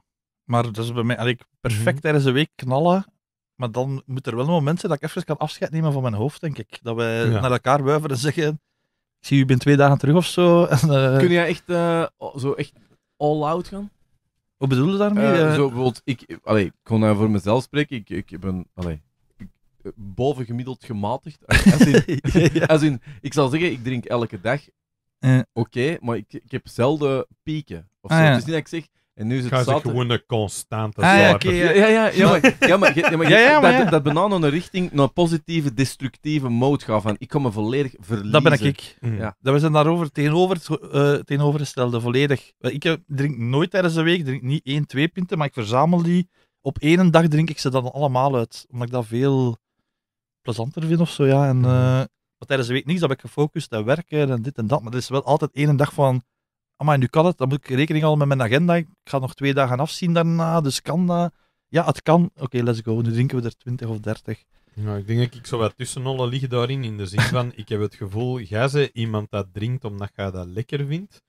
maar dat is bij mij eigenlijk mhm. perfect tijdens de week knallen. Maar dan moet er wel een moment zijn dat ik even kan afscheid nemen van mijn hoofd, denk ik. Dat wij naar elkaar wuiven en zeggen ik zie, u bent twee dagen terug of zo. En, eh, Kun jij echt, eh, zo echt all-out gaan? Wat bedoel je daarmee? Eh, zo bijvoorbeeld, ik, allee, ik kon nou voor mezelf spreken. Ik, ik ben allee, ik, gematigd. Als in, *laughs* als in, ik zal zeggen, ik drink elke dag. Oké, maar ik, ik heb zelden pieken. Of ah, Het is niet dat ik zeg, en nu is het zat. gewoon een constante ah, ja, ja, ja, ja, maar, *laughs* dat, dat een richting, naar positieve, destructieve mode gaf. van ik kom me volledig verliezen. Dat ben ik. ik. Mm. Ja. Dat we zijn daarover tegenover, uh, tegenovergestelde, volledig. Eh, ik eh, drink nooit tijdens de week, drink niet één, twee pinten, maar ik verzamel die. Op één dag drink ik ze dan allemaal uit, omdat ik dat veel plezanter vind of zo, ja. En, uh, maar tijdens de week niks, dat ben ik gefocust en werken en dit en dat, maar er is wel altijd één dag van maar nu kan het, dan moet ik rekening houden met mijn agenda. Ik ga nog twee dagen afzien daarna, dus kan dat? Ja, het kan. Oké, let's go. Nu drinken we er 20 of 30. Nou, ik denk dat ik zo wat alle liggen daarin, in de zin van, ik heb het gevoel, jij ze iemand dat drinkt omdat jij dat lekker vindt.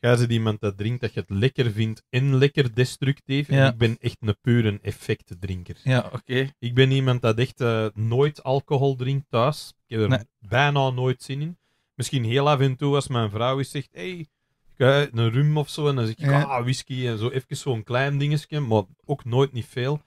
Jij ze iemand dat drinkt dat je het lekker vindt en lekker destructief. Ja. ik ben echt een pure effectdrinker. Ja, oké. Ik ben iemand dat echt eh, nooit alcohol drinkt thuis. Ik heb er bijna nooit zin in. Misschien heel af en toe als mijn vrouw eens zegt, hey, een rum of zo. En dan zeg ik, ah, whisky en zo. Even zo'n klein dingetje, maar ook nooit niet veel.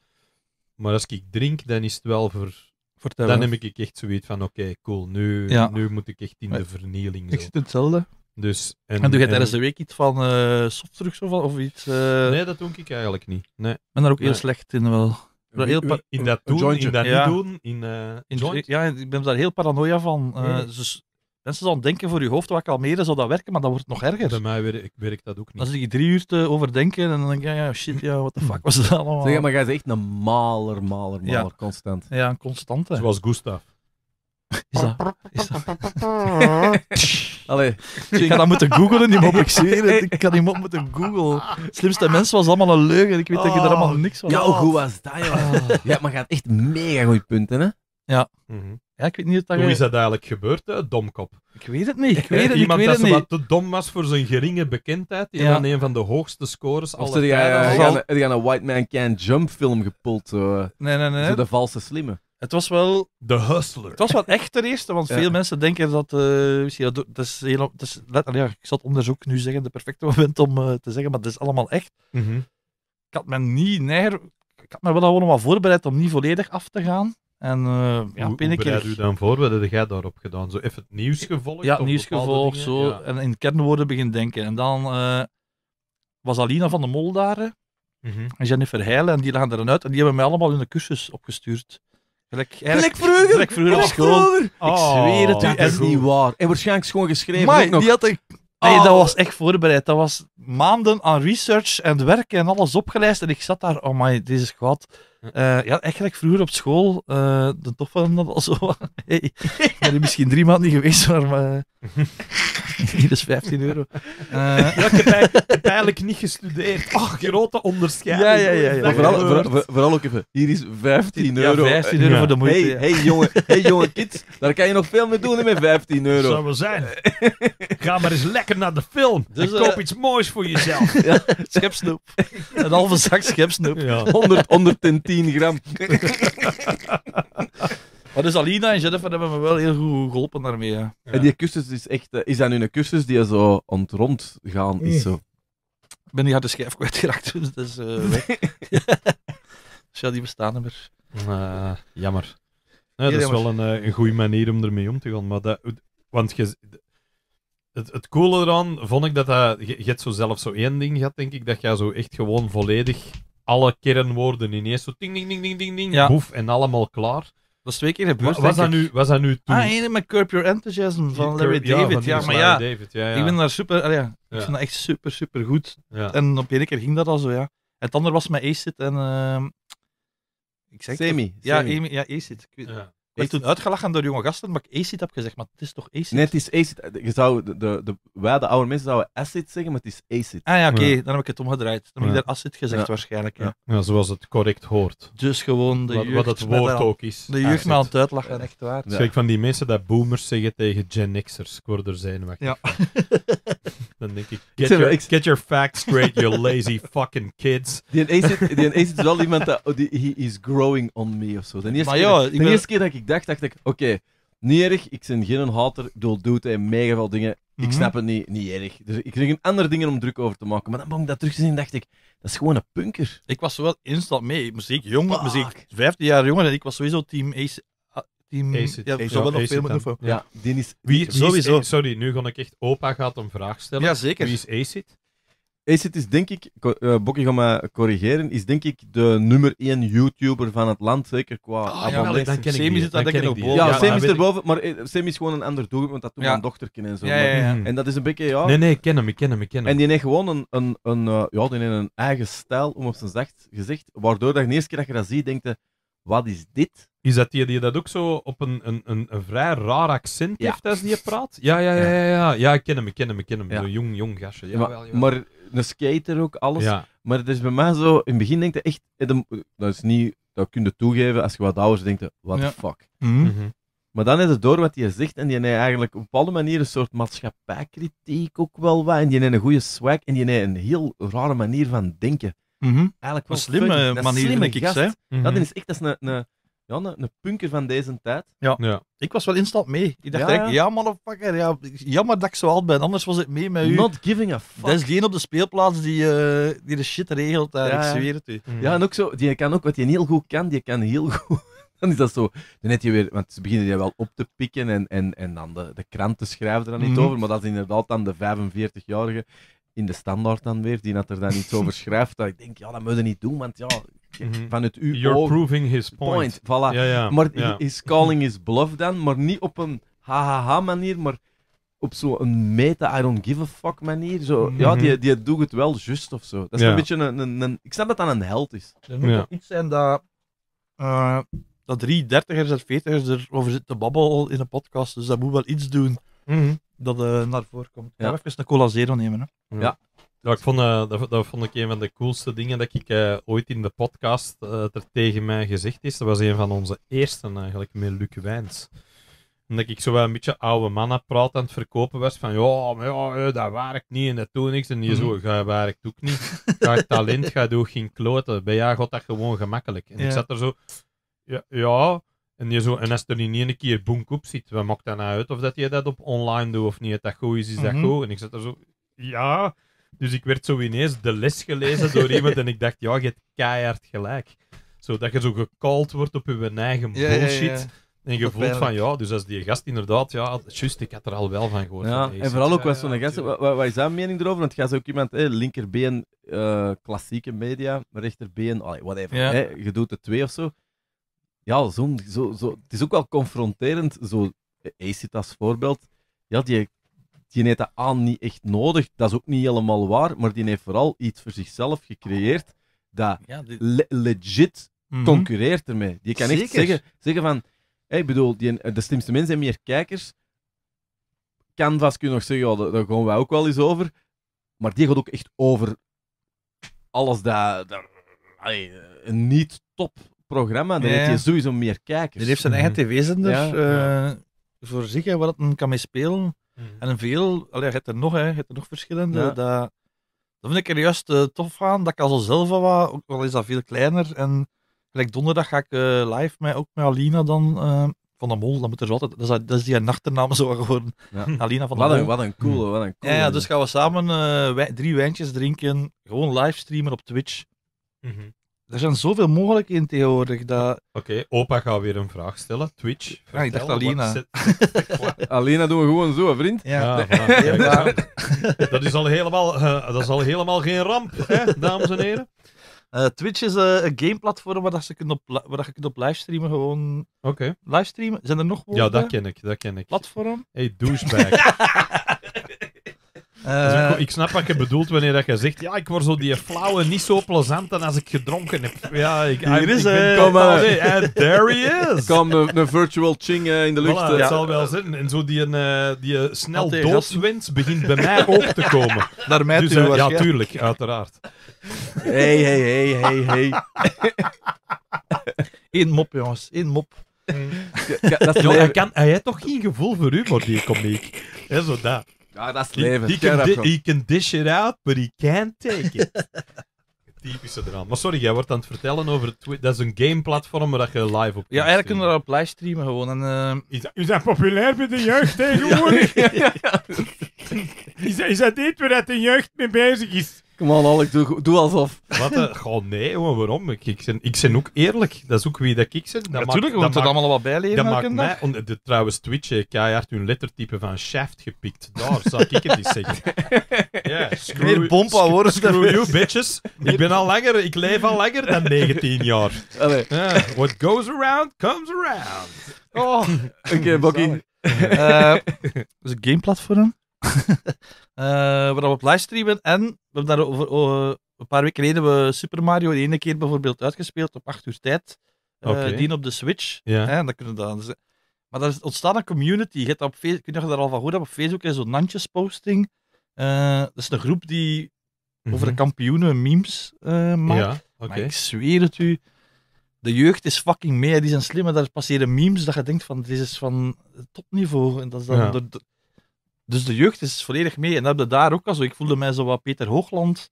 Maar als ik drink, dan is het wel voor... Vertel dan neem ik echt zoiets van, oké, cool, nu, nu moet ik echt in de vernieling. Zo. Ik zit hetzelfde. Dus, en, en doe je tijdens de week iets van uh, softdrugs of, of iets? Eh? Nee, dat doe ik eigenlijk niet. Nee. Ik ben daar ook heel slecht in wel. Wie, in dat doen, in dat niet doen. In, uh, in ja, ik ben daar heel paranoia van. dus Mensen zouden denken voor je hoofd wat kalmeren zou dat werken, maar dan wordt het nog erger. Bij mij werkt, werk dat ook niet. Dan zit je drie uur te overdenken en dan denk je, ja, shit, ja, what the fuck was dat allemaal? Zeg maar, jij is echt een maler, maler, maler, constant. Ja, een constante. Zoals Gustav. Is dat... Is dat... *laughs* Allee. Ik ga dat moeten googlen, die mop. Ik zien. Ik kan die mop moeten googlen. Slimste mens was allemaal een leugen. Ik weet dat je er oh. allemaal niks van Ja, hoe was dat, joh. Oh. ja, maar gaat echt mega goede punten, hè? Ja. Mhm ik weet niet Hoe is dat eigenlijk gebeurd, hè? domkop? Ik weet het niet. Ik weet het, Iemand ik weet dat het niet. te dom was voor zijn geringe bekendheid, die een van de hoogste scores als alle eh, tijden... een White Man Can't Jump film gepult, eh, Nee, nee, nee. de valse slimme. Het was wel... The Hustler. Het was wat echter eerste want veel mensen denken dat... Uh, misschien dat, is heel, is, ja, ik zat onderzoek nu zeggen, de perfecte *laughs* moment om te zeggen, maar het is allemaal echt. Mhm. Ik had me niet neer... Ik had me wel allemaal voorbereid om niet volledig af te gaan. En uh, ja, hoe, hoe bereid u dan voor? Wat heb jij daarop gedaan? Zo even het nieuws gevolgd? Ja, het nieuws gevolgd, zo. En in kernwoorden begin denken. En dan eh, was Alina van de Mol daar. Mhm. En Jennifer Heijlen. En die lagen er uit. En die hebben mij allemaal hun cursus opgestuurd. Gelijk, gelijk vroeger! Gelijk vroeger school. Ik zweer het u. Dat oh, is niet waar. En waarschijnlijk schoon geschreven. Maar, die had ik. Nee, dat ah, was echt voorbereid. Dat was maanden aan research en werk en alles opgelijst. En ik zat daar, oh my, deze squad. Uh, ja, eigenlijk vroeger op school, eh, de tof van dat al zo. *laughs* hey, ben misschien drie maanden niet geweest, maar eh. *laughs* Hier is 15 euro. Uh. Ja, ik, heb ik eigenlijk niet gestudeerd. Ach, grote onderscheiding. Ja, ja, ja. ja. vooral, vooral, vooral, ook even. Hier is 15 euro. 15 euro voor de moeite. Hey, hey, jongen, hey, jongen, kids. Daar kan je nog veel mee doen met 15 euro. Dat zou wel zijn. Ga maar eens lekker naar de film. Dus, koop eh, iets moois voor jezelf. *laughs* Ja, schepsnoep. *laughs* Een halve zak schepsnoep. 100, 110 gram. Maar dus Alina en Jennifer hebben me wel heel goed geholpen daarmee. En die cursus is echt... Eh, is dat nu een cursus die zo ontrond gaan is? Zo. Ik ben die harde schijf kwijtgeraakt, *laughs* dus dat is eh, weg. dus *laughs* ja, die bestaan er meer. Eh, jammer. dat is wel een, een goede manier om ermee om te gaan. Maar dat, want je- het, het coole eraan vond ik dat, dat je, zo zelf zo één ding gehad, denk ik, dat jij zo echt gewoon volledig alle kernwoorden ineens zo ding, ding, ding, ding, ding, ding, boef en allemaal klaar. Dat is twee keer gebeurd. Was, dat nu, was dat nu toen? Ah, ene met Curb Your Enthusiasm van Larry David. Ja, van ja maar ja, David, ja, ja, Ik ben daar super, ah, ja, ik vind dat echt super, super goed. En op één keer ging dat al zo, ja. Het andere was met Acid en. Uh, ik zeg Semi. Ja, Semi. ja, Acid. Ik weet, ja. Ik toen uitgelachen door jonge gasten, maar ik acid heb gezegd, maar het is toch acid? Nee, het is acid. Je zou, de, de, de wij, de oude mensen, zouden acid zeggen, maar het is acid. Ah ja, oké, dan heb ik het omgedraaid. Dan heb ik daar acid gezegd, waarschijnlijk. Ja. ja. zoals het correct hoort. Dus gewoon de wat, Wat het woord ook is. De jeugd me aan het uitlachen, echt waar. Zeker ik van die mensen dat boomers zeggen tegen Gen X'ers. Ik word er Ja. *laughs* Dan denk ik, get, your, get your facts straight, you lazy fucking kids. *laughs* Die een zit, is dus wel iemand dat, oh, die, is growing on me of zo. De eerste, maar keer, dat, de eerste keer dat ik dacht, dacht ik, oké, niet erg, ik zijn geen hater, ik doet hij mega veel dingen, ik mhm. snap het niet, niet erg. Dus ik kreeg een andere dingen om druk over te maken. Maar dan begon ik dat terug te zien dacht ik, dat is gewoon een punker. Ik was wel instant mee. Muziek jonger, muziek 15 jaar jonger. En ik was sowieso team Ace, die, Ace ja, wel nog veel moeten ja. Die is, wie, sowieso. sorry, nu ga ik echt opa gaat een vraag stellen. Ja, zeker. Wie is Acid? Acid is denk ik, uh, Bokkie gaat mij corrigeren, is denk ik de nummer 1 YouTuber van het land, zeker qua oh, ah, abonnees. Ja, is het, ken ik boven. Ja, Sam is erboven, maar eh, Sam is gewoon een ander doel. want dat doet mijn dochterken en zo. En dat is een beetje, ja... Nee, nee, ik ken hem, ik ken hem, ik ken hem. En die heeft gewoon een, een, een, eh, ja, die heeft een eigen stijl, om op zijn zacht gezegd, waardoor dat je de eerste keer dat je dat ziet, denkt wat is dit? Is dat die die dat ook zo op een, een, een, een vrij raar accent heeft als die praat? Ja, ja, ja, ja, ja. Ja, ik ken hem, ik ken hem, ik ken hem. Een jong, jong gastje. maar, maar een skater ook, alles. Maar het is bij mij zo, in het begin denk je echt, eh, dat is niet, dat kun je toegeven als je wat ouder denkt, what the fuck. Mhm. Mhm. Maar dan is het door wat hij zegt en die heeft eigenlijk op alle manieren manier een soort maatschappijkritiek ook wel wat. En die heeft een goede swag en die heeft een heel rare manier van denken. Mhm. een slimme manier, slimme denk ik. Mhm. Dat is echt dat is een, een, ja, een, punker van deze tijd. Ja. Ik was wel instant mee. Ik dacht ja, ja. ja motherfucker, ja, jammer dat ik zo oud ben. Anders was ik mee met u. Not giving a fuck. Dat is geen op de speelplaats die, eh, die de shit regelt, ik zweer het u. Mhm. Ja, en ook zo, die kan ook, wat je heel goed kan, die kan heel *laughs* goed... dan is dat zo, dan heb je weer, want ze beginnen je wel op te pikken en, en, en dan de, de kranten schrijven er dan niet over, maar dat is inderdaad dan de 45-jarige in de standaard dan weer, die had er dan iets over *laughs* schrijft, dat ik denk, ja, dat moet je niet doen, want ja, mhm. vanuit u... You're proving his point. voilà. maar ja. his calling is bluff dan, maar niet op een hahaha manier, maar op zo'n meta, I don't give a fuck manier. Zo, Ja, mhm. die, die doet het wel just of zo. Dat is een beetje een, Ik snap dat dat een held is. Er moet ook iets zijn dat... Uh, dat drie dertigers en veertigers erover zitten te babbelen in een podcast, dus dat moet wel iets doen. Mhm dat eh, naar voren komt. Ja. even een cola zero nemen. Hè. Ja. Ja, ik vond, eh, dat, dat, vond ik een van de coolste dingen dat ik eh, ooit in de podcast tegen mij gezegd is. Dat was een van onze eerste eigenlijk, met Luc Wijns. Omdat ik zo wel een beetje oude mannen praat aan het verkopen was van ja, maar ja, dat werkt niet en dat doet niks. En je zo, dat mhm. werkt ook niet. Ga talent, ga door geen kloten. Bij jou gaat dat gewoon gemakkelijk. En ik zat er zo, ja, ja en, je zo, en als er in één keer boek ziet, zit, wat maakt dat nou uit? Of dat je dat op online doet of niet? Dat goed is, is dat mhm. goed? En ik zat er zo, ja. Dus ik werd zo ineens de les gelezen door *laughs* iemand en ik dacht, ja, je hebt keihard gelijk. Zo, dat je zo gecalled wordt op je eigen bullshit. En je voelt van ja, dus als die gast inderdaad, ja, juist, ik had er al wel van gehoord. Ja, en vooral ook was zo'n gast, wat, wat, is jouw mening erover? Want het gaat ook iemand, linkerbeen eh, klassieke media, rechterbeen, whatever. je doet de twee of zo ja, zo, zo, zo, het is ook wel confronterend. Zo, Ace eh, als voorbeeld. Ja, die, die heeft dat aan niet echt nodig. Dat is ook niet helemaal waar. Maar die heeft vooral iets voor zichzelf gecreëerd dat legit mhm. concurreert ermee. Je kan echt zeggen, zeggen van... Hey, ik bedoel, die, eh, de slimste mensen hebben meer kijkers. Canvas kun je nog zeggen, oh, daar, gaan wij ook wel eens over. Maar die gaat ook echt over alles dat, dat niet top programma, dan heb je sowieso meer kijkers. Die heeft zijn eigen mhm. tv-zender eh, voor zich, hè, waar dat kan mee spelen. Mhm. En veel, allee, je hebt er nog, hè, je hebt er nog verschillende. Dat, dat, vind ik er juist eh, tof aan, dat kan zo zelf wat, ook al is dat veel kleiner. En gelijk donderdag ga ik eh, live met, ook met Alina dan, van de Mol, dat moet er zo dat is, dat is die achternaam zo geworden. *laughs* Alina van de wat Mol. Een, wat een coole, mhm. wat een Ja, dus gaan we samen drie wijntjes drinken, gewoon livestreamen op Twitch. Er zijn zoveel in tegenwoordig. Dat... Oké, opa gaat weer een vraag stellen. Twitch. ja, ah, ik dacht Alina. *laughs* Alina doen we gewoon zo, vriend. *laughs* Ja, dat, is al helemaal, eh, dat is al helemaal geen ramp, hè, dames en heren. Eh, Twitch is eh, een gameplatform waar, dat ze op, waar je kunt op livestreamen. Gewoon Oké. livestreamen. Zijn er nog woorden? Ja, dat ken ik. Dat ken ik. Platform? Hey, douchebag. *laughs* dus ik, snap wat je bedoelt wanneer dat je zegt, ja, ik word zo die flauwe niet zo plezant dan als ik gedronken heb. Ja, ik, Hier is hij. Kom, eh. Eh, there he is. *laughs* Kom, een virtual ching in de lucht. Voilà, ja. Dat zal wel zitten. En zo die, uh, die snel doodswens begint bij mij ook te komen. *laughs* Naar mij dus, toe, Ja, tuurlijk, uiteraard. Hey, hey, hey, hey, hey. *laughs* Eén mop, jongens. Eén mop. Mm. Ja, dat hij, kan, hij heeft toch geen gevoel voor u humor, die komiek. Hé, zo dat. Ja, ah, dat is leven. He, can, dish it out, but he can't take it. *laughs* Typische eraan. Maar sorry, jij wordt aan het vertellen over... Twitch. dat is een gameplatform waar je live op Ja, eigenlijk kunnen we dat op live streamen gewoon. En, eh, is, dat, populair bij de jeugd tegenwoordig? *laughs* ja, ja, *laughs* ja. is, dat, is dat iets waar de jeugd mee bezig is? Kom aan, Alec, doe, doe alsof. Wat? Eh, goh, nee, waarom? Ik, ik, ben, ik ben ook eerlijk. Dat is ook wie dat ik ben. Dat we het allemaal wat bijleven Dat maakt mij, on, de, trouwens, Twitch heeft eh, keihard hun lettertype van Shaft gepikt. Daar zou ik het niet zeggen. *laughs* Ja, screw, Meer bompa worden. Screw you, *laughs* bitches. Ik ben al langer, ik leef al langer dan 19 jaar. what goes around, comes around. Oh. *laughs* Oké, okay, Bokkie. Eh. is een het gameplatform? Eh, we we op livestreamen. En we hebben daar over, oh, een paar weken geleden we Super Mario de ene keer bijvoorbeeld uitgespeeld op 8 uur tijd. Eh, okay. Die op de Switch. en dat kunnen dus, dan, maar er is ontstaan een community. Je hebt op Facebook, kun je daar al van horen, op Facebook is zo'n Nantjes-posting. Eh, dat is een groep die over mhm. de kampioenen memes maakt. Maar ik zweer het u, de jeugd is fucking mee. Die zijn slim en daar passeren memes dat je denkt van, dit is van topniveau. En dat is dan dus de jeugd is volledig mee. En dat heb daar ook al zo. Ik voelde mij zo wat Peter Hoogland.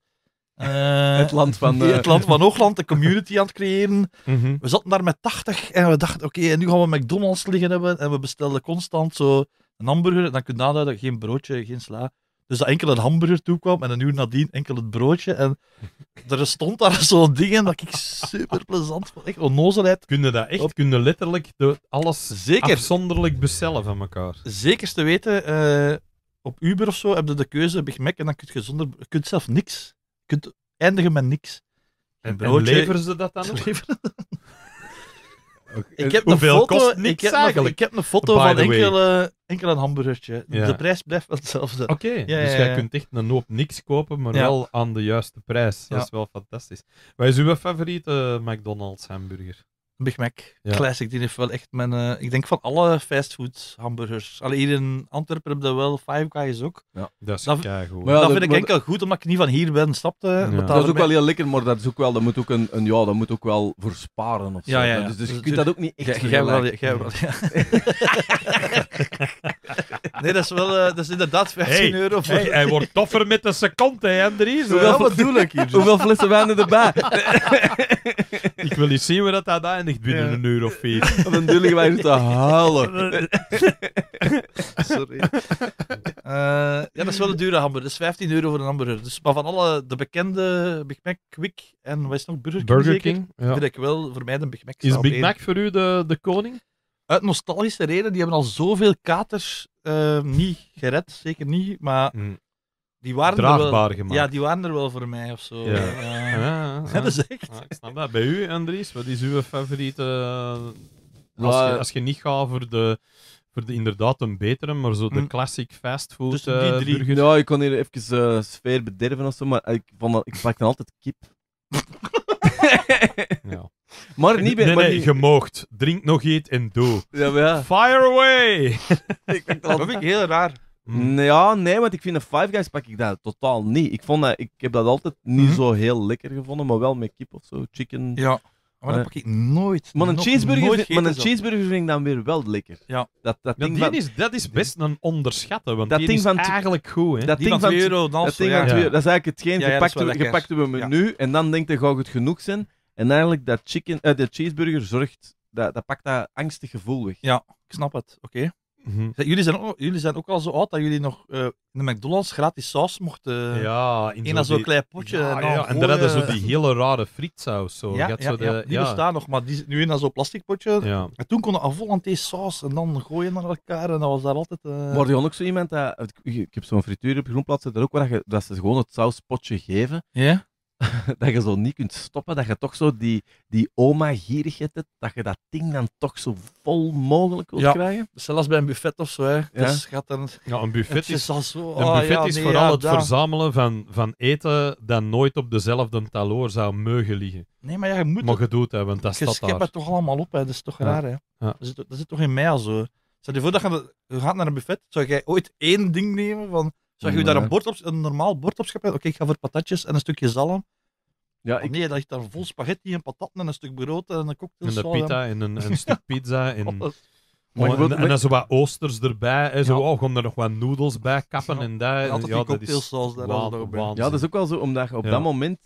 Eh, het, land van, eh, het land van Hoogland, de community aan het creëren. Mhm. We zaten daar met 80 en we dachten, oké, nu gaan we McDonald's liggen hebben. En we bestelden constant zo een hamburger. En dan kun je dat geen broodje, geen sla. Dus dat enkel een hamburger toekwam en een uur nadien enkel het broodje. En er stond daar *laughs* zo'n ding dat ik super plezant vond. Echt onnozelheid. Kunnen dat echt? Kunnen letterlijk alles Zeker. afzonderlijk bestellen van elkaar? Zeker te weten. Eh, op Uber of zo heb je de keuze Big Mac en dan kun je zonder... kunt zelf niks. Je kunt eindigen met niks. En, leveren ze dat dan ik heb Hoeveel een foto, ik heb, ik heb een foto van enkele, enkele eh, hamburgertje. De prijs blijft wel hetzelfde. Oké, dus jij kunt echt een hoop niks kopen, maar wel aan de juiste prijs. Dat is wel fantastisch. Wat is uw favoriete McDonald's hamburger? Big Mac Classic, die heeft wel echt mijn... Eh, ik denk van alle fastfood hamburgers. Alleen hier in Antwerpen hebben de wel Five Guys ook. Ja, dat is dat, ja, dat, vind ik enkel goed, omdat ik niet van hier ben, snapte. Ja. Dat, is ook wel heel lekker, maar dat, is ook wel, dat moet ook een, een ja, dat moet ook wel voor sparen of zo. Ja, ja, Dus, dus, dus je kunt dat ook niet echt Jij wel, jij wel, *laughs* Nee, dat is wel... Uh, dat is inderdaad 15 euro. Hey, hij wordt toffer met een seconde, hè, Andries? Hoeveel, dus. Hoeveel flessen wijn erbij? *laughs* ik wil niet zien hoe dat daar in niet binnen een uur of vier. *laughs* En dan jullie wij te halen. *laughs* Sorry. Eh, ja, dat is wel een dure hamburger. Dat is 15 euro voor een hamburger. Dus, maar van alle de bekende Big Mac, Quick en wat is Burger King. Burger Vind ik wel voor mij de Big Mac. Is Big Mac voor u de, de koning? Uit nostalgische reden, die hebben al zoveel katers eh, niet gered. Zeker niet. Maar mm die waren draagbaar er wel, gemaakt. Ja, die waren er wel voor mij of zo. Ja. ja, dat is echt. ik snap dat. Bij u, Andries, wat is uw favoriete. Als je, als je niet gaat voor de, voor de inderdaad een betere, maar zo de mm. classic fastfood. Dus Ja, ik kon hier even uh, sfeer bederven of zo, maar eh, ik, vond dat, ik pak dan altijd kip. *laughs* *laughs* Maar niet bij... Nee, maar je Drink nog iets en doe. Ja, ja. Fire away! *laughs* ik, dat vind ik heel raar. Mm. Ja, nee, want ik vind de Five Guys pak ik dat totaal niet. Ik, vond dat, ik heb dat altijd niet mhm. zo heel lekker gevonden, maar wel met kip of zo, chicken. Ja, maar dat eh, pak ik nooit. Maar een cheeseburger, vind, maar een cheeseburger vind ik dan weer wel lekker. Ja. Dat, dat, ding is, dat is best een onderschatten, want dat ding is van eigenlijk goed. Hè? Dat ding van euro, dat, ding dat is eigenlijk hetgeen, ja, gepakt, we, gepakt we menu en dan denk je, gauw het genoeg zijn. En eigenlijk, dat chicken, uh, de cheeseburger zorgt, dat, dat pakt dat angstig gevoel weg. Ja, ik snap het, oké. Mhm. jullie, zijn ook, jullie zijn ook al zo oud dat jullie nog uh, eh, in de McDonald's gratis saus mochten. Ja, in zo'n klein potje. Ja, en, daar hadden ze die hele rare frietsaus. Zo. Ja, zo de, die bestaan nog, maar die nu in zo'n plastic potje. En toen konden al vol aan saus en dan gooien naar elkaar. En dat was daar altijd. Uh... Maar je ook zo iemand dat. Ik, heb zo'n frituur op de grond dat, ook, dat ze gewoon het sauspotje geven. *laughs* dat je zo niet kunt stoppen, dat je toch zo die, die oma-gierigheid hebt, dat je dat ding dan toch zo vol mogelijk wilt ja, krijgen. Zelfs bij een buffet of zo, hè. Ja. gaat dan, ja, een buffet is, is zo, een ah, buffet is vooral het verzamelen van, van eten dat nooit op dezelfde taloor zou mogen liggen. Nee, maar ja, je moet... Maar je doet hè, want dat staat daar. het toch allemaal op, hè. Dat is toch raar, hè. Dat, zit, zit toch in mij al zo. Stel je voor dat je gaat naar een buffet, zou jij ooit één ding nemen van Zag je daar een, een normaal bord op Oké, ik ga voor patatjes en een stukje zalm. Ja, oh ik... Nee, dat is daar vol spaghetti en patatten en een stuk brood en een cocktail. En een pita en een, een *laughs* stuk pizza. En, en, en, zo wat oosters erbij. En zo, oh, er nog wat noedels bij kappen en dat. En, ja, dat is, daar wow, ja, dat is ook wel zo, omdat je op dat moment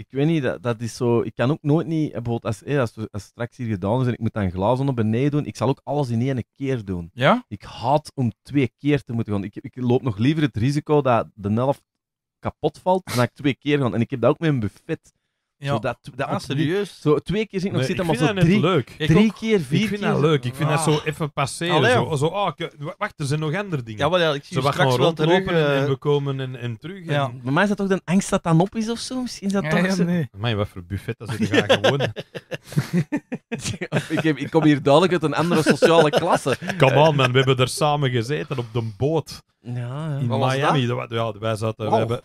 ik weet niet, dat, dat is zo. Ik kan ook nooit niet, bijvoorbeeld als, als, straks hier gedaan is en ik moet dan glazen naar beneden doen, ik zal ook alles in één keer doen. Ja? Ik haat om twee keer te moeten gaan. Ik, ik loop nog liever het risico dat de helft kapot valt dan dat ik twee keer ga. En ik heb dat ook met mijn buffet. Ja. dat, dat ah, serieus? Zo twee keer zit nog zitten, maar zo drie, leuk. drie keer, vier Ik vind dat leuk. Ik vind dat ah. zo even passeren. zo, zo, oh, wacht, er zijn nog andere dingen. Ja, maar ja, ik zie zo, straks wel terug. Eh, en we komen en, en terug. Ja. mij is dat toch de angst dat dan op is of zo? Misschien is dat toch... Ja, nee. Amai, wat voor buffet, dat ze graag gewoon... *laughs* *laughs* ik, ik kom hier duidelijk uit een andere sociale klasse. Kom on, man, we *laughs* hebben er samen gezeten op de boot. In Miami, wij, zaten, we hebben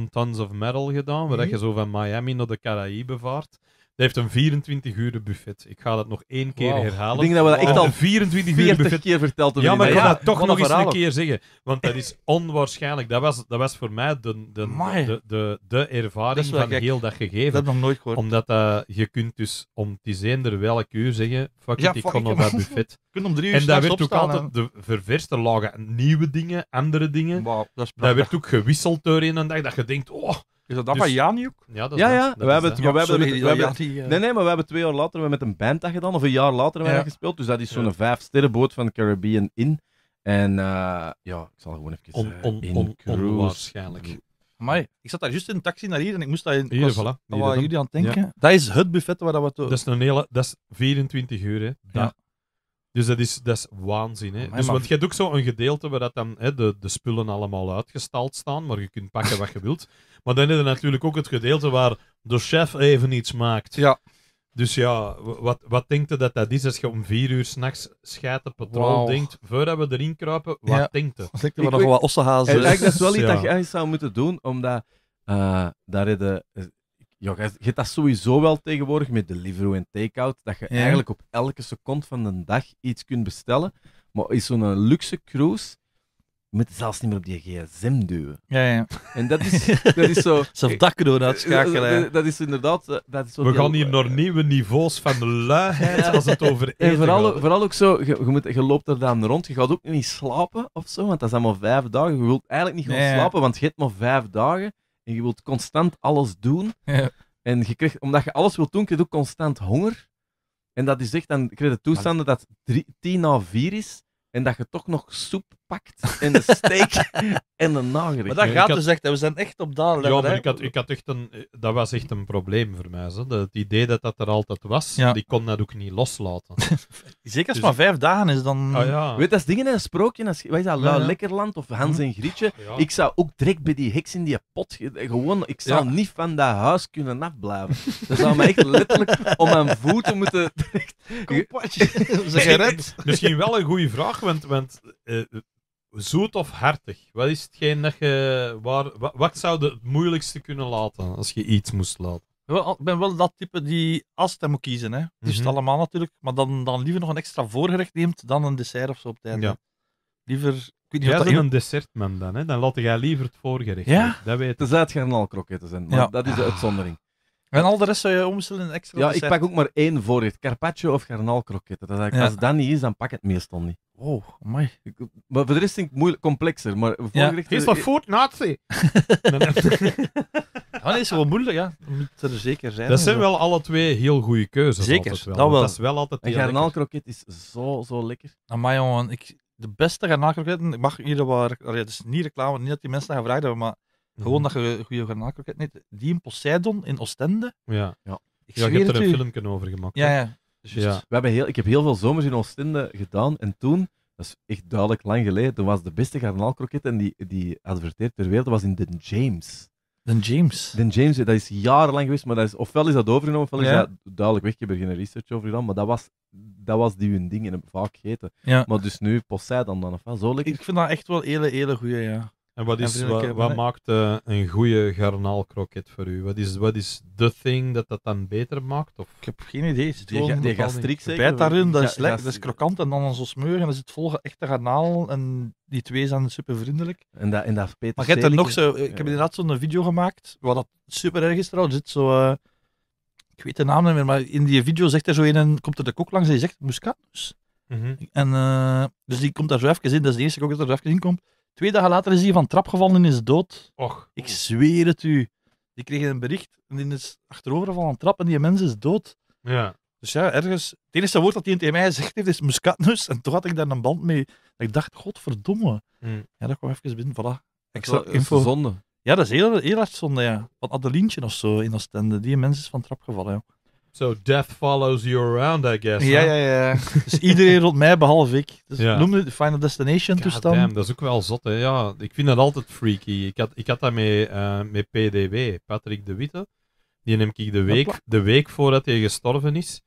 70.000 tons of metal gedaan, wat dat je zo van Miami naar de Caraïbe vaart heeft een 24 uur buffet. Ik ga dat nog één keer herhalen. Ik denk dat we dat echt al 24 uur buffet... keer verteld hebben. Ja, maar ik ga dat toch nog eens een keer zeggen. Want dat is onwaarschijnlijk. Dat was, dat was voor mij de, de, de, de, ervaring van heel dat gegeven. Dat heb ik nog nooit gehoord. Omdat eh, je kunt dus om die zeender welk uur zeggen, fuck ik kom naar dat buffet. *laughs* Kun om drie uur en daar werd opstaan, ook altijd de ververste lagen. Nieuwe dingen, andere dingen. dat, dat werd ook gewisseld door in een dag. Dat je denkt, oh, is dat dat dus, van Ja, dat ja, ja. Dat. we hebben we hebben, we hebben, nee, nee, maar we hebben twee jaar later met een band dat gedaan, of een jaar later hebben we gespeeld. Dus dat is zo'n ja. vijf sterrenboot van de Caribbean in. En uh, ja, ik zal gewoon even on, on, eh, in on, cruise. Waarschijnlijk. Amai, ik zat daar juist in een taxi naar hier en ik moest daar in. Hier, was, voilà, hier jullie aan het denken. Dat is het buffet waar we. Toe... Dat is een hele, dat is 24 uur. Hè. Dat dus dat is, dat is waanzin. Hè? dus, Want je hebt ook zo'n gedeelte waar dat dan, hè, de, de spullen allemaal uitgestald staan, maar je kunt pakken wat je *laughs* wilt. Maar dan heb je natuurlijk ook het gedeelte waar de chef even iets maakt. Ja. Dus ja, wat, wat denkt dat dat is als je om vier uur s'nachts schijt op patroon denkt, voordat we erin kruipen, wat ja. denkt denk Dat we nog wat dat is wel iets dat je eigenlijk zou moeten doen, omdat uh, daar de, ja, je hebt dat sowieso wel tegenwoordig met delivery en takeout. Dat je eigenlijk op elke seconde van de dag iets kunt bestellen. Maar is zo'n luxe cruise. Je moet zelfs niet meer op die gsm duwen. Ja, ja. En dat is, dat is zo... *laughs* dat we eh, uitschakelen. Eh, dat is inderdaad... Eh, dat is we gaan hier naar nieuwe niveaus van de luiheid als het over eten en vooral, Vooral ook zo, je, moet, je loopt er dan rond, je gaat ook niet slapen of zo, want dat is allemaal vijf dagen. Je wilt eigenlijk niet gaan slapen, want je hebt maar vijf dagen. En je wilt constant alles doen. En je krijgt, omdat je alles wilt doen, krijg je ook constant honger. En dat is echt, dan krijg je toestanden dat het tien na vier is. En dat je toch nog soep gepakt in de steek en de nagel. Maar dat gaat had... dus echt, we zijn echt op dat level. Ja, ik had, ik had echt een, dat was echt een probleem voor mij. Zo. Het idee dat dat er altijd was, die kon dat ook niet loslaten. *laughs* Zeker als dus... maar vijf dagen is dan. Ah, Weet, dat is dingen in een sprookje. wat is dat? Ja, Lekkerland of Hans hm. en Grietje. Ik zou ook direct bij die heks in die pot. Gewoon, ik zou niet van dat huis kunnen afblijven. dat zou me echt letterlijk om mijn voeten moeten. *laughs* Kom, *laughs* Misschien wel een goede vraag, want, want eh, zoet of hartig? Wat is hetgeen dat je. Waar, wat, zou je het moeilijkste kunnen laten als je iets moest laten? Ik ben wel dat type die als het moet kiezen. Hè. Het mhm. allemaal natuurlijk, maar dan, dan liever nog een extra voorgerecht neemt dan een dessert of zo op tijd. Ja. Liever. Ik weet niet jij bent een dessertman dan, hè? dan laat jij liever het voorgerecht. Ja? Dat weet je. het garnaalkroketten zijn, maar ja. dat is de uitzondering. En al de rest zou je omstellen in extra Ja, ik pak ook maar één voorrecht. Carpaccio of garnaalkroketten. Dat Als dat niet is, dan pak ik het meestal niet. Oh, Maar voor de rest is moeilijk, complexer. Maar ja. richting... Is wat voort nazi? Dat *laughs* is wel moeilijk, ja. Moet er zeker zijn. Dat zijn wel alle twee heel goede keuzes. Zeker, dat wel. Dat is wel altijd Een garnaalkroket is zo, zo lekker. Amai, jongen. Ik, de beste garnaalkroketten, ik mag hier waar... Het dus niet reclame, niet dat die mensen dat gevraagd hebben, maar mhm. gewoon dat je goede garnaalkroket neemt. Die in Poseidon, in Oostende. Ja. ja. Ik ja, je hebt er een filmpje over gemaakt. Ja, ja. Dus ja. We hebben heel, ik heb heel veel zomers in Oostende gedaan en toen, dat is echt duidelijk lang geleden, toen was de beste garnaalkroket en die, die adverteert ter wereld, was in den James. den James? den James, dat is jarenlang geweest, maar dat is, ofwel is dat overgenomen, ofwel ja. is dat duidelijk weg. Ik heb er geen research over gedaan, maar dat was, dat was die hun ding en vaak gegeten. Ja. Maar dus nu Poseidon dan, of wel, zo lekker. Ik vind dat echt wel hele, hele goede ja. En wat, is, wat, maakt eh, een goede garnaalkroket voor u? Wat is, wat is thing dat dat dan beter maakt? Of? Ik heb geen idee. De ga, die gastriek zeker? Bijt daarin, dat is lekker, dat is krokant en dan zo smeur en dan zit vol echte garnaal en die twee zijn super vriendelijk. En dat, en dat Peter maar je hebt er nog zo, ik heb inderdaad zo'n video gemaakt, wat dat super erg is trouwens, zit zo... Eh, ik weet de naam niet meer, maar in die video zegt er zo een, en komt er de kok langs en die zegt Muscatus. Mhm. En eh, dus die komt daar zo even in, dat is de eerste kok dat er zo even in komt. Twee dagen later is hij van trap gevallen en is dood. Och. Ik oh. zweer het u. Die kreeg een bericht en die is achterover van een trap en die mens is dood. Ja. Dus ja, ergens. Het enige woord dat hij tegen mij gezegd heeft is muscatnus En toen had ik daar een band mee. ik dacht, godverdomme. Mm. Ja, dat kwam even binnen. Voilà. Extra dat info. Zonde. Ja, dat is heel, heel erg zonde, ja. Van Adelientje of zo in Oostende. Die mens is van trap gevallen, ja. So death follows you around, I guess. Ja, ja, ja. *laughs* dus iedereen rond mij, behalve ik. Dus ja. Noemde het Final Destination God toestand. Damn, dat is ook wel zot, hè. Ja, ik vind dat altijd freaky. Ik had, ik had dat met, eh, met PDW, Patrick de Witte. Die neem ik de week, de week voordat hij gestorven is,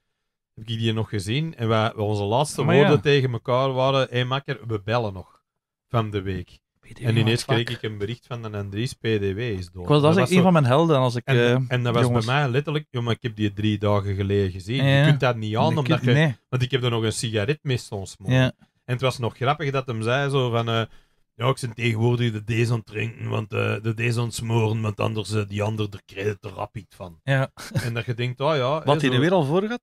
heb ik die nog gezien. En wij, onze laatste ah, woorden tegen elkaar waren, hé makker, we bellen nog. Van de week. PDW en ineens kreeg ik een bericht van een Andries, PDW is dood. Ik was, dat, was een zo... van mijn helden. Als ik, en, uh, en dat was jongens. bij mij letterlijk, jongen, ik heb die drie dagen geleden gezien. Ja, je kunt dat niet aan, omdat je, nee. want ik heb er nog een sigaret mee soms. Ja. En het was nog grappig dat hem zei zo van... Uh, ja, ik ben tegenwoordig de D's aan het drinken, want uh, de D's aan het smoren, want anders uh, die ander de credit er rapid van. Ja. En dat je denkt, oh ja... Wat hij er weer al voor gaat?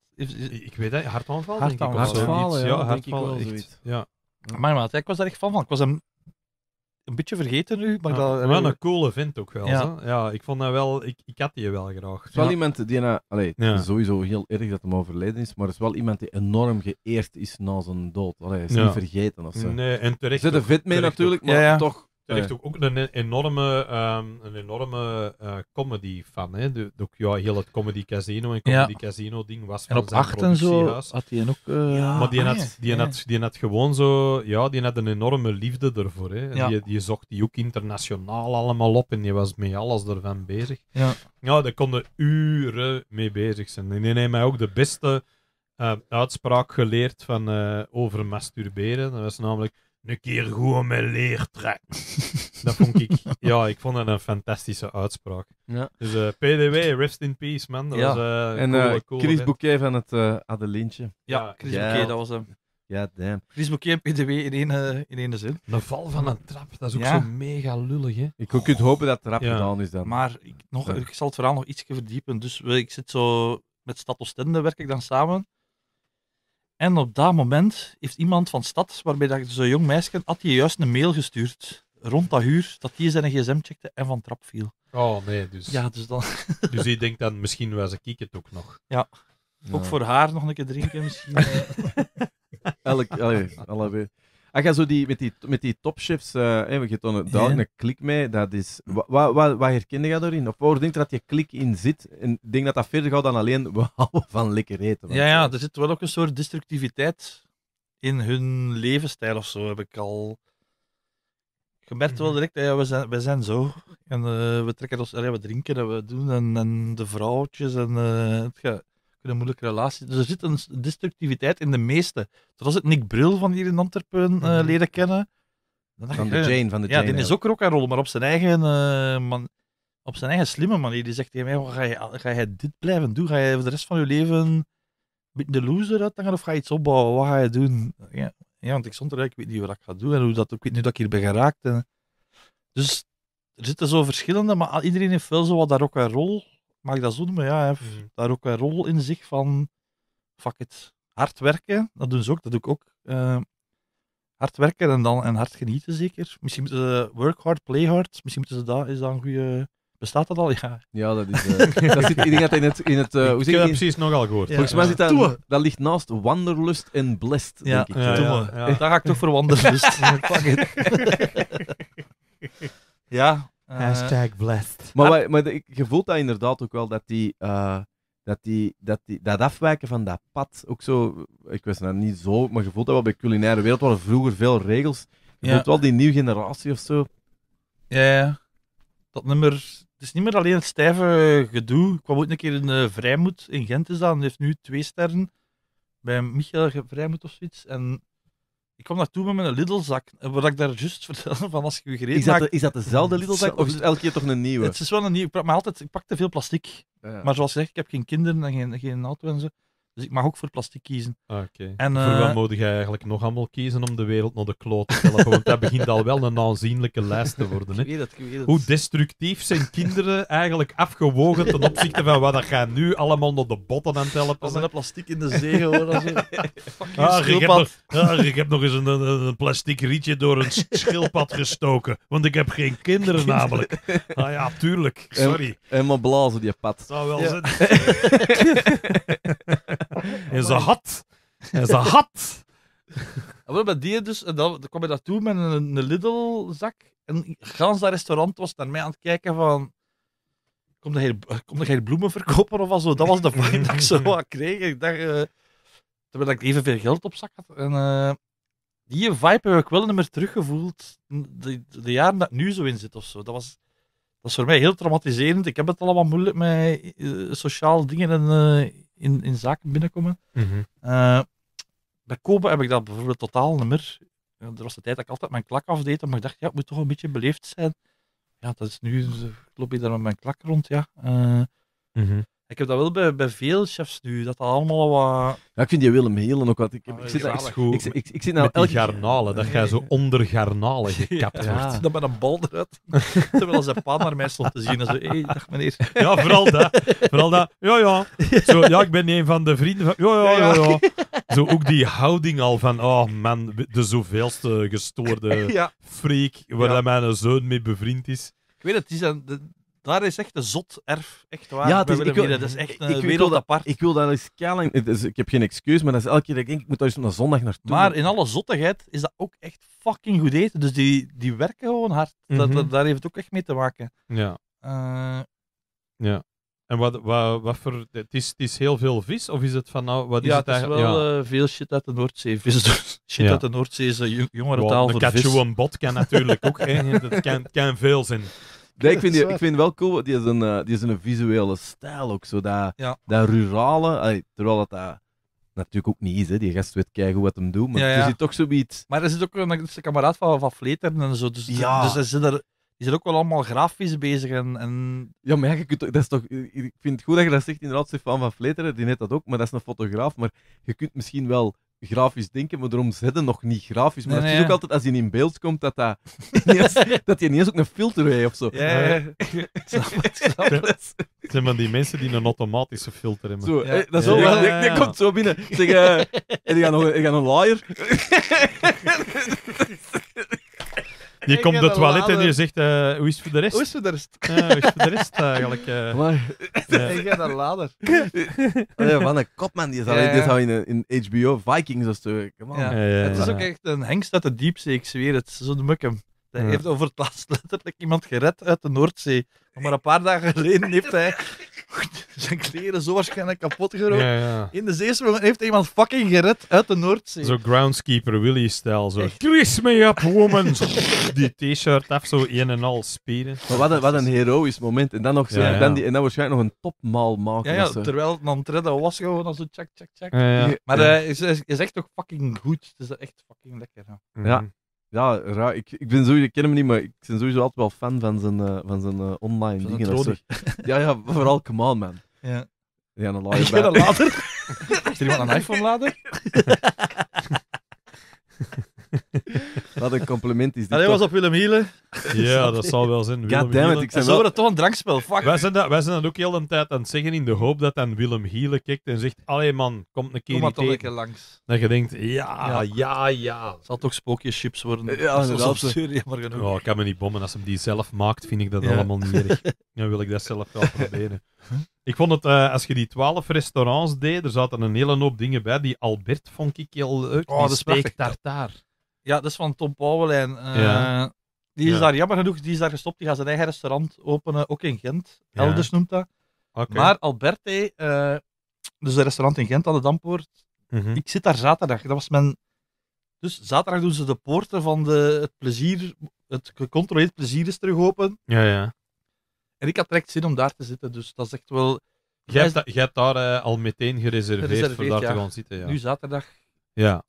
Ik weet dat, hartaanval? Hartaanval, denk ik, hartaanval, ja, hartval, ja, denk ik wel, echt, ja. Maar, maar ik was daar echt van van. Ik was hem een beetje vergeten nu. Maar dat, wel een coole vent ook wel. Ja, ja ik vond dat wel, ik, ik had die wel graag. Het is wel iemand die, nou, allee, sowieso heel erg dat hem overleden is, maar het is wel iemand die enorm geëerd is na zijn dood. Allee, hij is niet vergeten of zo. Nee, en terecht. Zit er vet mee natuurlijk, maar toch er eh. heeft ook, e- ehm, een enorme, een eh, enorme comedy van. Hè? De, ja, heel het comedy casino en comedy casino ding was van en op zijn acht en zo had hij ook. Eh, maar die, had, ah, die, Had, die had gewoon zo. Ja, die had een enorme liefde ervoor. Hè? die, die zocht die ook internationaal allemaal op en die was met alles ervan bezig. Ja, ja daar konden uren mee bezig zijn. En die heeft mij ook de beste uitspraak geleerd van, over masturberen. Dat was namelijk een keer goed om mijn leer *laughs* dat vond ik, ja, ik vond dat een fantastische uitspraak. Ja. Dus uh, eh, PDW, rest in peace, man. Dat ja. was uh, En cool, eh, Chris Bouquet van het Adelintje. Ja, Chris Bouquet, dat was hem. Ja, damn. Chris Bouquet en PDW in één, in één zin. De val van een trap, dat is ook zo mega lullig, hè. Ik oh. kunt hopen dat de trap ja. gedaan is dan. Maar ik, nog, ik zal het verhaal nog ietsje verdiepen. Dus ik zit zo met Stad Oostende, werk ik dan samen. En op dat moment heeft iemand van stad, waarbij dat zo'n jong meisje, had hij juist een mail gestuurd rond dat uur, dat die zijn gsm checkte en van trap viel. Oh nee, dus... Ja, dus dan... *laughs* dus die denkt dan, misschien was ik het ook nog. Ja. Ook voor haar nog een keer drinken misschien. *laughs* Elk, allee, allebei. Als ah, je zo die, met, die, met die topchefs, uh, hey, je daar een klik mee, dat is... Wat wa, wa, herkende daarin? Of waar denk je dat je klik in zit? En ik denk dat dat verder gaat dan alleen, we *laughs* houden van lekker eten. Ja, ja, er zit wel ook een soort destructiviteit in hun levensstijl of zo, heb ik al... gemerkt wel mhm. direct, ja, we, zijn, we zijn zo. En eh, we trekken ons, allee, we drinken en we doen. En, en de vrouwtjes en uh, het, een moeilijke relatie, Dus er zit een destructiviteit in de meeste. Zoals het Nick Bril van hier in Antwerpen eh, mhm. leren kennen. Dan van de Jane, van de ja, Jane. Ja, die is ook rock en roll, maar op zijn eigen, eh, man, op zijn eigen slimme manier. Die zegt tegen mij, oh, ga, je, ga je dit blijven doen? Ga je de rest van je leven de loser uit of ga je iets opbouwen? Wat ga je doen? Ja, ja want ik stond er, ik weet niet wat ik ga doen en hoe dat, ik weet nu dat ik hier ben geraakt. En, dus er zitten zo verschillende, maar iedereen heeft wel zo wat daar ook een rol mag dat zo doen, maar Ja, hij heeft mhm. daar ook een rol in zich van, fuck it, hard werken. Dat doen ze ook, dat doe ik ook. Eh, hard werken en dan en hard genieten zeker. Misschien moeten ze work hard, play hard. Misschien moeten ze dat, is dat een goede... Bestaat dat al? Ja. Ja, dat is... Eh, *laughs* dat zit, ik denk dat in het... In het eh, hoe zeg ik heb dat precies nogal gehoord. Volgens mij zit dat... Dat ligt naast Wanderlust en Blest, ja. denk ik. Ja, ja, ja. Daar ga ik toch voor Wanderlust. *laughs* Fuck it. *laughs* ja, eh, Hashtag blessed. Maar, maar ik- je voelt dat inderdaad ook wel, dat die, eh, dat, die, dat, die, dat afwijken van dat pad ook zo... Ik wist dat niet zo, maar je voelt dat wel bij culinaire wereld, waren vroeger veel regels. Je Ja. voelt wel die nieuwe generatie of zo. Ja, Dat nummer. Het is niet meer alleen het stijve gedoe. Ik kwam ook een keer in eh, Vrijmoed in Gent is dat. En heeft nu twee sterren bij Michael Vrijmoed of zoiets. En ik kwam naartoe met mijn Lidlzak. zak eh, wat ik daar juist *laughs* vertelde van als ik je gereed is dat, is dat dezelfde Lidlzak? zak of is het elke keer toch een nieuwe? Het is wel een nieuwe, maar altijd, ik pak veel plastic. Maar zoals zegt ik heb geen kinderen en geen, geen auto en zo. Dus ik mag ook voor plastic kiezen. Oké. En, voor wat eh, moet jij eigenlijk nog allemaal kiezen om de wereld naar de kloot te helpen? Want dat begint al wel een aanzienlijke lijst te worden. Hè? Hoe destructief zijn kinderen eigenlijk afgewogen ten opzichte van wat dat gaat nu allemaal naar de botten aan het helpen? Als een plastic in de zee hoor. *laughs* Ah, ik, heb nog, ah, ik heb nog eens een, een plastic rietje door een schildpad gestoken. Want ik heb geen kinderen namelijk. *laughs* Ah ja, tuurlijk. Sorry. Helemaal blazen die pad. Zou wel ja. zijn. *laughs* en ze had. En ze had. En bij die dus, en dan kwam je daartoe met een, een Lidl-zak. En gans dat restaurant was naar mij aan het kijken van... Komt er, kom geen bloemen verkopen of wat zo? Dat was de vibe dat ik zo had *laughs* kreeg. Ik dacht, uh, eh, ben ik evenveel geld op zak had. En eh, die vibe heb ik wel niet meer teruggevoeld. De, jaren dat ik nu zo in zit of zo. Dat was... Dat is voor mij heel traumatiserend. Ik heb het allemaal moeilijk met eh, sociaal dingen en in, in zaken binnenkomen. Mhm. Eh, bij kopen heb ik dat bijvoorbeeld totaal niet meer. Er was de tijd dat ik altijd mijn klak afdeed, maar ik dacht, ja, het moet toch een beetje beleefd zijn. Ja, dat is nu, klop je daar met mijn klak rond, ja. Eh, mhm. Ik heb dat wel bij, bij veel chefs nu, dat dat allemaal wat... Ja, ik vind je Willem helen ook wat... Ah, ik, ik, zit, goed. Ik, ik, ik, zit nou elke... garnalen, dat jij zo *laughs* onder garnalen gekapt wordt. Dat met een bal eruit. Terwijl zijn pa naar mij stond te zien en zo, hé, hey, dag meneer. Ja, vooral dat. Vooral dat, ja, ja. Zo, ja, ik ben een van de vrienden van... Ja, ja, ja, ja. Zo ook die houding al van, oh man, de zoveelste gestoorde freak waar mijn zoon mee bevriend is. Ik weet het, het is dan daar is echt een zot erf, echt waar. Ja, ik wil, dat is echt een wereld apart. Ik wil dat eens keihard Ik heb geen excuus, maar dat is elke keer dat ik denk, ik moet daar eens een zondag naartoe. Maar in alle zottigheid is dat ook echt fucking goed eten. Dus die, die werken gewoon hard. dat, mhm. daar heeft het ook echt mee te maken. Ja. Eh, ja. En wat, wat, wat voor... Het is, het is heel veel vis, of is het van... Nou, wat is ja, het, het is wel eh, veel shit uit de Noordzee. Vis, *laughs* shit uit de Noordzee is een jongere taal voor vis. Een bot kan natuurlijk ook. Hè. *laughs* Dat kan, kan veel zijn ik, vind die, *laughs* ik vind wel cool, die is een, eh, die is een visuele stijl ook. Zo dat, dat rurale, terwijl dat, dat natuurlijk ook niet is. Hè. Die gast weet kijken wat hem doet, maar ja, toch toch zoiets... Maar er zit ook een, kameraad van, van Vleter en zo, dus, dus er zit er... Die zijn ook wel allemaal grafisch bezig en... en... Ja, maar je dat is toch... Ik vind het goed dat je dat zegt, inderdaad, Stefan van Vleteren, die net dat ook, maar dat is een fotograaf, maar je kunt misschien wel grafisch denken, maar daarom zetten nog niet grafisch. Maar nee, het is ook altijd als hij in beeld komt dat dat, *laughs* niet dat ook een filter heeft of zo. Ja, *laughs* Het zijn van die mensen die een automatische filter hebben. Zo, dat, is wel, Die, komt zo binnen. Eh, en die gaan nog, die gaan een liar. *laughs* Je komt de toilet en je zegt, eh, hoe is het voor de rest? Hoe is het voor de rest? hoe is het voor de rest eh, eigenlijk? Uh, *laughs* maar... Ik ga dat later. wat *laughs* van oh een kopman, die zou, die zou in, in HBO Vikings of zo Het is ook echt een hengst uit de diepzee, ik zweer het. Zo'n mukkem. Hij heeft over het laatst letterlijk iemand gered uit de Noordzee. Maar een paar dagen geleden heeft hij zijn kleren zo waarschijnlijk kapot gerookt. In de zeesprong heeft iemand fucking gered uit de Noordzee. Zo groundskeeper Willy-stijl. Zo. Chris me up, woman! die t-shirt af, zo een en al spieren. Maar wat een, wat een heroïs moment. En dan, nog zo, Dan die, en dan waarschijnlijk nog een topmaal maken. Ja, terwijl het aan was gewoon als zo check, check, check. Maar uh, is, is, is, echt toch fucking goed. Het is echt fucking lekker. Ja. Mhm. Ja, raar. Ik, ik, ben sowieso, ik ken hem niet, maar ik ben sowieso altijd wel fan van zijn, uh, van zijn uh, online dingen. *laughs* Ja, ja, vooral Come on, man. Ja. Ja, een lader. *laughs* Ja, een lader. *laughs* Is er iemand een iPhone-lader? *laughs* Wat een compliment is dit. Allee, was op Willem Hielen. Ja, *laughs* dat zal wel zijn. Willem Goddammit, ik toch een drankspel, fuck. Wij zijn, dat, wij zijn dat ook heel een tijd aan het zeggen in de hoop dat dan Willem Hielen kijkt en zegt: Allee man, komt een keer Kom maar toch een keer langs. Dat je denkt: Ja, Ja. ja, ja. zal toch spookjeschips worden. Ja, dat is absurd, Oh, ik kan me niet bommen. Als hem die zelf maakt, vind ik dat allemaal niet erg. *laughs* Dan wil ik dat zelf wel proberen. Ik vond het, eh, als je die twaalf restaurants deed, er zaten een hele hoop dingen bij. Die Albert vond ik heel leuk. Oh, die ja, dat is van Tom Pauwelijn. Uh, Die is ja. daar jammer genoeg die is daar gestopt. Die gaat zijn eigen restaurant openen, ook in Gent. Elders noemt dat. Maar Alberti uh, dus een restaurant in Gent aan de Dampoort. Mhm. Ik zit daar zaterdag. Dat was mijn... Dus zaterdag doen ze de poorten van de, het plezier, het gecontroleerd plezier is terug open. Ja, ja. En ik had direct zin om daar te zitten, dus dat is echt wel... Jij hebt, jij daar eh, al meteen gereserveerd, voor daar te gaan zitten, ja. Nu zaterdag. Ja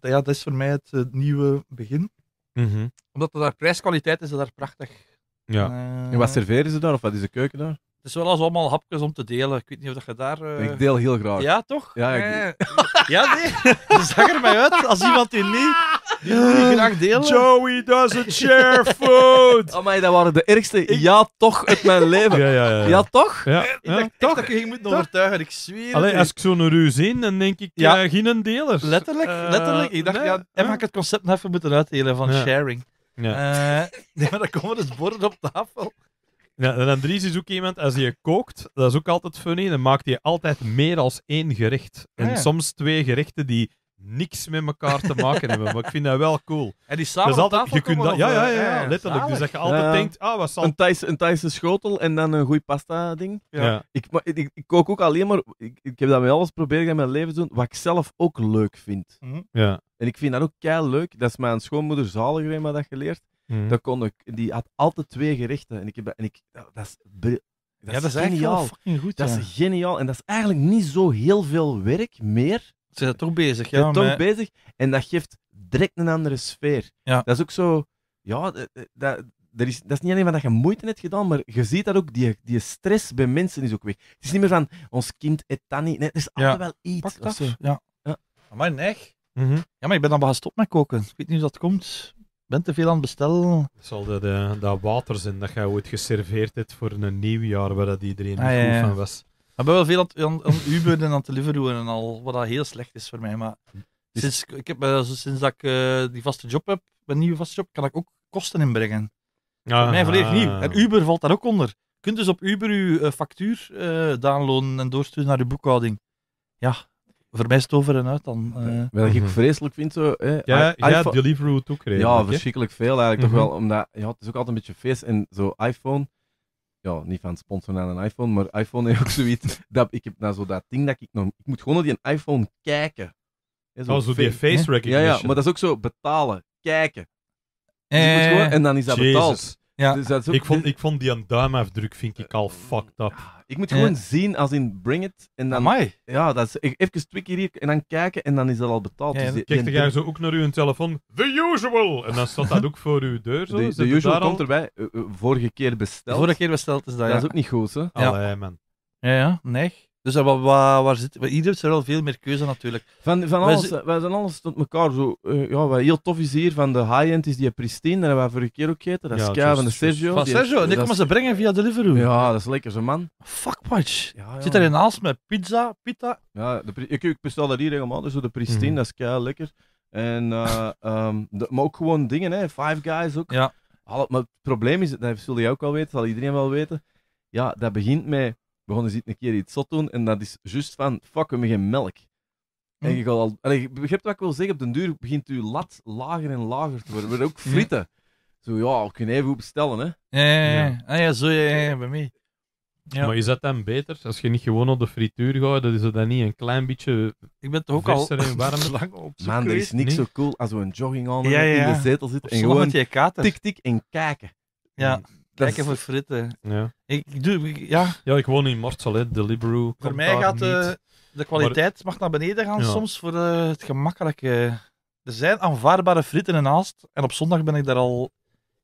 ja, dat is voor mij het nieuwe begin. Mhm. Omdat er daar prijskwaliteit is, dat daar prachtig. Ja. Eh, en wat serveren ze daar, of wat is de keuken daar? Het is wel als allemaal hapjes om te delen. Ik weet niet of je daar... Eh, ik deel heel graag. Ja, toch? Ja, ik... Eh. ja nee. *laughs* zag er mij uit als iemand die niet graag delen? Joey doesn't share food! *laughs* man, dat waren de ergste ja toch uit mijn leven. Ja, ja, ja. ja toch? ik dacht toch? ik moet overtuigen, ik zweer als ik zo'n ruzie zie, dan denk ik, ja. Uh, eh, geen deler. Letterlijk, eh, letterlijk. Ik dacht, nee, ja, en ik het concept nog even moeten uitdelen van sharing. Ja. Uh, *laughs* nee, maar dan komen dus borden op tafel. Ja, en Andries is ook iemand, als je kookt, dat is ook altijd funny, dan maakt hij altijd meer als één gerecht. En ah, soms twee gerechten die niks met elkaar te maken hebben. Maar ik vind dat wel cool. En die samen je kunt dat, ja, ja, ja, ja, letterlijk. Dus dat je altijd denkt, ah, wat zal... Een Thaise, een Thaise schotel en dan een goed pasta-ding. Ja. Ik, ik, kook ook alleen maar... Ik, ik heb dat met alles proberen in mijn leven te doen, wat ik zelf ook leuk vind. Mhm. Ja. En ik vind dat ook kei leuk. Dat is mijn schoonmoeder zaliger maar dat geleerd. Mhm. dat kon ik, die had altijd twee gerechten. En ik heb dat... En ik, dat is ja, dat geniaal. Goed, dat is geniaal. En dat is eigenlijk niet zo heel veel werk meer ze zijn toch bezig, ja. Ze zijn toch bezig en dat geeft direct een andere sfeer. Ja. Dat is ook zo, ja, eh, eh, dat, is, dat is niet alleen dat je moeite hebt gedaan, maar je ziet dat ook, die, die stress bij mensen is ook weg. Het is niet meer van, ons kind eet niet. Nee, is altijd wel iets. Pak dat. Ja. ja. Maar nee. Mm Ja, maar ik ben dan begonnen stop met koken. Ik weet niet hoe dat komt. Ik ben te veel aan het bestellen. Het zal dat, water zijn dat jij ooit geserveerd hebt voor een nieuw jaar waar dat iedereen ah, goed van was. We hebben wel veel aan, aan Uber en aan Deliveroo en al, wat dat heel slecht is voor mij. Maar sinds, ik heb, eh, sinds dat ik eh, die vaste job heb, mijn nieuwe vaste job, kan ik ook kosten inbrengen. Ja. Voor ah. mij volledig nieuw. En Uber valt daar ook onder. Je kunt dus op Uber je uh, factuur downloaden en doorsturen naar je boekhouding. Ja, voor mij is het over en uit dan. Uh... Wat ik mhm. vreselijk vind, zo, eh, ja, I ja Deliveroo ook Ja, verschrikkelijk veel eigenlijk toch mhm. wel, omdat ja, het is ook altijd een beetje feest en zo iPhone ja, niet van sponsoren aan een iPhone, maar iPhone heeft ook zoiets. *laughs* Dat, ik heb nou zo dat ding dat ik nog. Ik moet gewoon naar die iPhone kijken. Hè, zo oh, zo die face recognition. Ja, ja, maar dat is ook zo betalen, kijken. Eh, gewoon, en dan is dat betaald. Ja. Dus ik vond, ik vond die aan duimafdruk vind ik al eh, fucked up. Ik moet gewoon zien als in Bring It. En dan, ja, dat is e- even twee keer hier en dan kijken en dan is dat al betaald. Ja, ja, Dus die- Kijk zo ook naar uw telefoon, the usual! En dan staat dat ook voor uw deur. Zo. de, usual komt erbij. Eh, eh, vorige keer besteld. vorige keer besteld is dat, Dat is ook niet goed, hè? Ja. Allee, man. Ja, ja, nee. Dus waar, eh, waar, waar zit, hier is er wel veel meer keuze natuurlijk. Van, van alles, wij, zijn alles tot elkaar zo. Eh, ja, wat heel tof is hier van de high-end is die Pristine, daar hebben we vorige keer ook gegeten. Dat is van de Sergio. Van Sergio, en die ze brengen via Deliveroo. Ja, dat is lekker zo, man. Fuck, watch. Zit er naast met pizza, pita. Ja, de, ik, bestel dat hier helemaal. Dus zo de Pristine, mhm. dat is kei lekker. En, eh, ehm, de, maar ook gewoon dingen, hè. Five Guys ook. Ja. Al, maar het probleem is, dat zul je ook al weten, dat zal iedereen wel weten. Ja, dat begint met begonnen ze een keer iets zot doen. En dat is juist van, fuck, we geen melk. En hm. je gaat al... Allee, je begrijpt wat ik wil zeggen? Op den duur begint uw lat lager en lager te worden. Er ook frieten. Zo, ja, kun je even bestellen, hè. Ja, ja, ah, zo, ja, bij mij. Ja. Maar is dat dan beter? Als je niet gewoon op de frituur gaat, dat is dat dan niet een klein beetje Ik ben toch ook al in *laughs* warm lang op Man, er is niks zo cool als we een jogging aan in de zetel zitten en gewoon tik tik en kijken. Ja. Kijken voor fritten. Ja. Ik, doe, ja. ja, ik woon in de libero Voor mij gaat de, eh, de kwaliteit mag naar beneden gaan soms voor eh, het gemakkelijke. Er zijn aanvaardbare fritten in Haast en op zondag ben ik daar al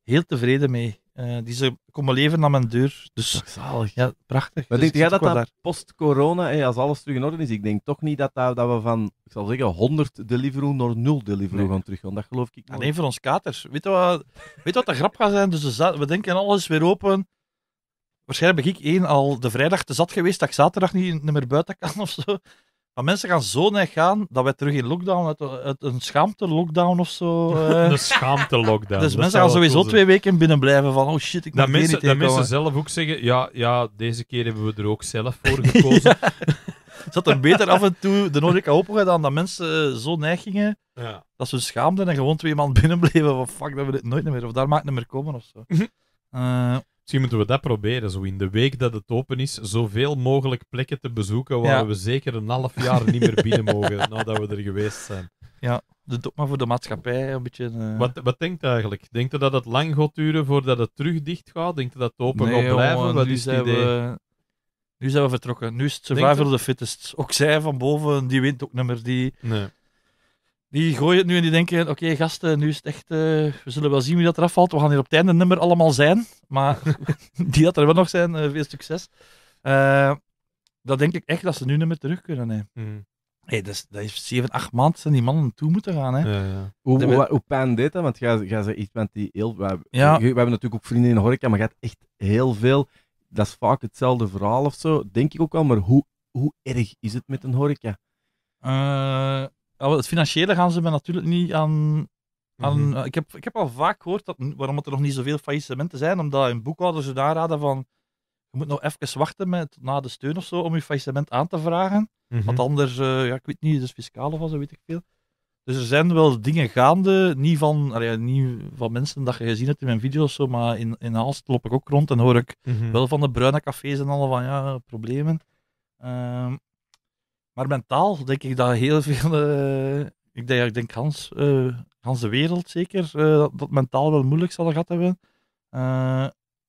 heel tevreden mee. Eh, die ze komen leven aan mijn deur. Dus, zalig. Ja, prachtig. Maar dus denk jij dat dat post-corona, als alles terug in orde is, ik denk toch niet dat, dat, we van, ik zal zeggen, 100 Deliveroo naar 0 Deliveroo nee. gaan terug Dat geloof ik ah, niet. Alleen voor ons katers. Weet je wat, weet wat de grap gaat zijn? Dus we denken alles weer open. Waarschijnlijk ben ik één al de vrijdag te zat geweest dat ik zaterdag niet, niet meer buiten kan of zo. Maar mensen gaan zo neig gaan dat we terug in lockdown, uit, een schaamte-lockdown of zo. *laughs* Eh. Een schaamte-lockdown. Dus mensen gaan sowieso twee weken binnen blijven van, oh shit, ik moet Dat mensen, niet dat mensen zelf ook zeggen, ja, ja, deze keer hebben we er ook zelf voor *laughs* gekozen. Is zat er beter af en toe de horeca open gedaan dat mensen eh, zo neig Ja. dat ze schaamden en gewoon twee man *laughs* binnen van fuck, dat we dit nooit meer of daar maakt niet meer komen of zo. Mhm. Eh, Misschien moeten we dat proberen, zo in de week dat het open is, zoveel mogelijk plekken te bezoeken waar we zeker een half jaar niet meer binnen mogen *laughs* nadat nou we er geweest zijn. Ja, de, maar voor de maatschappij een beetje... Eh. Wat, wat denkt eigenlijk? Denkt u dat het lang gaat duren voordat het terug dicht gaat? Denkt u dat het open gaat blijven? Jongen, wat is het idee? We... Nu zijn we vertrokken. Nu is het survival of the fittest. Ook zij van boven, die wint ook nummer Die... Nee. Die gooien het nu en die denken, oké gasten, nu is het echt, eh, we zullen wel zien wie dat eraf valt. We gaan hier op het einde nummer allemaal zijn. Maar *laughs* die dat er wel nog zijn, eh, veel succes. Uh, dat denk ik echt dat ze nu nummer terug kunnen. Hè. Mm. Hey, dat, is, dat is zeven, acht maanden zijn die mannen toe moeten gaan. Hè. Ja, ja. Hoe, hoe, pijn deed dat? Want jij, ze iets met die heel... We, ja. we, hebben natuurlijk ook vrienden in de horeca, maar gaat echt heel veel... Dat is vaak hetzelfde verhaal of zo, denk ik ook wel. Maar hoe, hoe erg is het met een horeca? Ah, het financiële gaan ze me natuurlijk niet aan. aan mhm. eh, ik, heb, ik heb al vaak gehoord dat, waarom er nog niet zoveel faillissementen zijn, omdat hun boekhouders ze aanraden van. Je moet nog even wachten met, na de steun of zo om je faillissement aan te vragen. Mm Want anders, eh, ja, ik weet niet, dus fiscaal of zo, weet ik veel. Dus er zijn wel dingen gaande, niet van, niet van mensen dat je gezien hebt in mijn video's, zo, maar in, in Haast loop ik ook rond en hoor ik mhm. wel van de bruine cafés en allemaal van ja, problemen. Ehm maar mentaal denk ik dat heel veel. Eh, ik denk, ik denk Hans, uh, Hans de Wereld zeker, eh, dat, mentaal wel moeilijk zal gehad hebben.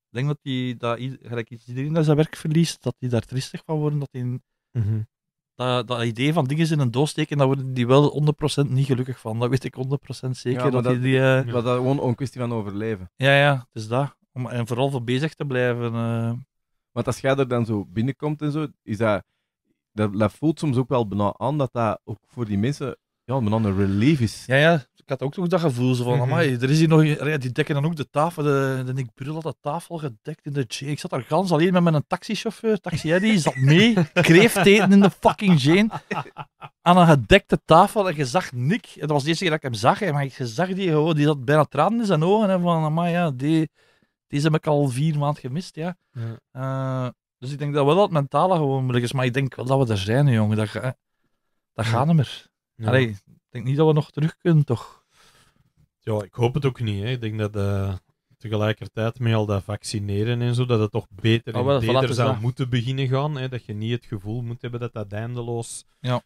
ik denk dat, die, dat iedereen dat zijn werk verliest, dat die daar tristig van worden. Dat, die, mhm. dat, dat idee van dingen in een doos steken, daar worden die wel 100% niet gelukkig van. Dat weet ik 100% zeker. dat, dat, die, dat is gewoon een kwestie van overleven. Ja, ja, het is dat. Om, en vooral voor bezig te blijven. Want als jij er dan zo binnenkomt en zo, is dat dat, dat voelt soms ook wel bijna aan dat dat ook voor die mensen ja, bijna een relief is. Ja, ja. Ik had ook nog dat gevoel zo van, mm er is hier nog, die dekken dan ook de tafel, de, de Nick Brul had de tafel gedekt in de Jane. Ik zat daar gans alleen met mijn taxichauffeur, taxi Eddie, zat mee, *laughs* kreeft eten in de fucking Jane, aan een gedekte tafel en je zag Nick, en dat was de eerste keer dat ik hem zag, maar ik zag die gewoon, die zat bijna tranen in zijn ogen, en van, amai, ja, die, deze heb ik al vier maanden gemist, ja. Eh, dus ik denk dat wel dat mentale gewoon moeilijk is. Maar ik denk wel dat we er zijn, jongen. Dat, dat gaat niet meer. ik denk niet dat we nog terug kunnen, toch? Ja, ik hoop het ook niet. Hè. Ik denk dat eh, tegelijkertijd met al dat vaccineren en zo, dat het toch beter ah, en beter dus zou moeten beginnen gaan. Hè. Dat je niet het gevoel moet hebben dat dat eindeloos ja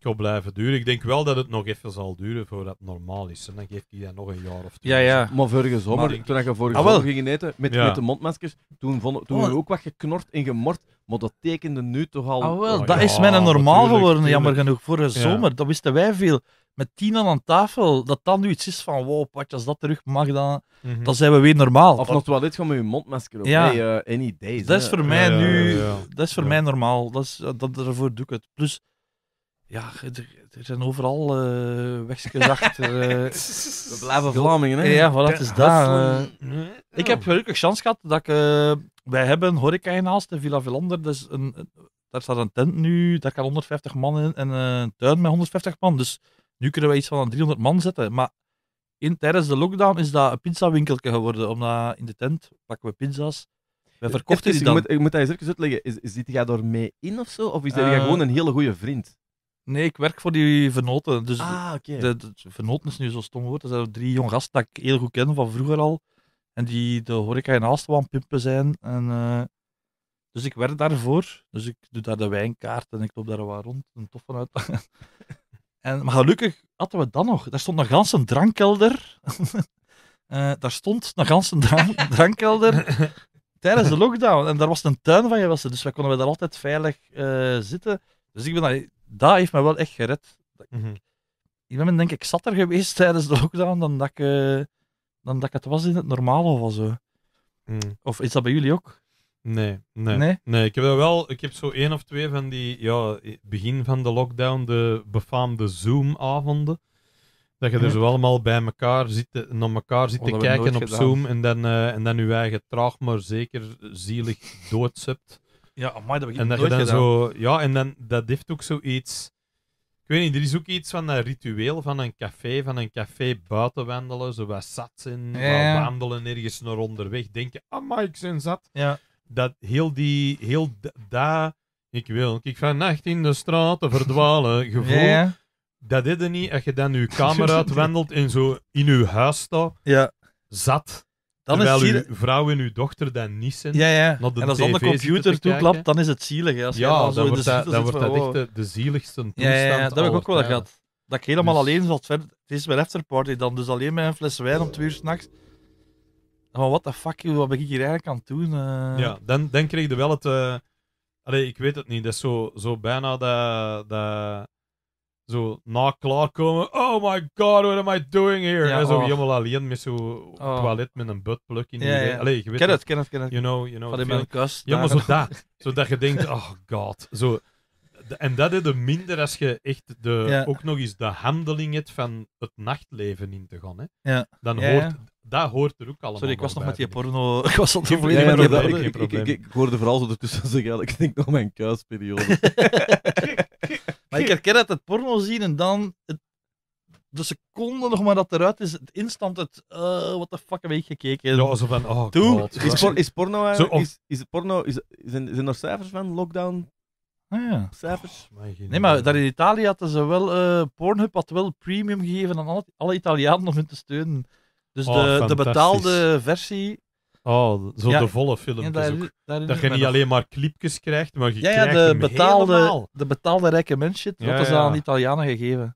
gaat blijven duren. Ik denk wel dat het nog even zal duren voordat het normaal is. En dan geeft hij dat nog een jaar of twee. Ja, ja. Maar vorige zomer, toen je vorige ah, zomer ging eten met, met de mondmaskers, toen, vond, toen oh. we ook wat geknord en gemord. Maar dat tekende nu toch al... Ah, wel, oh, dat is mij normaal geworden, jammer genoeg. Vorige zomer, dat wisten wij veel. Met tien aan tafel, dat dan nu iets is van wow, pak, als dat terug mag, dan, mhm. dan zijn we weer normaal. Of nog dit gewoon met je mondmasker op. Ja. Hey, eh, any days. Dat is voor mij nu... Dat is voor mij normaal. Dat is, dat, daarvoor doe ik het. Plus ja, er, zijn overal uh, eh, achter. *laughs* Eh, we blijven Vlamingen, hè? Ja, voilà, is daar. Eh, ik heb gelukkig kans gehad dat ik... wij hebben dus een horeca naast de Villa Velander. Dus een, daar staat een tent nu, daar kan 150 man in. En een tuin met 150 man. Dus nu kunnen we iets van 300 man zetten. Maar tijdens de lockdown is dat een pizzawinkeltje geworden. Omdat in de tent pakken we pizza's. we verkochten die dan. Ik moet, ik moet dat eens uitleggen. Is, zit jij door mee in of zo? Of is uh, gewoon een hele goede vriend? Nee, ik werk voor die vernoten. Dus ah, oké. is nu zo stom woord. Dat zijn drie jong gasten die ik heel goed ken van vroeger al. En die de horeca in Aalst aan pimpen zijn. En, eh, dus ik werk daarvoor. Dus ik doe daar de wijnkaart en ik loop daar wat rond. Een tof vanuit. *laughs* en, maar gelukkig hadden we dan nog. Daar stond een ganse drankkelder. *laughs* Eh, daar stond een ganse *laughs* drankkelder. tijdens de lockdown. En daar was een tuin van je wassen. Dus wij konden we daar altijd veilig eh, zitten. Dus ik ben daar dat heeft me wel echt gered. Mm -hmm. Ik ben denk ik zatter geweest *laughs* tijdens de lockdown dan dat ik, eh, dan dat het was in het normale of zo. Mm. Of is dat bij jullie ook? Nee, nee, nee. ik heb wel. Ik heb zo één of twee van die. Ja, eh, begin van de lockdown, de befaamde Zoom-avonden. Dat je er mhm. zo allemaal bij elkaar zit, naar elkaar zit te kijken op Zoom en dan, eh, en dan je eigen traag maar zeker zielig doodsupt. Ja, dat en dat je dan zo, ja, en dan, dat heeft ook zoiets. Ik weet niet, er is ook iets van dat ritueel van een café, van een café buiten wandelen, zo wat zat zijn, wandelen ergens naar onderweg, denken, amai, ik ben zat. Ja. Dat heel die, heel daar, ik wil, ik vannacht in de straten verdwalen, *laughs* gevoel. Dat dit er niet, als je dan je kamer uitwandelt en zo in je huis staat, ja. zat dan Terwijl is uw vrouw en uw dochter dan niet zijn. Ja, ja. En als dan de computer toeklapt, dan is het zielig. ja, dan, wordt dat, dan wordt dat echt oh. de, zieligste toestand. Ja, ja, dat heb ik ook wel gehad. Dat ik helemaal dus- alleen zat. Het is mijn afterparty dan, dus alleen met een fles wijn om twee uur s'nachts. Maar what the fuck, wat ben ik hier eigenlijk aan het doen? Eh? Ja, dan, dan kreeg je wel het... Uh... Allee, ik weet het niet. Dat is zo, zo bijna dat... dat zo na klaarkomen. Oh my god, what am I doing here? Ja, zo oh. helemaal alleen met zo'n oh. toilet met een buttplug in. Ja, ja. Allee, je weet ken het, ken het, ken het. You know, you know. Van in kast. Ja, maar zo dat. zo dat je denkt, oh god. Zo, en dat is minder als je echt de, ook nog eens de handeling hebt van het nachtleven in te gaan. Hè. Ja. Dan hoort, dat hoort er ook allemaal Sorry, ik was nog met die porno... *laughs* Ik was al met die porno. Ik, ik, ik, hoorde vooral zo ertussen zeggen, ik denk nog mijn kuisperiode. *laughs* *laughs* Maar ik herken dat het porno zien en dan het, de seconde nog maar dat eruit is, het instant het, uh, what the fuck heb ik gekeken. Ja, zo van, oh Toen, Is, is porno is, is porno, is, zijn, er cijfers van, lockdown Ah, ja. Cijfers. Oh, nee, maar daar in Italië hadden ze wel. Uh, Pornhub had wel premium gegeven aan alle, alle Italianen om hun te steunen. Dus oh, de, de betaalde versie Oh, zo de volle film. dat je niet alleen maar clipjes krijgt, maar je ja, ja, krijgt de betaalde, helemaal. De betaalde rijke mensen, dat is aan de Italianen gegeven.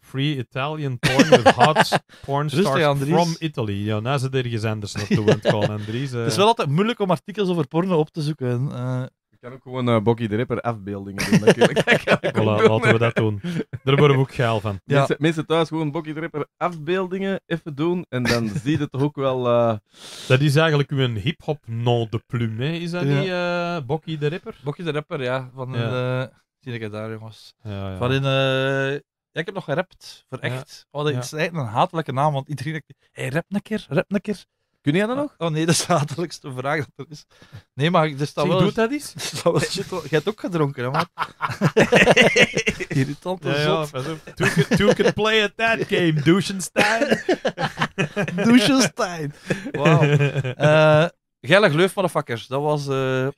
Free Italian porn with hot *laughs* porn stars from Italy. Ja, naast nou de ergens anders naartoe aan het gaan, Andries. Het is eh. wel altijd moeilijk om artikels over porno op te zoeken kan ook gewoon uh, Bokkie de Ripper afbeeldingen doen. Natuurlijk. *laughs* doen. laten we dat doen. Daar worden we ook geil van. Ja. *laughs* Mensen, mensen thuis gewoon Bokkie de Ripper afbeeldingen even doen. En dan *laughs* zie je het toch ook wel. Eh, dat is eigenlijk uw hip-hop non de plume, is dat niet, eh Bokkie de Ripper? Bokkie de rapper, ja. Van zie ik het daar, jongens. Ja, ja. Van in, eh, ik heb nog gerapt, voor Ja. echt. Oh, dat is een haatelijke naam, want iedereen... Hé, hey, rap een keer, rap een keer. Kun je dat ah, nog? Oh, nee, *laughs* dat is de hatelijkste vraag dat er is. Nee, maar er staat wel... doet dat eens? *laughs* Er shit... Jij hebt ook gedronken, hè, man? *laughs* Irritante ja, ja, zot. can, can play at that game, Duschenstein. Duschenstein. Wauw. Uh, Geilig leuf, motherfuckers. Dat was... Uh,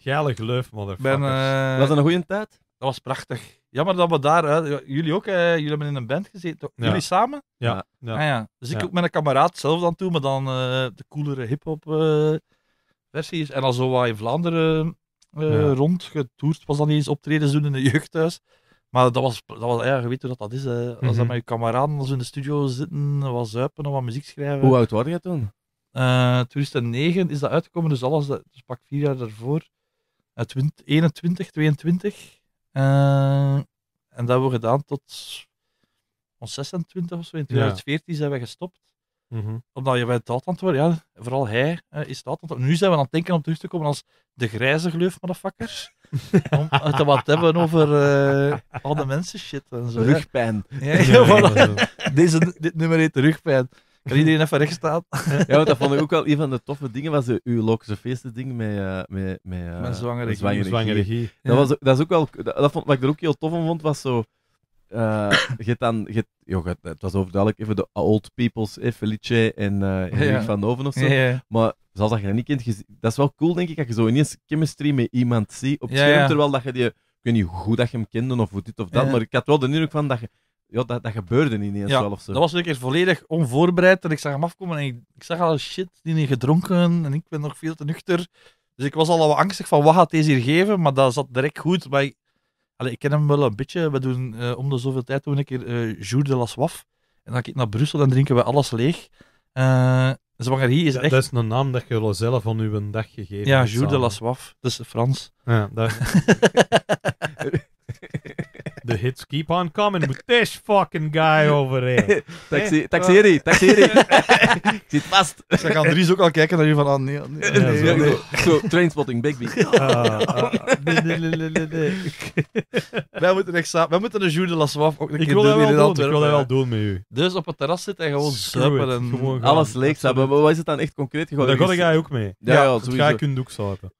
motherfuckers. Eh, was dat een goede tijd? Dat was prachtig. Jammer dat we daar, hè, jullie ook, jullie hebben in een band gezeten. Jullie samen? Ja. ja. Ah, ja. Dus ik ook met een kameraad zelf dan toe, maar dan eh, de coolere hip-hop eh, versies. En dan zo wat in Vlaanderen eh, rondgetoerd was, dan eens optreden doen in een jeugdhuis. Maar dat was, dat was ja, je weet hoe dat, dat is. Als mm dat mhm. met je kameraden als in de studio zitten, wat zuipen of wat muziek schrijven. Hoe oud was je toen? Uh, 2009 is dat uitgekomen, dus alles, dus pak vier jaar daarvoor. Uh, 21, 22. Eh, en dat we gedaan tot ons 26 of zo. In 2014 zijn we gestopt. Mhm. Omdat je bij het antwoord, ja, vooral hij eh, is het Nu zijn we aan het denken om terug te komen als de grijze gleuf, motherfucker. *laughs* om te wat hebben over uh, eh, alle mensen shit en zo. Rugpijn. Ja, *laughs* ja, Deze, dit nummer heet rugpijn. Kan iedereen even recht staan? *laughs* ja, want dat vond ik ook wel een van de toffe dingen, was de, uw Lokse feesten ding met, eh, met, met, uh, zwangere, regie. Dat, was, dat is ook wel, dat, vond, wat ik er ook heel tof aan vond, was zo, uh, *coughs* dan, je, joh, het was overduidelijk even de old people's, eh, Felice en uh, van Oven of zo. maar zoals dat je dat niet kent, dat is wel cool denk ik, dat je zo ineens chemistry met iemand ziet op scherm, terwijl dat je die, ik weet niet hoe goed dat je hem kende of hoe dit of dat, maar ik had wel de indruk van dat je ja, dat, dat gebeurde niet eens ja, wel of zo. Dat was een keer volledig onvoorbereid en ik zag hem afkomen en ik, ik zag al shit, die heeft gedronken en ik ben nog veel te nuchter. Dus ik was al wat angstig van wat gaat deze hier geven, maar dat zat direct goed. Maar ik, allez, ik ken hem wel een beetje. We doen eh, om de zoveel tijd doen we een keer eh, Jour de la Soif. En dan ga ik naar Brussel en drinken we alles leeg. Uh, eh, zwangerie is echt... Dat is een naam dat je wel zelf van uw dag gegeven hebt. Ja, Jour de la Soif. Dat is Frans. Ja, dat... *laughs* *laughs* De hits keep on coming with this fucking guy over there. *laughs* taxi, eh. taxi, taxi. *laughs* Zit vast. Ze gaan Dries ook al kijken naar je van, ah nee, ah, ah, ah, nee. Zo, trainspotting, Bigby. Wij moeten echt samen, wij moeten de Jules de Laswaf ook een keer doen in Ik wil dat wel doen met u. Dus op het terras zitten en gewoon slapen en alles leeg Maar Wat is het dan echt concreet? Daar ga jij ook mee. Ja, ja, sowieso. Ga ik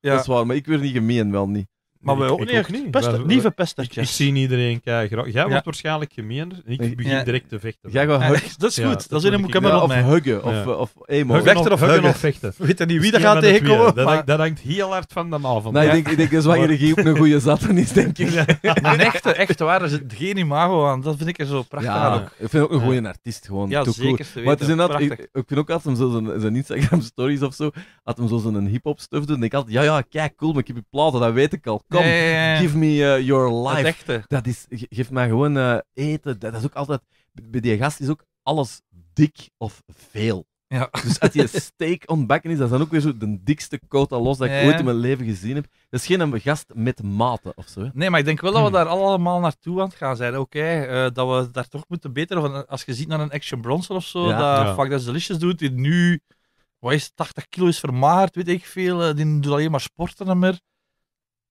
Dat is waar, maar ik word niet gemeen, wel niet. Maar we ook, niet. Lieve we, niet Ik, zie iedereen kijken. Jij wordt waarschijnlijk gemeender. ik begin direct te vechten. Jij gaat huggen. dat is goed. dat is in een camera Of huggen, of, of emo. Vechten of huggen of vechten. Weet niet wie daar gaat tegenkomen. Dat, dat hangt heel hard van de avond. Nee, ik denk, ik denk dat je *laughs* een goede zat is, denk ik. *laughs* echte, echte waar, is het? geen imago aan. Dat vind ik er zo prachtig aan. Ik vind ook een goede artiest gewoon. Ja, zeker Maar het is inderdaad, ik vind ook altijd zo zijn Instagram stories of zo, had hem zo zijn hip-hop stuff doen, denk ik altijd, ja, ja, kijk, cool, maar ik heb je platen, dat weet ik al give me eh, your life. Dat, is, geef mij gewoon eh, eten. Dat is ook altijd, bij die gast is ook alles dik of veel. Ja. *laughs* Dus als je steak ontbakken is, dat is ook weer zo de dikste kota los dat ik ooit in mijn leven gezien heb. Dat is geen gast met maten of zo. Nee, maar ik denk wel dat we hmm. daar allemaal naartoe aan het gaan zijn. Oké, eh, dat we daar toch moeten beteren. Als je ziet naar een Action Bronzer of zo, ja. dat Fuck That's Delicious doet, die nu, wat is 80 kilo is vermaard, weet ik veel. Die doet alleen maar sporten en meer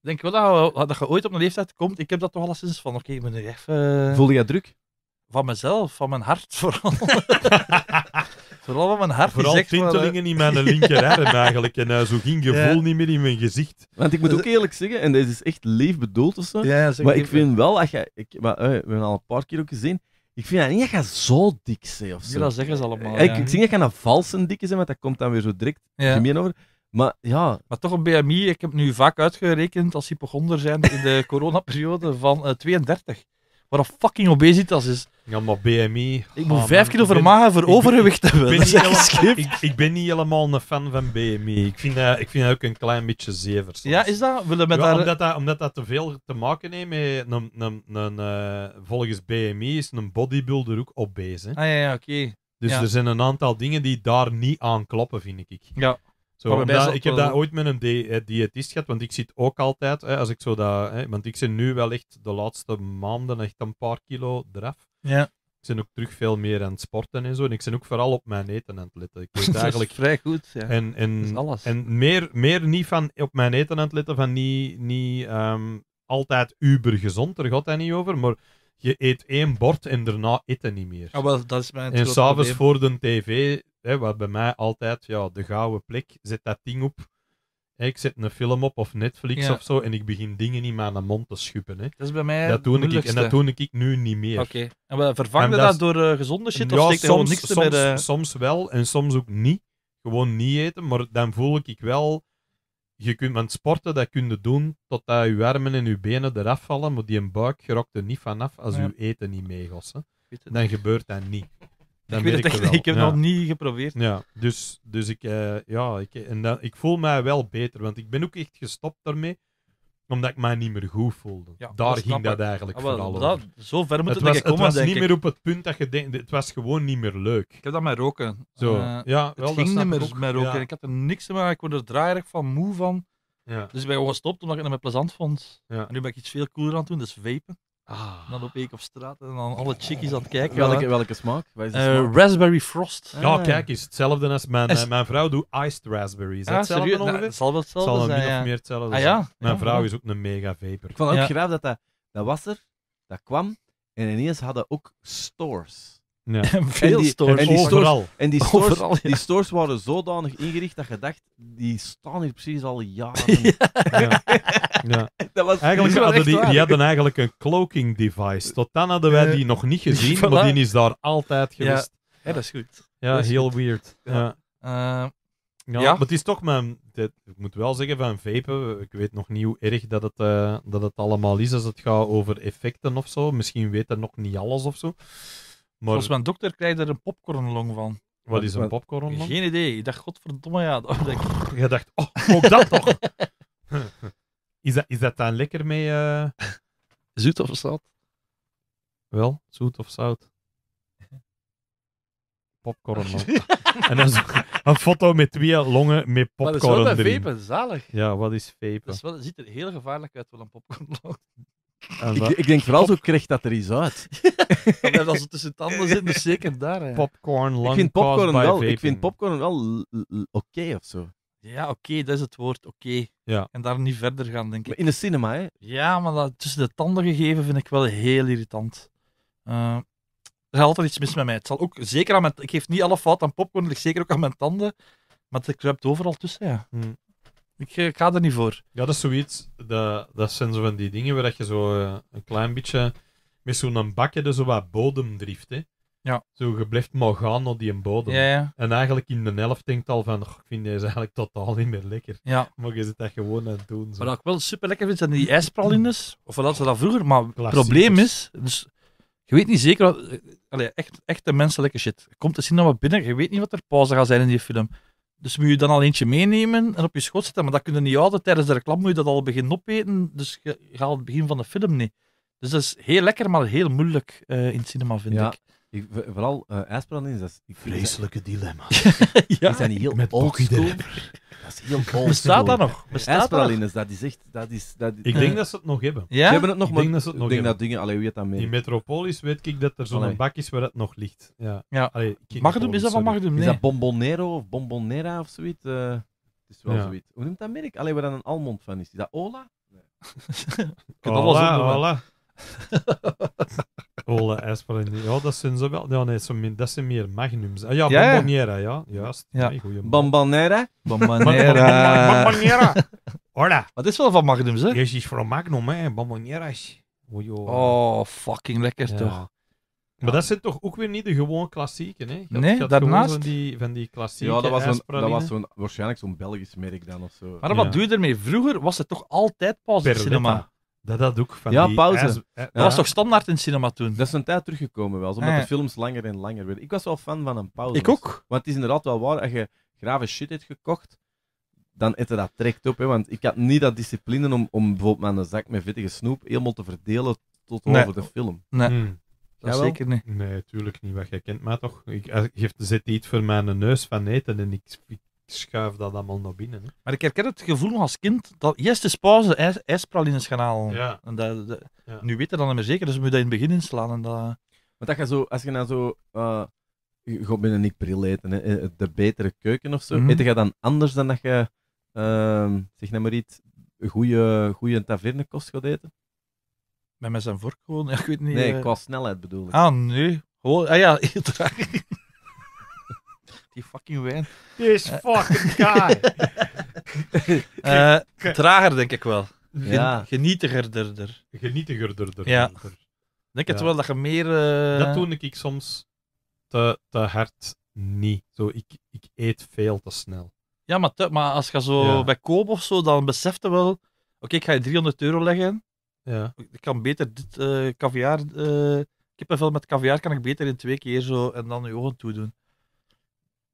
denk wel dat je, dat je ooit op een leeftijd komt. Ik heb dat toch al sinds van, oké, okay, meneer even... Voelde je druk? Van mezelf, van mijn hart *laughs* vooral. *laughs* vooral van mijn hart. Vooral tintelingen eh, in mijn linkerarm *laughs* eigenlijk. En eh, zo ging gevoel niet meer in mijn gezicht. Want ik moet dus- ook eerlijk zeggen, en dit is echt leefbedoeld of zo, ja, maar ik vind wel dat je... Ik, maar, eh, we hebben al een paar keer ook gezien, ik vind dat niet dat je zo dik zijn, of zo. Ja, dat zeggen ze allemaal. Ik, zie dat je een valse dikke zijn, want dat komt dan weer zo direct ja. gemeen over. Maar ja... Maar toch een BMI, ik heb nu vaak uitgerekend als hypochonder zijn in de *laughs* coronaperiode van 32. Eh, Wat een fucking obesitas is. Ja, maar BMI... Ik moet ah, vijf kilo vermagen voor overgewicht te hebben. Ik ben, ik, ben, niet helemaal een fan van BMI. Ik vind, ik vind dat ook een klein beetje zever. Ja, is dat? omdat, dat, omdat dat te veel te maken heeft met... Een, een, een, eh, volgens BMI is een bodybuilder ook obese. Hè? Ah ja, ja oké. Dus er zijn een aantal dingen die daar niet aan kloppen, vind ik. Ja. Zo, ik heb daar ooit met een eh, diëtist gehad, want ik zit ook altijd, hè, als ik zo dat, hè, want ik zit nu wel echt de laatste maanden echt een paar kilo eraf. Ja. Ik zit ook terug veel meer aan het sporten en zo. En ik zit ook vooral op mijn eten aan het letten. Ik eigenlijk, *laughs* dat is vrij goed. Ja. En, en, en meer, meer niet van op mijn eten aan het letten, van niet, niet ehm, altijd ubergezond, gezond, daar gaat hij niet over. Maar je eet één bord en daarna eten niet meer. Ah, wel, dat is mijn En s'avonds voor de tv hè, wat bij mij altijd ja, de gouden plek, zet dat ding op. ik zet een film op of Netflix of zo en ik begin dingen in mijn mond te schuppen. Hè. Dat is bij mij dat doe ik, En dat doe ik nu niet meer. Oké. Okay. En we vervangen dat, door eh, gezonde shit of steekt soms, niks soms, de... soms wel en soms ook niet. Gewoon niet eten, maar dan voel ik wel je kunt, want sporten, dat kun je doen totdat je armen en uw benen eraf vallen, maar die buik gerokt er niet vanaf als je eten niet meegossen. Dan gebeurt dat niet ik weet het ik heb nog niet geprobeerd. Ja, dus, dus ik, eh, ja, ik, en dan, ik voel mij wel beter, want ik ben ook echt gestopt daarmee omdat ik mij niet meer goed voelde. Daar ging dat eigenlijk ja, ah, alles dat, zo ver moet het, was, komen, Het was niet meer op het punt dat je denkt... Het was gewoon niet meer leuk. Ik heb dat met roken. Zo, eh, ja, het ging niet meer met roken. Ik had er niks aan, ik word er draaierig van, moe van. Dus ik ben gewoon gestopt omdat ik het me plezant vond. En nu ben ik iets veel cooler aan het doen, dus vapen. Ah. Dan op ik op straat en dan alle chickies aan het kijken. Welke, welke smaak? Wat is eh, raspberry Frost. Ja, ah. kijk eens. Hetzelfde als mijn, eh, mijn vrouw doet iced raspberries. Ah, nou, hetzelfde zal wel zal zijn, min of meer hetzelfde ah, ja? Mijn vrouw is ook een mega vaper Ik vond ook graag dat, dat dat was er, dat kwam, en ineens hadden ook stores. Ja. *laughs* Veel stores. En die stores, die stores, waren zodanig ingericht dat je dacht, die staan hier precies al jaren. *laughs* Ja. ja. *laughs* Dat was, eigenlijk hadden die, hadden eigenlijk een cloaking device. Tot dan hadden wij die nog niet gezien, maar die is daar altijd geweest. Ja, dat is goed. Ja, heel weird. Eh, ja. ja, maar het is toch mijn. Dit, ik moet wel zeggen van vapen. Ik weet nog niet hoe erg dat het, eh, dat het allemaal is als het gaat over effecten of zo. Misschien weet er nog niet alles of zo. Volgens mijn dokter krijgt er een popcornlong van. Wat is een popcornlong? Geen idee. Ik dacht, godverdomme, ja. ik. *laughs* Je dacht, oh, ook dat toch? *laughs* is, dat, is dat dan lekker mee... Uh... Zoet of zout? Wel, zoet of zout? Popcorn. *laughs* en dan een foto met twee longen met popcorn Maar dat is wel zalig. Ja, wat is vapen? Dat, is wel, ziet er heel gevaarlijk uit, wel een popcorn. Ik, denk vooral zo krijgt dat er iets uit. *laughs* Als het tussen tanden zit, dus zeker daar. Popcorn, lang ik vind popcorn wel, Ik vind popcorn wel oké of zo. Ja, oké, dat is het woord, oké. Ja. En daar niet verder gaan, denk ik. in de cinema, hè? Ja, maar dat tussen de tanden gegeven vind ik wel heel irritant. Eh, er is altijd iets mis met mij. Het zal ook, zeker aan mijn, ik geef niet alle fout aan popcorn, ligt zeker ook aan mijn tanden. Maar het kruipt overal tussen, ja. Hmm. Eh, ik, ga er niet voor. Ja, dat is zoiets. Dat, dat zijn zo van die dingen waar dat je zo eh, een klein beetje met zo'n bakje dus zo wat bodem drift. Hè. Ja. Zo, je blijft maar gaan op die bodem. Ja, En eigenlijk in de helft denkt al van, oh, ik vind deze eigenlijk totaal niet meer lekker. Ja. Maar je dat gewoon aan doen. Wat ik wel super lekker vind, zijn die ijspralines. Of wat hadden ze dat vroeger? Maar het probleem is, dus, je weet niet zeker wat... Eh, Allez, echt, echt, echte menselijke shit. komt er zien nog wat binnen, je weet niet wat er pauze gaat zijn in die film. Dus moet je dan al eentje meenemen en op je schot zetten. Maar dat kunnen niet houden. Tijdens de reclame moet je dat al beginnen opeten. Dus je, gaat het begin van de film niet. Dus dat is heel lekker, maar heel moeilijk eh, in het cinema, vind ik. Ik, vooral uh, is dat is... Vreselijke dilemma. *laughs* ja. Die zijn heel Met oldschool. Dat is heel oldschool. Bestaat dat nog? Bestaat dat dat is echt... Dat is, dat, ik denk dat ze het nog hebben. Ja? Ze hebben het nog, ik maar denk dat ze het nog denk hebben. dat dingen... Allee, weet dat mee? In Metropolis weet ik dat er zo'n bak is waar dat nog ligt. Ja. ja. Allee, doen? is dat van het Nee. Is dat Bombonero of Bombonera of zoiets? Uh, het is wel zoiets. Hoe noemt dat merk? Alleen waar dan een almond van is. Is dat Ola? Nee. ik kan Ola, Ola. Cola Espadin. Ja, dat zijn zo wel. Ja, nee, meer, dat zijn meer magnums. Ah, ja, ja, Bombonera, ja. Juist. Ja. Nee, Bombonera? Bombonera. Bombonera. Hola. *laughs* wat is wel van magnums, hè? Deze is van magnum, hè. Bomboneras. Oh, fucking lekker toch. Maar dat zijn toch ook weer niet de gewone klassieken, hè? nee, daarnaast... Van die, van die klassieke Ja, dat was, een, dat was zo'n, waarschijnlijk zo'n Belgisch merk dan of zo. Maar wat doe je ermee? Vroeger was het toch altijd pas cinema? Dat had ook van Ja, pauze. Dat was toch standaard in cinema toen? Dat is een tijd teruggekomen wel, omdat ah, de films langer en langer werden. Ik was wel fan van een pauze. Ik ook. Want het is inderdaad wel waar, als je grave shit hebt gekocht, dan eten dat trekt op. Hè, want ik had niet dat discipline om, om bijvoorbeeld mijn zak met vettige snoep helemaal te verdelen tot over de film. Nee, nee hmm. zeker niet. Nee, tuurlijk niet wat jij kent, maar toch. Ik, zit de zet iets voor mijn neus van eten en ik, ik schuif dat allemaal naar binnen. Hè. Maar ik herken het gevoel als kind dat eerst is pauze ijs, ijspralines gaan halen. Ja. En dat, dat Nu weten dan maar zeker, dus we moeten dat in het begin inslaan. En dat... Maar dat je zo, als je nou zo... Uh, je binnen niet pril eten, hè, eh, de betere keuken of zo. Mm -hmm. Eet je dan anders dan dat je, uh, zeg nou maar iets, goede, taverne kost gaat eten? Met zijn vork gewoon? *laughs* ik weet niet. Nee, eh. qua snelheid bedoel ik. Ah, nee. Oh, ah ja, heel *laughs* traag die fucking wijn. This eh. fucking *laughs* guy. Eh, trager, denk ik wel. Ja. Genietigerder. Genietigerder. Ja. Denk het wel dat je meer. Eh, dat doe ik soms te, te hard niet. Zo, ik, ik eet veel te snel. Ja, maar, maar als je zo bij koop of zo, dan beseft je wel. Oké, ik ga je 300 euro leggen. Ja. Ik kan beter dit Ik caviar. eh veel met caviar kan ik beter in twee keer zo en dan je ogen toedoen.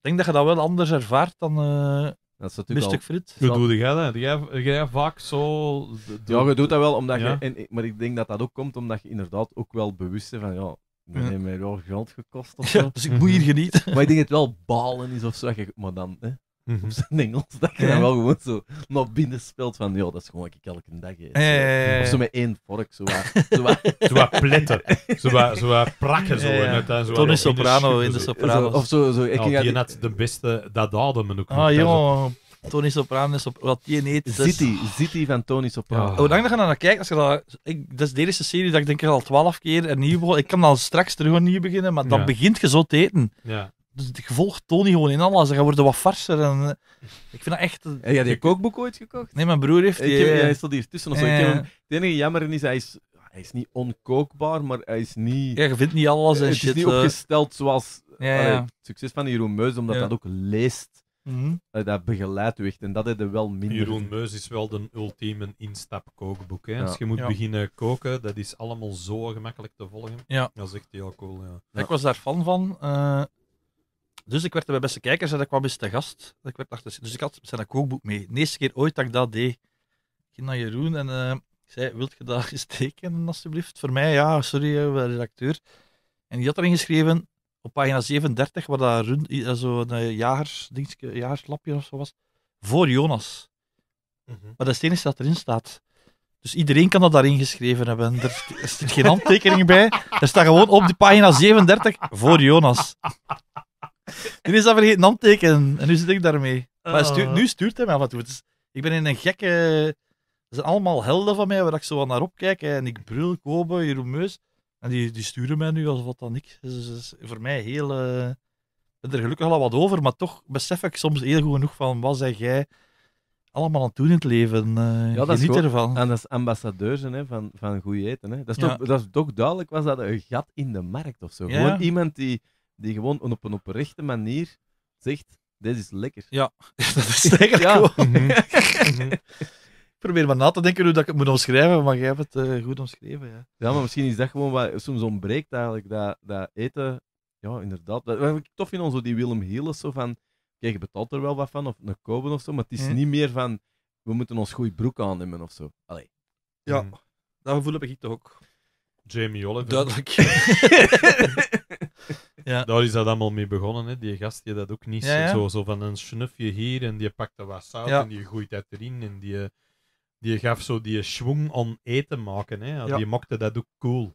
Ik denk dat je dat wel anders ervaart dan uh, dat is natuurlijk Frit. Hoe doe jij dat? vaak zo... Ja, je doet dat wel, omdat je, en, maar ik denk dat dat ook komt omdat je inderdaad ook wel bewust bent van ja, dat heeft mij wel geld gekost of zo. dus ik moet hier mhm. genieten. maar ik denk dat het wel balen is of zo, maar dan... Hè. Mhm. Op zijn Engels. Dat je dan wel gewoon zo naar binnen speelt van, joh, dat is gewoon wat ik elke dag eet. Of zo met één vork, zo waar Zo wat, *laughs* zo pletter. Zo wat, zo wat prakken, zo. zo Tony Soprano in de, Soprano. Of zo, zo. Ik nou, die net de beste, dat hadden we ook Ah, joh. Tony Soprano is op wat die eet. City, City van Tony Soprano. Oh, hoe lang dat je naar kijken als je dat, ik, dat is de eerste serie dat ik denk ik al twaalf keer en nieuw Ik kan al straks terug Nieuw beginnen, maar dan begint je zo te eten. Ja. Dus ik volg Tony gewoon in alles. Hij worden wat farser. En, eh, ik vind dat echt... Eh, heb jij die kookboek ooit gekocht? Nee, mijn broer heeft die... Eh, ik hij hier tussen of het enige jammer is, hij is, hij is niet onkookbaar, maar hij is niet... ja, je vindt niet alles en het is niet opgesteld zoals het succes van Jeroen Meus, omdat dat ook leest. Mhm. dat begeleidt u en dat hebben wel minder. Jeroen Meus is wel de ultieme instapkookboek. Hè? Als je moet beginnen koken, dat is allemaal zo gemakkelijk te volgen. Ja. Dat is echt heel cool. Ja. Ik was daar fan van. Dus ik werd er bij beste kijkers en ik kwam eens te gast. Ik werd achter, dus ik had zijn kookboek mee. De eerste keer ooit dat ik dat deed. Ik ging naar Jeroen en uh, zei, wilt je dat eens tekenen alsjeblieft? Voor mij, ja, sorry, redacteur. En die had erin geschreven, op pagina 37, waar dat eh, zo zo'n eh, jagers, dingetje, jagerslapje of zo was, voor Jonas. Mm Maar dat is het enige dat erin staat. Dus iedereen kan dat daarin geschreven hebben. Er, er zit geen handtekening bij. Er staat gewoon op de pagina 37 voor Jonas. *laughs* nu is dat vergeten aan en nu zit ik daarmee. Maar ah. nu stuurt hij mij af en toe. ik ben in een gekke. Het zijn allemaal helden van mij waar ik zo naar opkijk. En ik brul, Kobe, Jeroen Meus. En die, die sturen mij nu alsof wat dan niks. Dus is voor mij heel. Uh, ben er gelukkig al wat over, maar toch besef ik soms heel goed genoeg van wat zeg jij allemaal aan het doen in het leven. Eh, ja, dat is ervan. En dat is ambassadeur van, van goed eten. Hè. Dat, is toch, dat is toch duidelijk was dat een gat in de markt of zo. Gewoon iemand die die gewoon op een oprechte manier zegt: Dit is lekker. Ja, *laughs* dat is lekker ja. Mhm. *laughs* Mhm. ik probeer maar na te denken hoe dat ik het moet omschrijven, maar jij hebt het eh, goed omschreven. Ja. ja, maar misschien is dat gewoon wat soms ontbreekt eigenlijk, dat, dat eten. Ja, inderdaad. Dat, wat ik tof in ons, die Willem Heeles, zo van... Kijk, je betaalt er wel wat van, of een kopen of zo, maar het is mhm. niet meer van... We moeten ons goede broek aannemen of zo. Allee. Ja, dat gevoel heb ik toch ook. Jamie Oliver. Duidelijk. *laughs* *laughs* ja. Daar is dat allemaal mee begonnen. Hè. Die gast die dat ook niet Zo, zo van een snufje hier en die pakte wat zout en die gooit dat erin. En die, eh, die gaf zo die schwung om eten maken. Hè. Die maakte dat ook cool.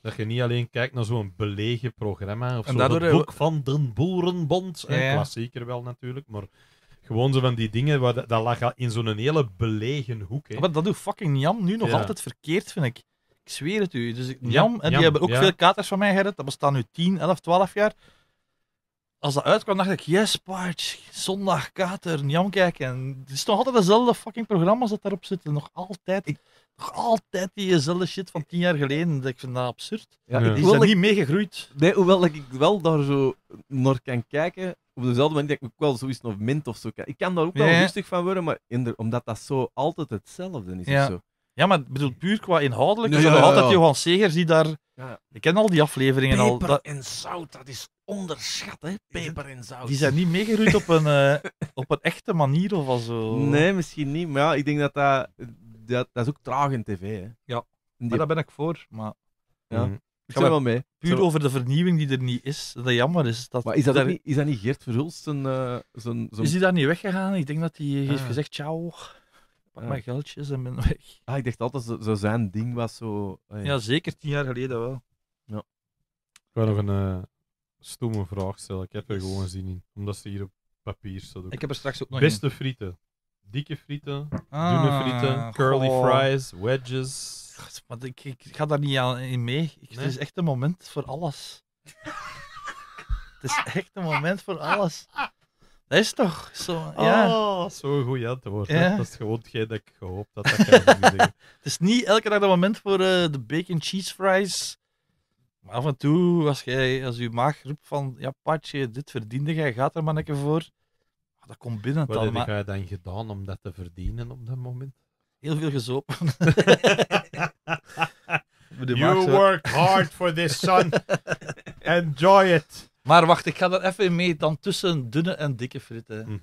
Dat je niet alleen kijkt naar zo'n belegen programma of en Daardoor... Het boek van Den Boerenbond. Ja, Klassieker wel natuurlijk, maar... Gewoon zo van die dingen, waar dat, dat lag in zo'n hele belegen hoek. Hè. Maar dat doet fucking Jan nu nog altijd verkeerd, vind ik. Ik zweer het u. Dus Jam, en die hebben ook veel katers van mij gered. Dat bestaat nu 10, 11, 12 jaar. Als dat uitkwam, dacht ik, yes, Paard, zondag, kater, Jam kijken. het is nog altijd dezelfde fucking programma's dat daarop zitten. Nog altijd. nog altijd diezelfde shit van tien jaar geleden. Ik vind dat absurd. Ja, ja. Die niet meegegroeid. Nee, hoewel ik wel daar zo naar kan kijken, op dezelfde manier denk ik ook wel zoiets nog mint of zo. Ik kan daar ook wel ja. rustig van worden, maar omdat dat zo altijd hetzelfde is. Ja. Of zo. Ja, maar bedoel, puur qua inhoudelijk nee, hadden ja, altijd Johan Seger die daar... Ik ken al die afleveringen al. Peper en zout, dat is onderschat, hè? Peper en zout. Die zijn niet meegeroeid op, een, eh, *laughs* op een echte manier of zo. Nee, misschien niet. Maar ja, ik denk dat dat... Dat, is ook traag in tv, hè? Ja, maar daar ben ik voor. Maar... Ja. Mm. Ik ga wel mee. Puur over de vernieuwing die er niet is. Dat jammer is. Dat maar is dat, niet, is dat niet Geert Verhulst? zijn... Eh, is hij daar niet weggegaan? Ik denk dat hij heeft ah. gezegd, ciao pak ja. mijn geldjes en ben weg. Ah, ik dacht altijd, zo, zijn ding was zo... Ah, ja, zeker tien jaar geleden wel. Ja. Ik wil nog een uh, eh, stomme vraag stellen. Ik heb er gewoon dus- zin in, omdat ze hier op papier staat. Ook. Ik heb er straks ook nog Beste frieten. Dikke frieten, ah, dunne frieten, curly fries, wedges... maar ik, ga daar niet aan in mee. *laughs* Het is echt een moment voor alles. het is echt een moment voor alles. Dat is toch zo, ja. Oh, zo'n goed antwoord. Dat is gewoon hetgeen dat ik gehoopt had. Dat *laughs* Het is niet elke dag dat moment voor eh, de bacon cheese fries. Maar af en toe, als, jij, als je maag roept van, ja, Patje, dit verdiende jij, gaat er maar lekker voor. Ah, dat komt binnen. Wat heb je dan gedaan om dat te verdienen op dat moment? Heel veel gezopen. *laughs* *laughs* you work hard for this, son. Enjoy it. Maar wacht, ik ga er even mee dan tussen dunne en dikke fritten.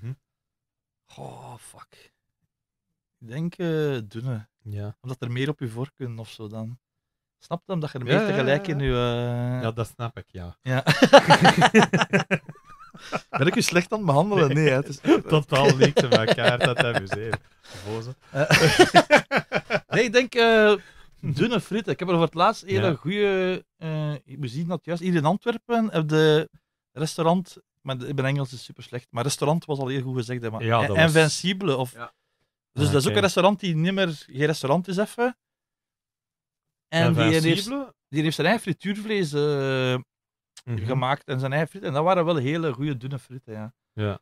Oh, fuck. Ik denk eh, dunne. Ja. Omdat er meer op je voor kunnen of zo dan. Snap je? dat je er meer tegelijk in je... Eh, ja, dat snap ik, ja. ja. *laughs* ben ik u slecht aan het behandelen? Nee, hè, het is... Totaal niet. te elkaar, dat hebben zeer. Boze. Eh. *laughs* nee, ik denk... *laughs* dunne fritten. Ik heb er voor het laatst hele ja. goede. Uh, eh, zien dat juist hier in Antwerpen heb de restaurant. Maar ik ben Engels is super slecht. Maar restaurant was al heel goed gezegd. maar Invincible. Of, Dus dat is ook een restaurant die niet meer geen restaurant is even. En die heeft, die heeft zijn eigen frituurvlees eh, mhm. gemaakt en zijn eigen En dat waren wel hele goede dunne frieten. Ja. ja.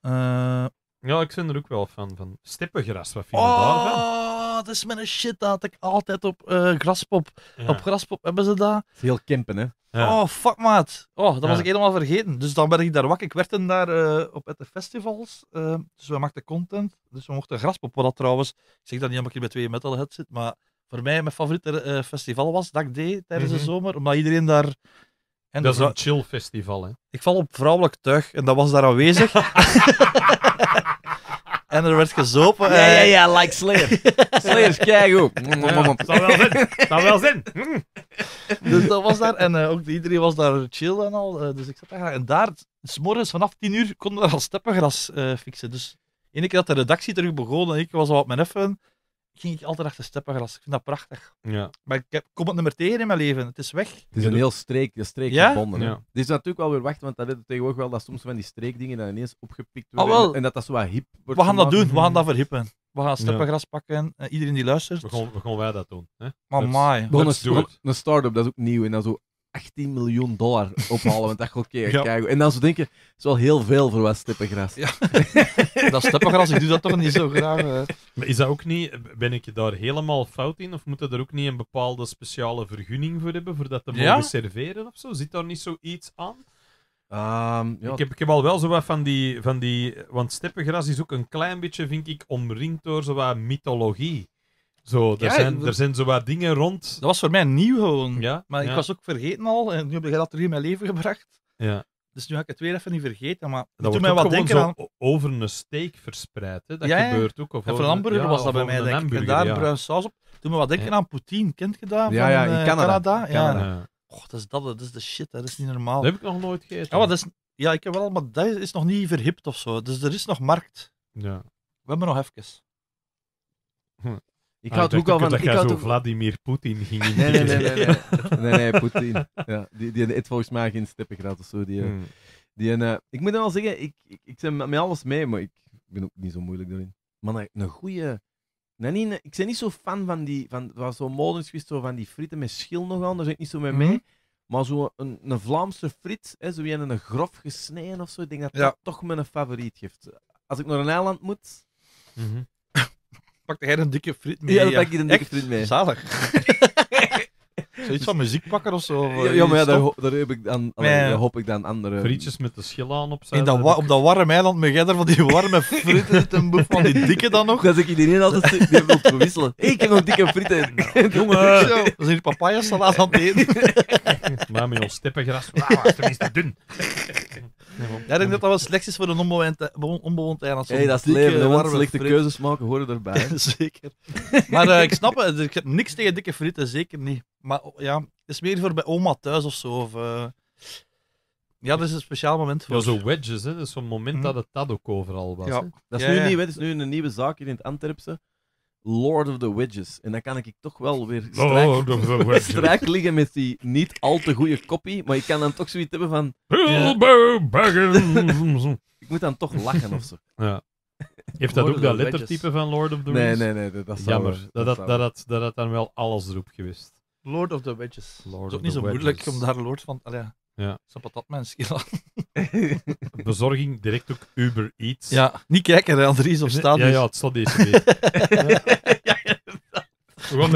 Eh, ja, ik vind er ook wel van. van stippengras, wat vind je oh, dat is mijn shit, dat ik altijd op uh, Graspop. Op Graspop hebben ze dat. Heel Kimpen hè? Oh, fuck, maat. Oh, dat was ik helemaal vergeten. Dus dan ben ik daar wakker. Ik werd dan daar eh, op de festivals. Uh, dus we maakten content. Dus we mochten Graspop, wat dat trouwens... Ik zeg dat niet omdat ik bij twee metalhead zit, maar voor mij mijn favoriete festival was dat ik deed tijdens de mhm. zomer. Omdat iedereen daar... En dat is een chill festival, hè? Ik val op vrouwelijk tuig en dat was daar aanwezig. *laughs* *laughs* En er werd gezopen. Ja, ja, ja, like Slayer. *laughs* Slayer is keigoed. Dat zou wel zin. wel zin. Mm. Dus dat was daar. En eh, ook iedereen was daar chill en al. Eh, dus ik zat daar. En daar, s'morgens vanaf 10 uur, konden we al steppengras uh, eh, fixen. Dus één keer dat de redactie terug begon en ik was al op mijn effen ging ik altijd achter steppengras. Ik vind dat prachtig. Ja. Maar ik heb, kom het nummer tegen in mijn leven. Het is weg. Het is een heel streek, de streek ja? gebonden. Het is natuurlijk wel weer wacht, want dat is tegenwoordig wel dat soms van die streekdingen dan ineens opgepikt ah, worden. wel. En dat dat zo wat hip wordt. We gaan dat doen. We gaan dat verhippen. We gaan steppengras pakken. en eh, iedereen die luistert. We gaan, we gaan wij dat doen. Hè? Maar een, een start-up, dat is ook nieuw. En dat zo 18 miljoen dollar ophalen. Want dat oké. *laughs* En dan zo denken, het is wel heel veel voor wat steppengras. Ja. *laughs* dat steppengras, ik doe dat toch niet zo graag. Maar is dat ook niet, ben ik daar helemaal fout in? Of moet er ook niet een bepaalde speciale vergunning voor hebben, voordat dat mogen serveren of zo? Zit daar niet zoiets aan? Ehm, ik, heb, ik heb al wel zo wat van die, van die... Want steppengras is ook een klein beetje, vind ik, omringd door zo wat mythologie. Zo, er, zijn, er zijn zo wat dingen rond. Dat was voor mij nieuw gewoon. Ja, maar ik was ook vergeten al. En nu heb je dat terug in mijn leven gebracht. Ja. Dus nu ga ik het weer even niet vergeten. Maar dat doet mij wat denken aan... over een steak verspreid. Hè? Dat ja, gebeurt ook. Of en hamburger was dat bij mij, denk ik. En daar ja. bruin saus op. Doe me wat denken aan Poutine. Kent je dat? Ja, van, eh, in Canada. Canada. Och, dat is dat. Dat is de shit. Dat is niet normaal. Dat heb ik nog nooit gegeten. Ja, dat is... ja ik heb wel, maar dat is nog niet verhipt of zo. Dus er is nog markt. Ja. We hebben nog even. Hm. Ik had ah, ook al van... Dat ik zo ook... Vladimir Poetin ging nee, nee, nee, nee, *laughs* nee. nee, Poetin. Ja, die, die het volgens mij geen steppengraad of zo. Die, eh, hmm. die, eh, ik moet wel zeggen, ik, ik, ik ben met alles mee, maar ik ben ook niet zo moeilijk daarin. Maar een goede... Nee, ik ben niet zo fan van die, van, van zo'n molensquiz, van die frieten met schil nog aan, daar zit ik niet zo mee mee. Hmm. Maar zo'n een, een, Vlaamse friet, hè, zo in een grof gesneden of zo, ik denk dat ja. dat toch mijn favoriet geeft. Als ik naar een eiland moet, mm pakte jij een dikke friet mee. Ja, dan pak je een dikke friet mee. Zalig. *laughs* Zoiets van muziek pakken of zo. Ja, maar ja, daar, daar, heb ik dan, hoop ik dan andere... Frietjes met de schil aan opzij. In dat op dat warme eiland met jij van die warme frieten zit een boef van die dikke dan nog. *laughs* Dat ik iedereen altijd die die wil verwisselen. *laughs* ik heb nog dikke frieten. Nou, jongen, Zo, zijn is hier papaya aan het eten. Maar met ons steppengras. Wauw, tenminste dun ja, ik denk dat dat wel slecht is voor een onbewoond, onbewoond eiland. Hey, dat is leven, de keuzes maken horen erbij. *laughs* zeker. Maar eh, ik snap het, dus ik heb niks tegen dikke frieten, zeker niet. Maar oh, ja, het is meer voor bij oma thuis of zo. Of, eh, Ja, dat is een speciaal moment voor. Ja, zo wedges, hè. dat is zo'n moment mhm. dat het dat ook overal was. Ja. Dat is nu, ja, ja. is nu een nieuwe zaak hier in het Antwerpse. Lord of the Wedges. En dan kan ik toch wel weer oh, strijk, *laughs* strijk liggen met die niet al te goede kopie, maar ik kan dan toch zoiets hebben van... Baggins. *laughs* ik moet dan toch lachen of zo. Ja. Heeft dat ook dat lettertype van Lord of the Rings? Nee, nee, nee. Dat Jammer. dat, dat, dat, dat, had dan wel alles erop geweest. Lord of the Wedges. Toch het is ook niet zo moeilijk om daar Lord van... Allee, ja. Zo'n patatmenskiel *laughs* Bezorging direct ook Uber Eats. Ja, niet kijken, hè, Andries, of staat Ja, ja, het staat deze week.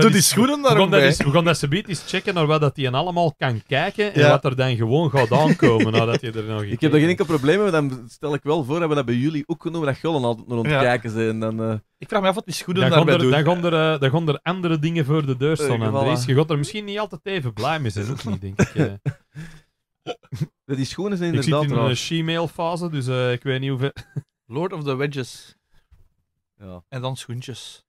Doe die schoenen daar We gaan dat ze eens checken naar wat dat die allemaal kan kijken en wat er dan gewoon gaat aankomen nadat je er nog Ik heb er geen enkel probleem mee, dan stel ik wel voor dat we dat bij jullie ook genomen dat jullie altijd nog aan kijken zijn. Dan, eh, Ik vraag me af wat die schoenen daarbij doen. Dan gaan, er, eh, dan gaan er andere dingen voor de deur staan, Andries. Je gaat er misschien niet altijd even blij mee zijn, ook niet, denk ik. Eh. *laughs* *laughs* dat die schoenen zijn ik zit in een she-mail fase, dus eh, ik weet niet hoeveel... *laughs* Lord of the Wedges. Ja. En dan schoentjes.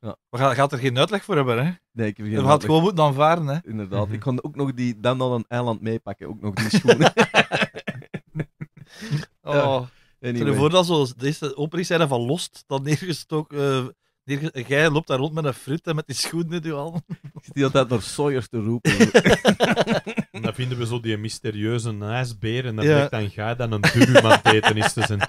We gaan, gaat er geen uitleg voor hebben, hè? Nee, ik heb geen We hadden gewoon moeten aanvaren, hè? Inderdaad. Ik mhm. kon ook nog die dan dan een eiland meepakken, ook nog die schoenen. *laughs* Oh, Anyway. je voor dat zo, deze openingscène van Lost, dan neergestoken, eh, Jij loopt daar rond met een fruit en met die schoenen nu *laughs* al. Ik zit altijd naar Sawyers te roepen. *laughs* en dan vinden we zo die mysterieuze ijsbeer en dan ja. dan ga dan een durum aan eten is. Dus *laughs* een...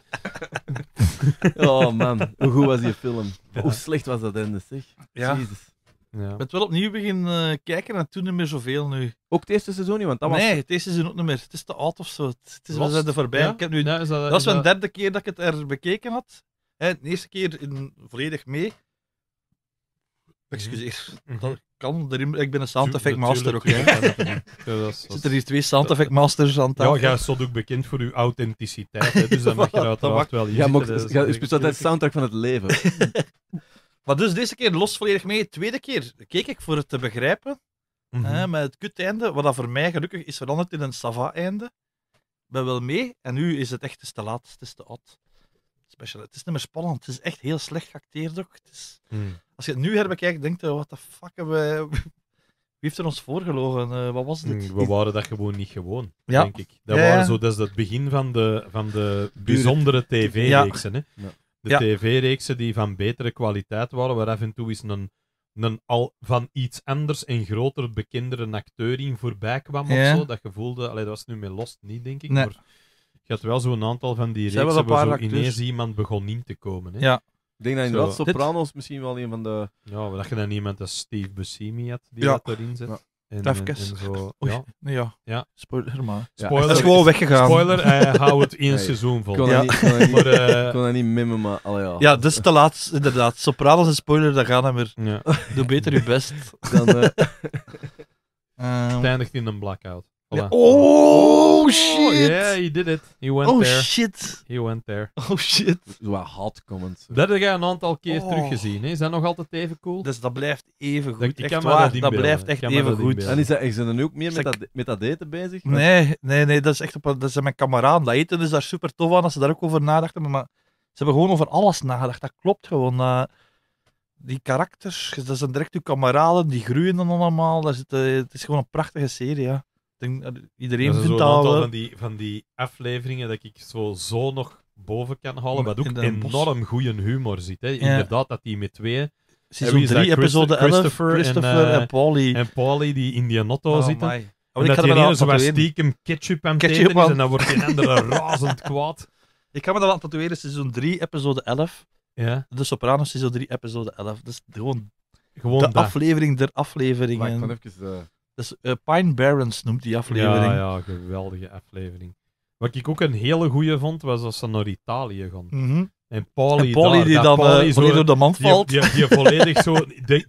oh man, hoe goed was die film? Hoe slecht was dat einde, zeg. Ja. Jezus. Ja. Ik ben wel opnieuw beginnen eh, kijken en toen niet meer zoveel nu. Ook het eerste seizoen niet, want dat was... Nee, het eerste seizoen ook niet meer. Het is te oud of zo. Het is, wel voorbij. Ja? Ik heb nu... is dat, dat is mijn derde keer dat ik het er bekeken had. de eerste keer in, volledig mee. Excuseer, mhm. dat kan. ik ben een sound effect master ook. Ja, Zitten hier twee sound effect masters aan tafel? Ja, jij zo ook bekend voor uw authenticiteit, dus dan mag je uiteraard wel Ja, je dus speelt altijd soundtrack van het leven. *laughs* maar dus deze keer los volledig mee. Tweede keer keek ik voor het te begrijpen. Mhm. hè, met het kut-einde, wat dat voor mij gelukkig is veranderd in een sava-einde. Ben wel mee, en nu is het echt te laat, het is te oud. Het is niet meer spannend. Het is echt heel slecht geacteerd ook. Het is... Hmm. Als je het nu herbekijkt, denk je, wat de fuck hebben we? *laughs* Wie heeft er ons voorgelogen? Uh, wat was dit? Hmm, we waren dat gewoon niet gewoon, denk ik. Dat, waren zo, dat is het begin van de, van de bijzondere tv-reeksen. Hè? De tv-reeksen die van betere kwaliteit waren, waar af en toe eens een, een al van iets anders en groter bekendere acteur in voorbij kwam of zo. Dat gevoelde, allee, dat was nu mee Lost niet, denk ik. Nee je had wel zo'n aantal van die reeksen waar ineens iemand begon in te komen. Hè? Ja. Ik denk dat inderdaad Sopranos misschien wel een van de... Ja, dat je dan iemand als Steve Buscemi had, die dat erin zit. En, en, zo, ja. ja. ja. Spoiler, maar. Spoiler, dat is gewoon weggegaan. Spoiler, uh, hou het in seizoen vol. Ik kon, kon dat *laughs* eh, niet mimmen, maar ja. Ja, dus te laat, inderdaad. Sopranos en spoiler, dat gaat hem weer. Ja. Doe beter je best. Dan, uh... *laughs* *laughs* Het eindigt in een blackout. Oh, oh shit! yeah, he did it. He went oh, there. Oh shit! He went there. *laughs* Oh shit! Wat hot comments. Dat heb je een aantal keer oh. teruggezien. Is dat nog altijd even cool? Dus dat blijft even goed. Dat, echt waar, dat, blijft echt even goed. En is, dat, Zijn ook meer met dat, met dat eten bezig? Nee, nee, nee. Dat is echt op, dat zijn mijn kameraden. Dat eten is daar super tof aan als ze daar ook over nadachten. Maar, ze hebben gewoon over alles nagedacht. Dat klopt gewoon. Eh. die karakters, dat zijn direct uw kameraden, die groeien dan allemaal. Daar zit, het is gewoon een prachtige serie, ja denk eh, iedereen dat vindt dat wel... van die, van die afleveringen dat ik zo, zo nog boven kan halen, wat ook enorm goede humor zit. Hè. Inderdaad, dat die met twee... Seizoen eh, 3, episode 11, Christopher, Christopher en, uh, en Polly. die in die notto oh, zitten. My. Oh, en ik dat die ene zo stiekem ketchup aan ketchup, is en dan wordt die andere *laughs* razend kwaad. Ik kan me dat aan tatoeëren, seizoen 3, episode 11. Ja. De Sopranos seizoen 3, episode 11. Dus gewoon, gewoon de dat. aflevering der afleveringen. Maar ik kan even dus eh, Pine Barrens noemt die aflevering. Ja, ja, geweldige aflevering. Wat ik ook een hele goeie vond, was als ze naar Italië gaan. Mhm. En Pauli, die dan Pauli eh, zo, door de man valt. Die, die, *laughs* volledig zo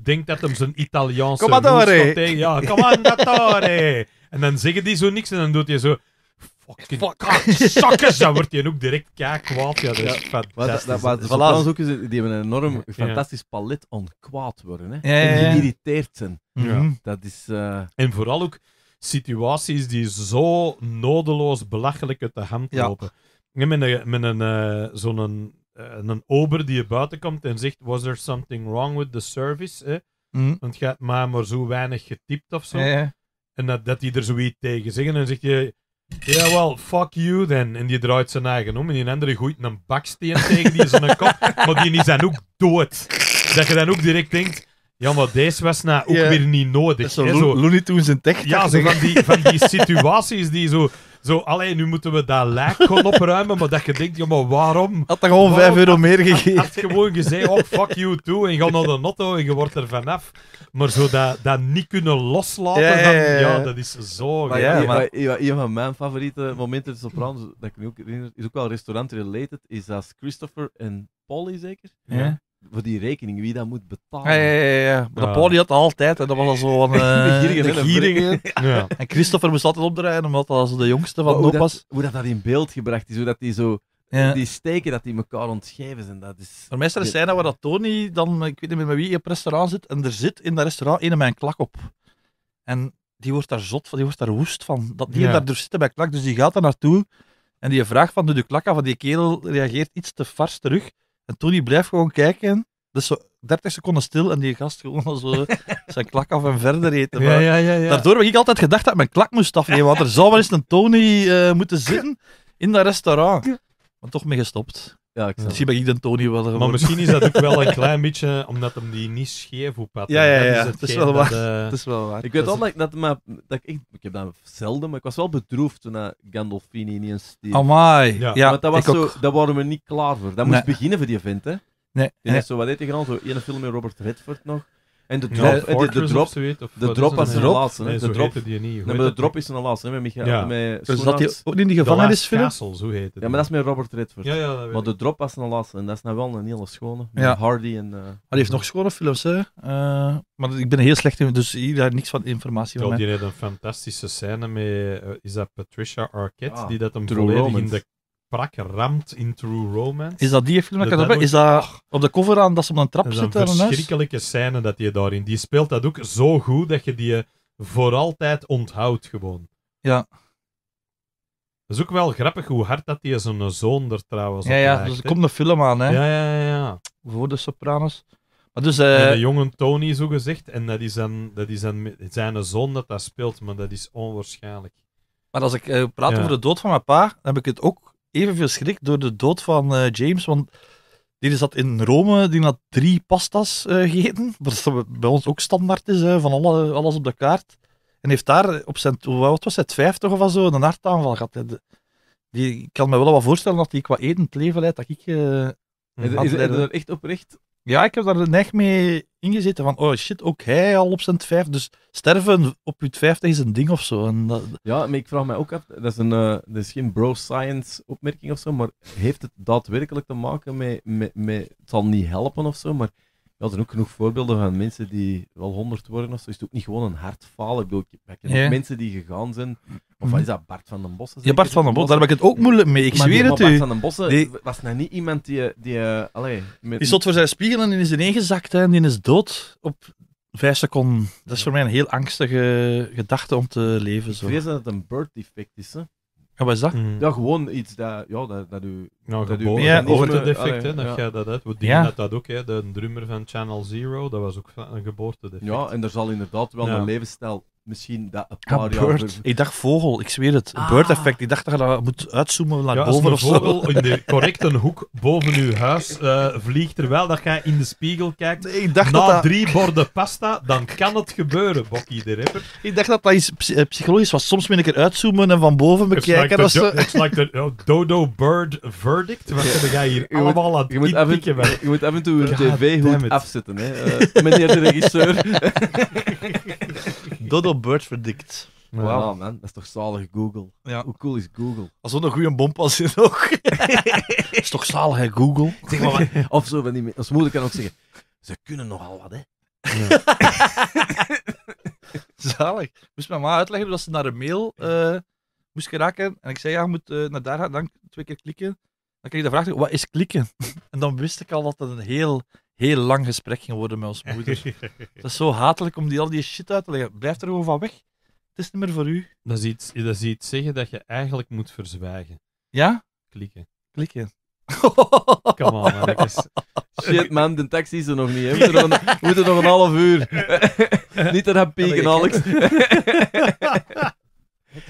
denkt dat hem zijn Italiaanse Commandore. Ja, commandore. en dan zeggen die zo niks en dan doet hij zo... Fucking zakken, ah, dan wordt je ook direct kijk kwaad. Ja, dat is fantastisch. ook die hebben een enorm fantastisch palet aan kwaad worden. Hè? Ja, ja, en geïrriteerd zijn. Mhm. Dat is, eh, En vooral ook situaties die zo nodeloos belachelijk uit de hand lopen. Met een, met een, eh, zo'n een, eh, een ober die je buiten komt en zegt: Was there something wrong with the service? Mhm. Want je hebt maar, maar zo weinig getypt of zo. En dat, dat die er zoiets tegen zeggen. En dan zegt je: ja, wel, fuck you then. En die draait zijn eigen om en die andere gooit een baksteen tegen die zijn kop. *laughs* Maar die zijn ook dood. Dat je dan ook direct denkt... Ja, maar deze was nou ook weer niet nodig. Zo, hè, zo Looney Tunes en tech. Ja, zo van, die, van die situaties die zo zo, alleen nu moeten we dat lijk gewoon *laughs* opruimen, maar dat je denkt, ja, maar waarom? Had dat gewoon 5 euro meer gegeven. Had, had gewoon gezegd, oh, fuck you too, en ga naar de notto en je wordt er vanaf. Maar zo dat, dat niet kunnen loslaten, ja, ja, dat is zo. Maar ja, maar... Een van mijn favoriete momenten in Sopranos, dat ik me ook herinner, is ook wel restaurant-related, is als Christopher en Polly zeker? Ja voor die rekening, wie dat moet betalen. Ja, ja, ja. Maar ja. had altijd, en dat was al zo'n uh, *laughs* eh, gierige. De *laughs* Ja. En Christopher moest altijd opdraaien, omdat dat de jongste van hoe was. Hoe dat, dat in beeld gebracht is, hoe dat die zo... Die steken dat die elkaar ontgeven. zijn, dat is... Voor mij is er een scène waar dat Tony dan, ik weet niet meer met wie, op restaurant zit, en er zit in dat restaurant een mijn klak op. En die wordt daar zot van, die wordt daar woest van. Dat, die daar door dus zitten bij klak, dus die gaat daar naartoe, en die vraagt van, doe de klak af, van die kerel reageert iets te vars terug. En Tony blijft gewoon kijken. Dus 30 seconden stil en die gast gewoon al zo *laughs* zijn klak af en verder eten. Maar ja, ja, ja, Daardoor heb ik altijd gedacht dat ik mijn klak moest afnemen, want er zou wel eens een Tony eh, moeten zitten in dat restaurant. Maar toch mee gestopt. Ja, ik Misschien ben ik dan Tony wel Maar misschien is dat ook wel een *laughs* klein beetje omdat hem die niet scheef op had. Ja, ja, ja. Dat is, wel waar. Eh, dat, is wel waar. Ik weet wel dat, dat, maar, dat ik, ik heb dat zelden, maar ik was wel bedroefd toen Gandolfini niet eens stierf. Amai. Ja, ja Want dat was zo, ook... daar waren we niet klaar voor. Dat moest beginnen voor die vent, hè. Nee. nee. zo, wat deed hij dan zo één film met Robert Redford nog. En de drop, de, de, drop, weet, of de drop was een drop? laatste. Hè? Nee, de drop, die niet. Nee, maar de drop is een laatste. Hè? Met Michael, ja. met dus die ook in die gevangenisfilm? Castle, zo heet het. Ja, maar dat is met Robert Redford. Ja, ja, dat maar ik. de drop was een laatste. En dat is nou wel een hele schone. Met ja. Hardy en... Uh, eh, Hij ah, heeft nog schone films, hè. Uh, maar ik ben heel slecht in, dus hier daar niks van informatie van. Ja, die heeft een fantastische scène met... Uh, is dat Patricia Arquette? Ah, die dat hem volledig in de prak ramt in True Romance. Is dat die film dat ik dat Is dat oh. op de cover aan dat ze op een trap zitten? Dat is een verschrikkelijke scène dat je daarin... Die speelt dat ook zo goed dat je die eh, voor altijd onthoudt gewoon. Ja. Dat is ook wel grappig hoe hard dat die zijn zoon er trouwens Ja, ja lijkt, dus er komt een film aan, hè. Ja, ja, ja, Voor de Sopranos. Maar dus, eh, De jonge Tony, zo gezegd. En dat is, een dat is een, zijn zoon dat dat speelt, maar dat is onwaarschijnlijk. Maar als ik eh, praat over de dood van mijn pa, dan heb ik het ook evenveel schrik door de dood van eh, James, want die zat in Rome, die had drie pastas uh, gegeten, wat bij ons ook standaard is, hè, van alles op de kaart. En heeft daar op zijn, wat was het, 50 of zo, een hartaanval gehad. Die, ik kan me wel wat voorstellen dat hij qua eten het leven leidt dat ik... Uh, is, is, echt oprecht? Ja, ik heb daar een echt mee ingezeten van, oh shit, ook hij al op zijn vijf. Dus sterven op je vijftig is een ding of zo. En dat... Ja, maar ik vraag mij ook af, dat is, een, eh, dat is geen bro-science opmerking of zo, maar heeft het daadwerkelijk te maken met, met, met, het zal niet helpen of zo, maar er zijn ook genoeg voorbeelden van mensen die wel honderd worden of zo. Is het ook niet gewoon een hartfalen? Ik ik mensen die gegaan zijn. Of wat is dat, Bart van den Bossen? Ja, Bart van den Bossen, daar heb ik het ook moeilijk mee. Ik zweer het maar Bart van den Bossen die... was nou niet iemand die... Die, eh, allee, die stond voor zijn spiegel en die is ineengezakt en die is dood op vijf seconden. Dat is voor mij een heel angstige gedachte om te leven. Zo. Ik vrees dat het een bird defect is, hè? Maar wat is dat? Mm. Ja, gewoon iets dat, ja, dat, dat u... dat geboren, u ja, over hè, dat jij dat hebt. We ja. dat, dat ook, hè. De drummer van Channel Zero, dat was ook een geboortedefect. Ja, en er zal inderdaad wel een levensstijl misschien dat een paar jaar... Ik dacht vogel, ik zweer het. Ah. Bird effect. Ik dacht dat je dat moet uitzoomen naar boven of vogel in de *laughs* correcte hoek boven uw huis uh, vliegt, terwijl dat jij in de spiegel kijkt. na drie borden pasta, dan kan het gebeuren, Bokkie de rapper. Ik dacht dat dat is eh, psychologisch was. Soms moet ik er uitzoomen en van boven bekijken. Het is like de oh, dodo bird verdict. Wat ja. jij hier allemaal moet, aan je moet, even, je moet af en toe je tv goed afzetten, hè. Uh, meneer de regisseur. *laughs* *laughs* dodo Birds Bird Wow. man, dat is toch zalig Google. Ja. Hoe cool is Google? Als zo'n goede bompas is nog. *laughs* is toch zalig, Google? Zeg maar, of zo, van die, als moeder kan ook zeggen, ze kunnen nogal wat, hè. *laughs* zalig. Moest mijn ma uitleggen dat ze naar een mail eh, moest geraken. En ik zei, ja, je moet eh, naar daar gaan, dan twee keer klikken. Dan kreeg ik de vraag, wat is klikken? *laughs* en dan wist ik al dat het een heel heel lang gesprek ging worden met ons *laughs* moeder. dat is zo hatelijk om die, al die shit uit te leggen. Blijf er gewoon van weg. Het is niet meer voor u. Dat is iets, dat is iets zeggen dat je eigenlijk moet verzwijgen. Ja? Klikken. Klikken. Kom *laughs* on, man. *laughs* Shit, man, de taxi is er nog niet. We moeten, nog, een half uur. niet gaan pieken, Alex.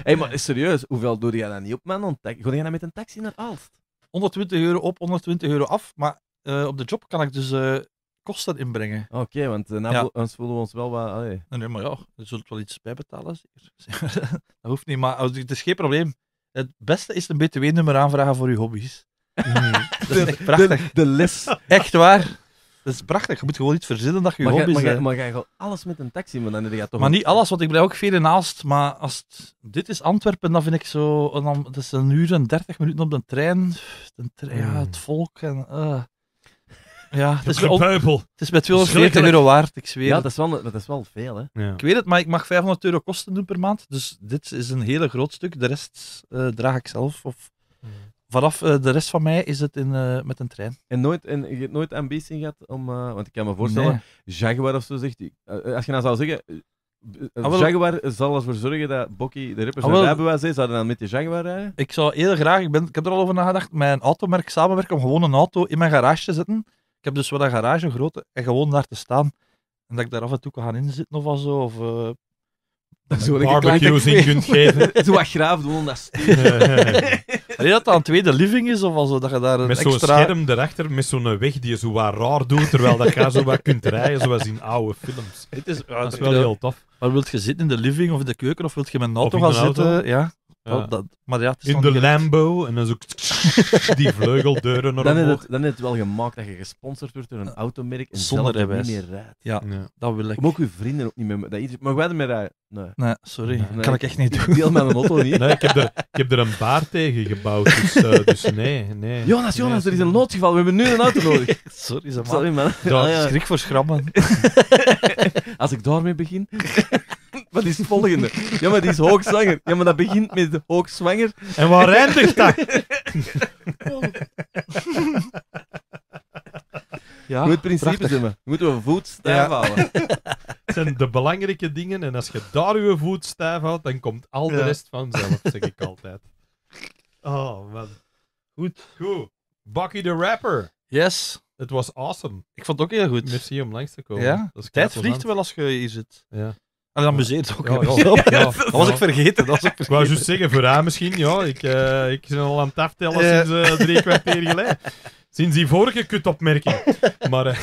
hey, maar serieus, hoeveel doe jij dat niet op, man? Ga jij gaan met een taxi naar Alst. 120 euro op, 120 euro af. Maar eh, op de job kan ik dus eh, kosten inbrengen. Oké, want uh, ja. anders voelen we ons wel wat... Nee, maar ja, je zult wel iets bijbetalen. *laughs* dat hoeft niet, maar het is geen probleem. Het beste is een btw-nummer aanvragen voor je hobby's. *laughs* dat is echt prachtig. De, de, les. Echt waar. Dat is prachtig. Je moet gewoon niet verzinnen dat je hobby's... Maar, maar ga je alles met een taxi, maar dan gaat toch... Maar niet alles, want ik blijf ook veel naast. Maar als dit is Antwerpen, dan vind ik zo... Dan, dat is een uur en dertig minuten op de trein. De trein ja, hmm. het volk en... Ja, het is, wel, het is met 240 euro waard, ik zweer. Ja, dat is wel, dat is wel veel. Hè? Ik weet het, maar ik mag 500 euro kosten doen per maand. Dus dit is een hele groot stuk. De rest eh, draag ik zelf. Of... Vanaf eh, de rest van mij is het in, eh, met een trein. En nooit, en, je hebt nooit ambitie gehad om. want ik kan me voorstellen, Jaguar of zo zegt. als je nou zou zeggen. Ah, Jaguar zal ervoor zorgen dat Bokkie de rippers ah, hebben rijbewijs Zouden dan met die Jaguar rijden? Ik zou heel graag, ik, ben, ik heb er al over nagedacht, mijn automerk samenwerken om gewoon een auto in mijn garage te zetten ik heb dus wel een garage een grote en gewoon daar te staan. En dat ik daar af en toe kan gaan inzitten of zo. Of, uh, *laughs* zo barbecues in kunt geven. *laughs* zo wat graaf doen, dat *laughs* sturen. Alleen dat dat een tweede living is of zo, dat je daar een Met zo'n extra... scherm erachter, met zo'n weg die je zo wat raar doet, terwijl dat je zo wat kunt rijden, zoals in oude films. Het is, dat is wel heel tof. Maar wilt je zitten in de living of in de keuken, of wilt je met een auto gaan zitten? Ja maar ja, In de Lambo, en dan zo *laughs* die vleugeldeuren erop. dan dan is het wel gemaakt dat je gesponsord wordt door een automerk en Zonder zelf meer rijdt. Ja, dat wil ik. ook uw vrienden ook niet meer... Dat mag wij ermee rijden? Nee. nee sorry. Nee. Kan ik echt niet doen. Ik deel met een auto *laughs* niet. Nee, ik heb, er, ik heb er een baar tegen gebouwd, dus, eh, *laughs* dus nee, nee. Jonas, Jonas, er is een noodgeval. We hebben nu een auto nodig. sorry, man. Sorry, man. Dat is Schrik voor schrammen. Als ik daarmee begin... Wat is het volgende? Ja, maar die is hoogzwanger. Ja, maar dat begint met hoogzwanger. En waar eindigt dat? Ja, Goed moet principe moeten Je moet je voet stijf houden. *laughs* Het zijn de belangrijke dingen. En als je daar je voet stijf houdt, dan komt al de rest vanzelf, zeg ik altijd. Oh, man. Goed. Goed. Bucky the Rapper. Yes. Het was awesome. Ik vond het ook heel goed. Merci om langs te komen. Ja. Tijd vliegt wel als je hier zit. Ja. En dan ook. Ja, Dat was ik vergeten. Dat was ik vergeten. wou juist zeggen, voor haar misschien. Ja, ik, eh, ik ben al aan het aftellen eh. sinds uh, drie kwartier geleden. Sinds die vorige kutopmerking. Maar... Uh...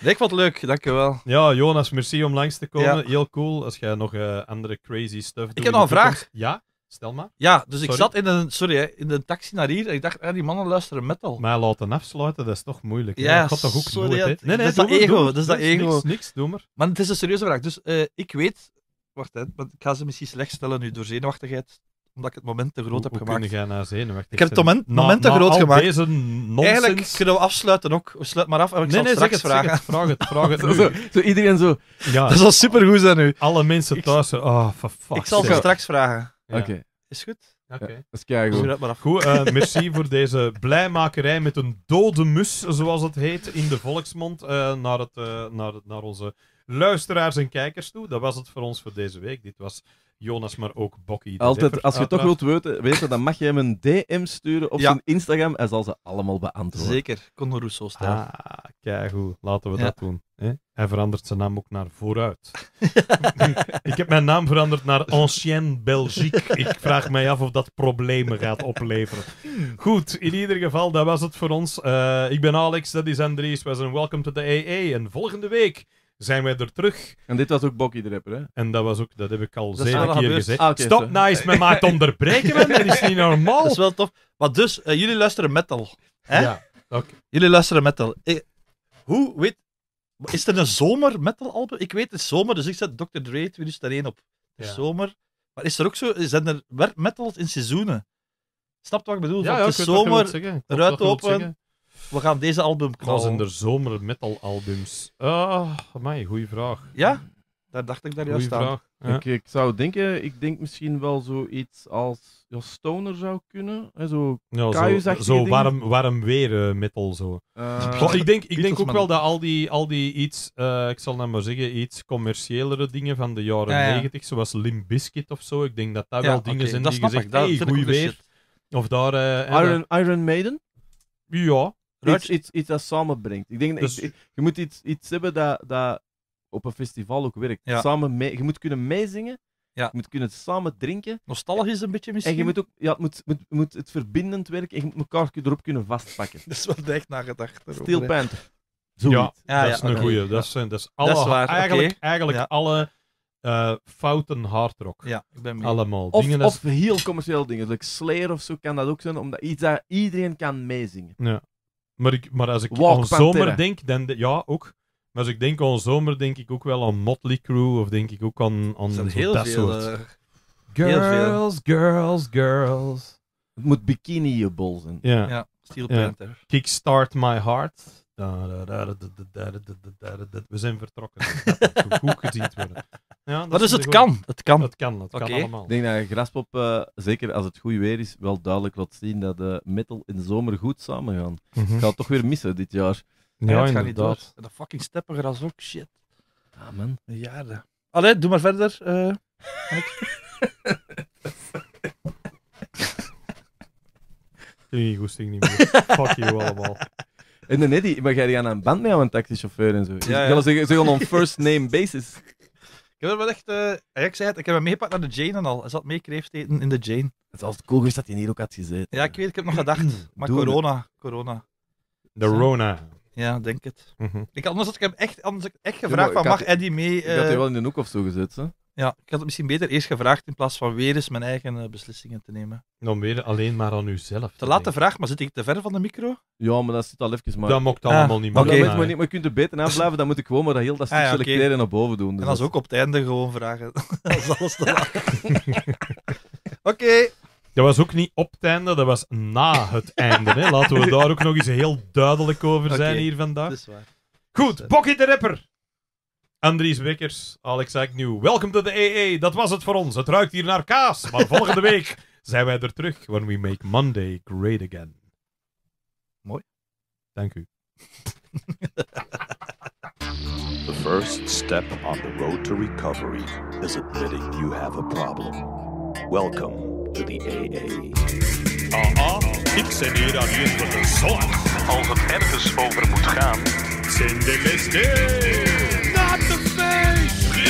nee, ik vond het leuk, dankjewel. Ja, Jonas, merci om langs te komen. Heel cool. Als jij nog andere crazy stuff doet. Ik heb nog een vraag. Ja? Stel maar. Ja, dus ik zat in een, sorry, in een taxi naar hier en ik dacht, ah, die mannen luisteren metal. Maar laten afsluiten, dat is toch moeilijk. Ja, dat toch ook sorry, Nee, nee, dat is dat ego. dat is dat ego. Niks, doe maar. Maar het is een serieuze vraag. Dus eh, ik weet, wacht, hè, want ik ga ze misschien slecht stellen nu door zenuwachtigheid omdat ik het moment te groot heb hoe gemaakt. Kun naar zenuwachtigheid. ik heb het moment, te groot gemaakt. Deze nonsens. Eigenlijk kunnen we afsluiten ook. We sluit maar af en ik nee, nee, straks vragen. vraag het, vraag het *laughs* nu. zo, zo, iedereen zo. Ja, dat is al supergoed zijn nu. Alle mensen thuis. Ik, oh, fuck. Ik zal straks vragen. Oké. Is goed? Oké. dat is kijk dat Goed, eh, merci voor deze blijmakerij met een dode mus, zoals het heet in de volksmond, eh, naar, het, eh, naar, naar onze luisteraars en kijkers toe. Dat was het voor ons voor deze week. Dit was Jonas, maar ook Bokkie. Altijd, als je toch wilt weten, weten, dan mag je hem een DM sturen op zijn Instagram. Hij zal ze allemaal beantwoorden. Zeker, Conor rousseau staat. Ah, hoe, Laten we dat doen. Hè? Hij verandert zijn naam ook naar Vooruit. *laughs* ik heb mijn naam veranderd naar Ancienne Belgique. Ik vraag mij af of dat problemen gaat opleveren. Goed, in ieder geval, dat was het voor ons. Eh, ik ben Alex, dat is Andries. Wij zijn welkom to the AA. En volgende week zijn wij er terug. En dit was ook Bokkie de Rapper, hè? En dat was ook, dat heb ik al zeker zeven keer gezegd. Ah, Stop nice, nice, *laughs* men maakt onderbreken, man. Dat is niet normaal. Dat is wel tof. Maar dus, eh, jullie luisteren metal. Hè? Ja, okay. Jullie luisteren metal. hoe, weet... Is er een zomer metal album? Ik weet het is zomer, dus ik zet Dr. Dre 2001 op. Ja. Zomer. Maar is er ook zo, zijn er metal in seizoenen? Snap wat ik bedoel? Ja, ja, het is zomer, eruit open, we gaan deze album knallen. Dat zijn er zomer metal albums. Ah, mij, goeie vraag. Ja? Daar dacht ik daar juist Goeie aan. Ik, ik, zou denken, ik denk misschien wel zoiets als ja, Stoner zou kunnen. Hè, zo ja, zo, zo warm, warm weer eh, metal. Zo. Eh, ik denk, ik denk ook wel dat al die, al die iets, eh, ik zal nou maar zeggen, iets commerciëlere dingen van de jaren negentig. 90, zoals Limp Bizkit of zo, ik denk dat dat wel dingen zijn die gezegd hey, goeie weer. Of daar... Iron, Iron Maiden? Ja, Iets, iets, iets dat samenbrengt. Ik denk, dus ik, je moet iets, iets hebben dat, dat op een festival ook werkt. Samen mee, je moet kunnen meezingen. Je moet kunnen samen drinken. Nostalgisch een beetje misschien. En je moet ook ja, het, moet, moet, moet het verbindend werken en je moet elkaar erop kunnen vastpakken. *laughs* dat is wel echt nagedacht. Steel Zo ja, ja, dat is een goeie. Dat is, dat is, alle, Eigenlijk, eigenlijk alle eh, fouten hardrock. Ja, ik ben Allemaal. Of, dingen of heel commercieel dingen. Like Slayer of zo kan dat ook zijn, omdat iets dat iedereen kan meezingen. Ja. Maar, ik, maar als ik aan zomer denk, dan ja, ook. Maar als ik denk aan zomer, denk ik ook wel aan Motley Crew of denk ik ook aan, aan dat, heel veel, soort. girls, girls, girls. Het moet bikiniable zijn. Ja. ja Steel Kickstart my heart. We zijn vertrokken. Dat moet goed gezien worden. Ja, maar dus het kan. Het kan. Het kan, het kan allemaal. Ik denk dat Graspop, eh, zeker als het goed weer is, wel duidelijk laat zien dat de metal in de zomer goed samengaan. Mm Ik ga het toch weer missen dit jaar. Ja, ja het gaat niet door. Dat fucking steppengras ook, shit. Ah, man. jaar. Allee, doe maar verder. Uh, *laughs* Die goesting niet meer. Fuck you allemaal. En de Neddy, maar jij aan een band mee aan een taxichauffeur en zo. Ja, ja. gaan on first name basis. *laughs* Ik heb er wel echt... Eh, ik zei ik heb hem meegepakt naar de Jane en al. Hij zat mee kreefteten in de Jane. Het is altijd cool geweest dat hij hier ook had gezeten. Ja, ik weet, ik heb nog gedacht. Maar corona, corona. De Rona. Ja, denk het. Mhm. ik, anders had ik hem echt, anders, echt gevraagd: van, mag Eddie mee. Uh... Ik had hij eh, wel in de hoek of zo gezet. Hè? ja, ik had het misschien beter eerst gevraagd in plaats van weer eens mijn eigen eh, beslissingen te nemen. Dan nou, weer alleen maar aan uzelf. Te late vraag, maar zit ik te ver van de micro? Ja, maar dat zit al even maar. Dat mocht ah. allemaal niet meer. Okay. Maar, maar, je kunt er beter aan *laughs* blijven, dan moet ik gewoon maar dat heel dat stuk ah, selecteren naar boven doen. Dus en als ook op het einde gewoon vragen. *laughs* dat is alles te laat. *laughs* Oké. Dat was ook niet op het einde, dat was na het einde. Hè. Laten we daar ook nog eens heel duidelijk over zijn hier vandaag. Dat is waar. Goed, Bokkie de Ripper. Andries Wikkers, Alex Agnew. Welkom to the AA. Dat was het voor ons. Het ruikt hier naar kaas. Maar volgende week zijn wij er terug. When we make Monday great again. Mooi. Dank u. the first step on the road to recovery is admitting you have a problem. Welcome to the AA. ah, ik zit hier alleen voor de zorg. Als het ergens over moet gaan, zijn de beste.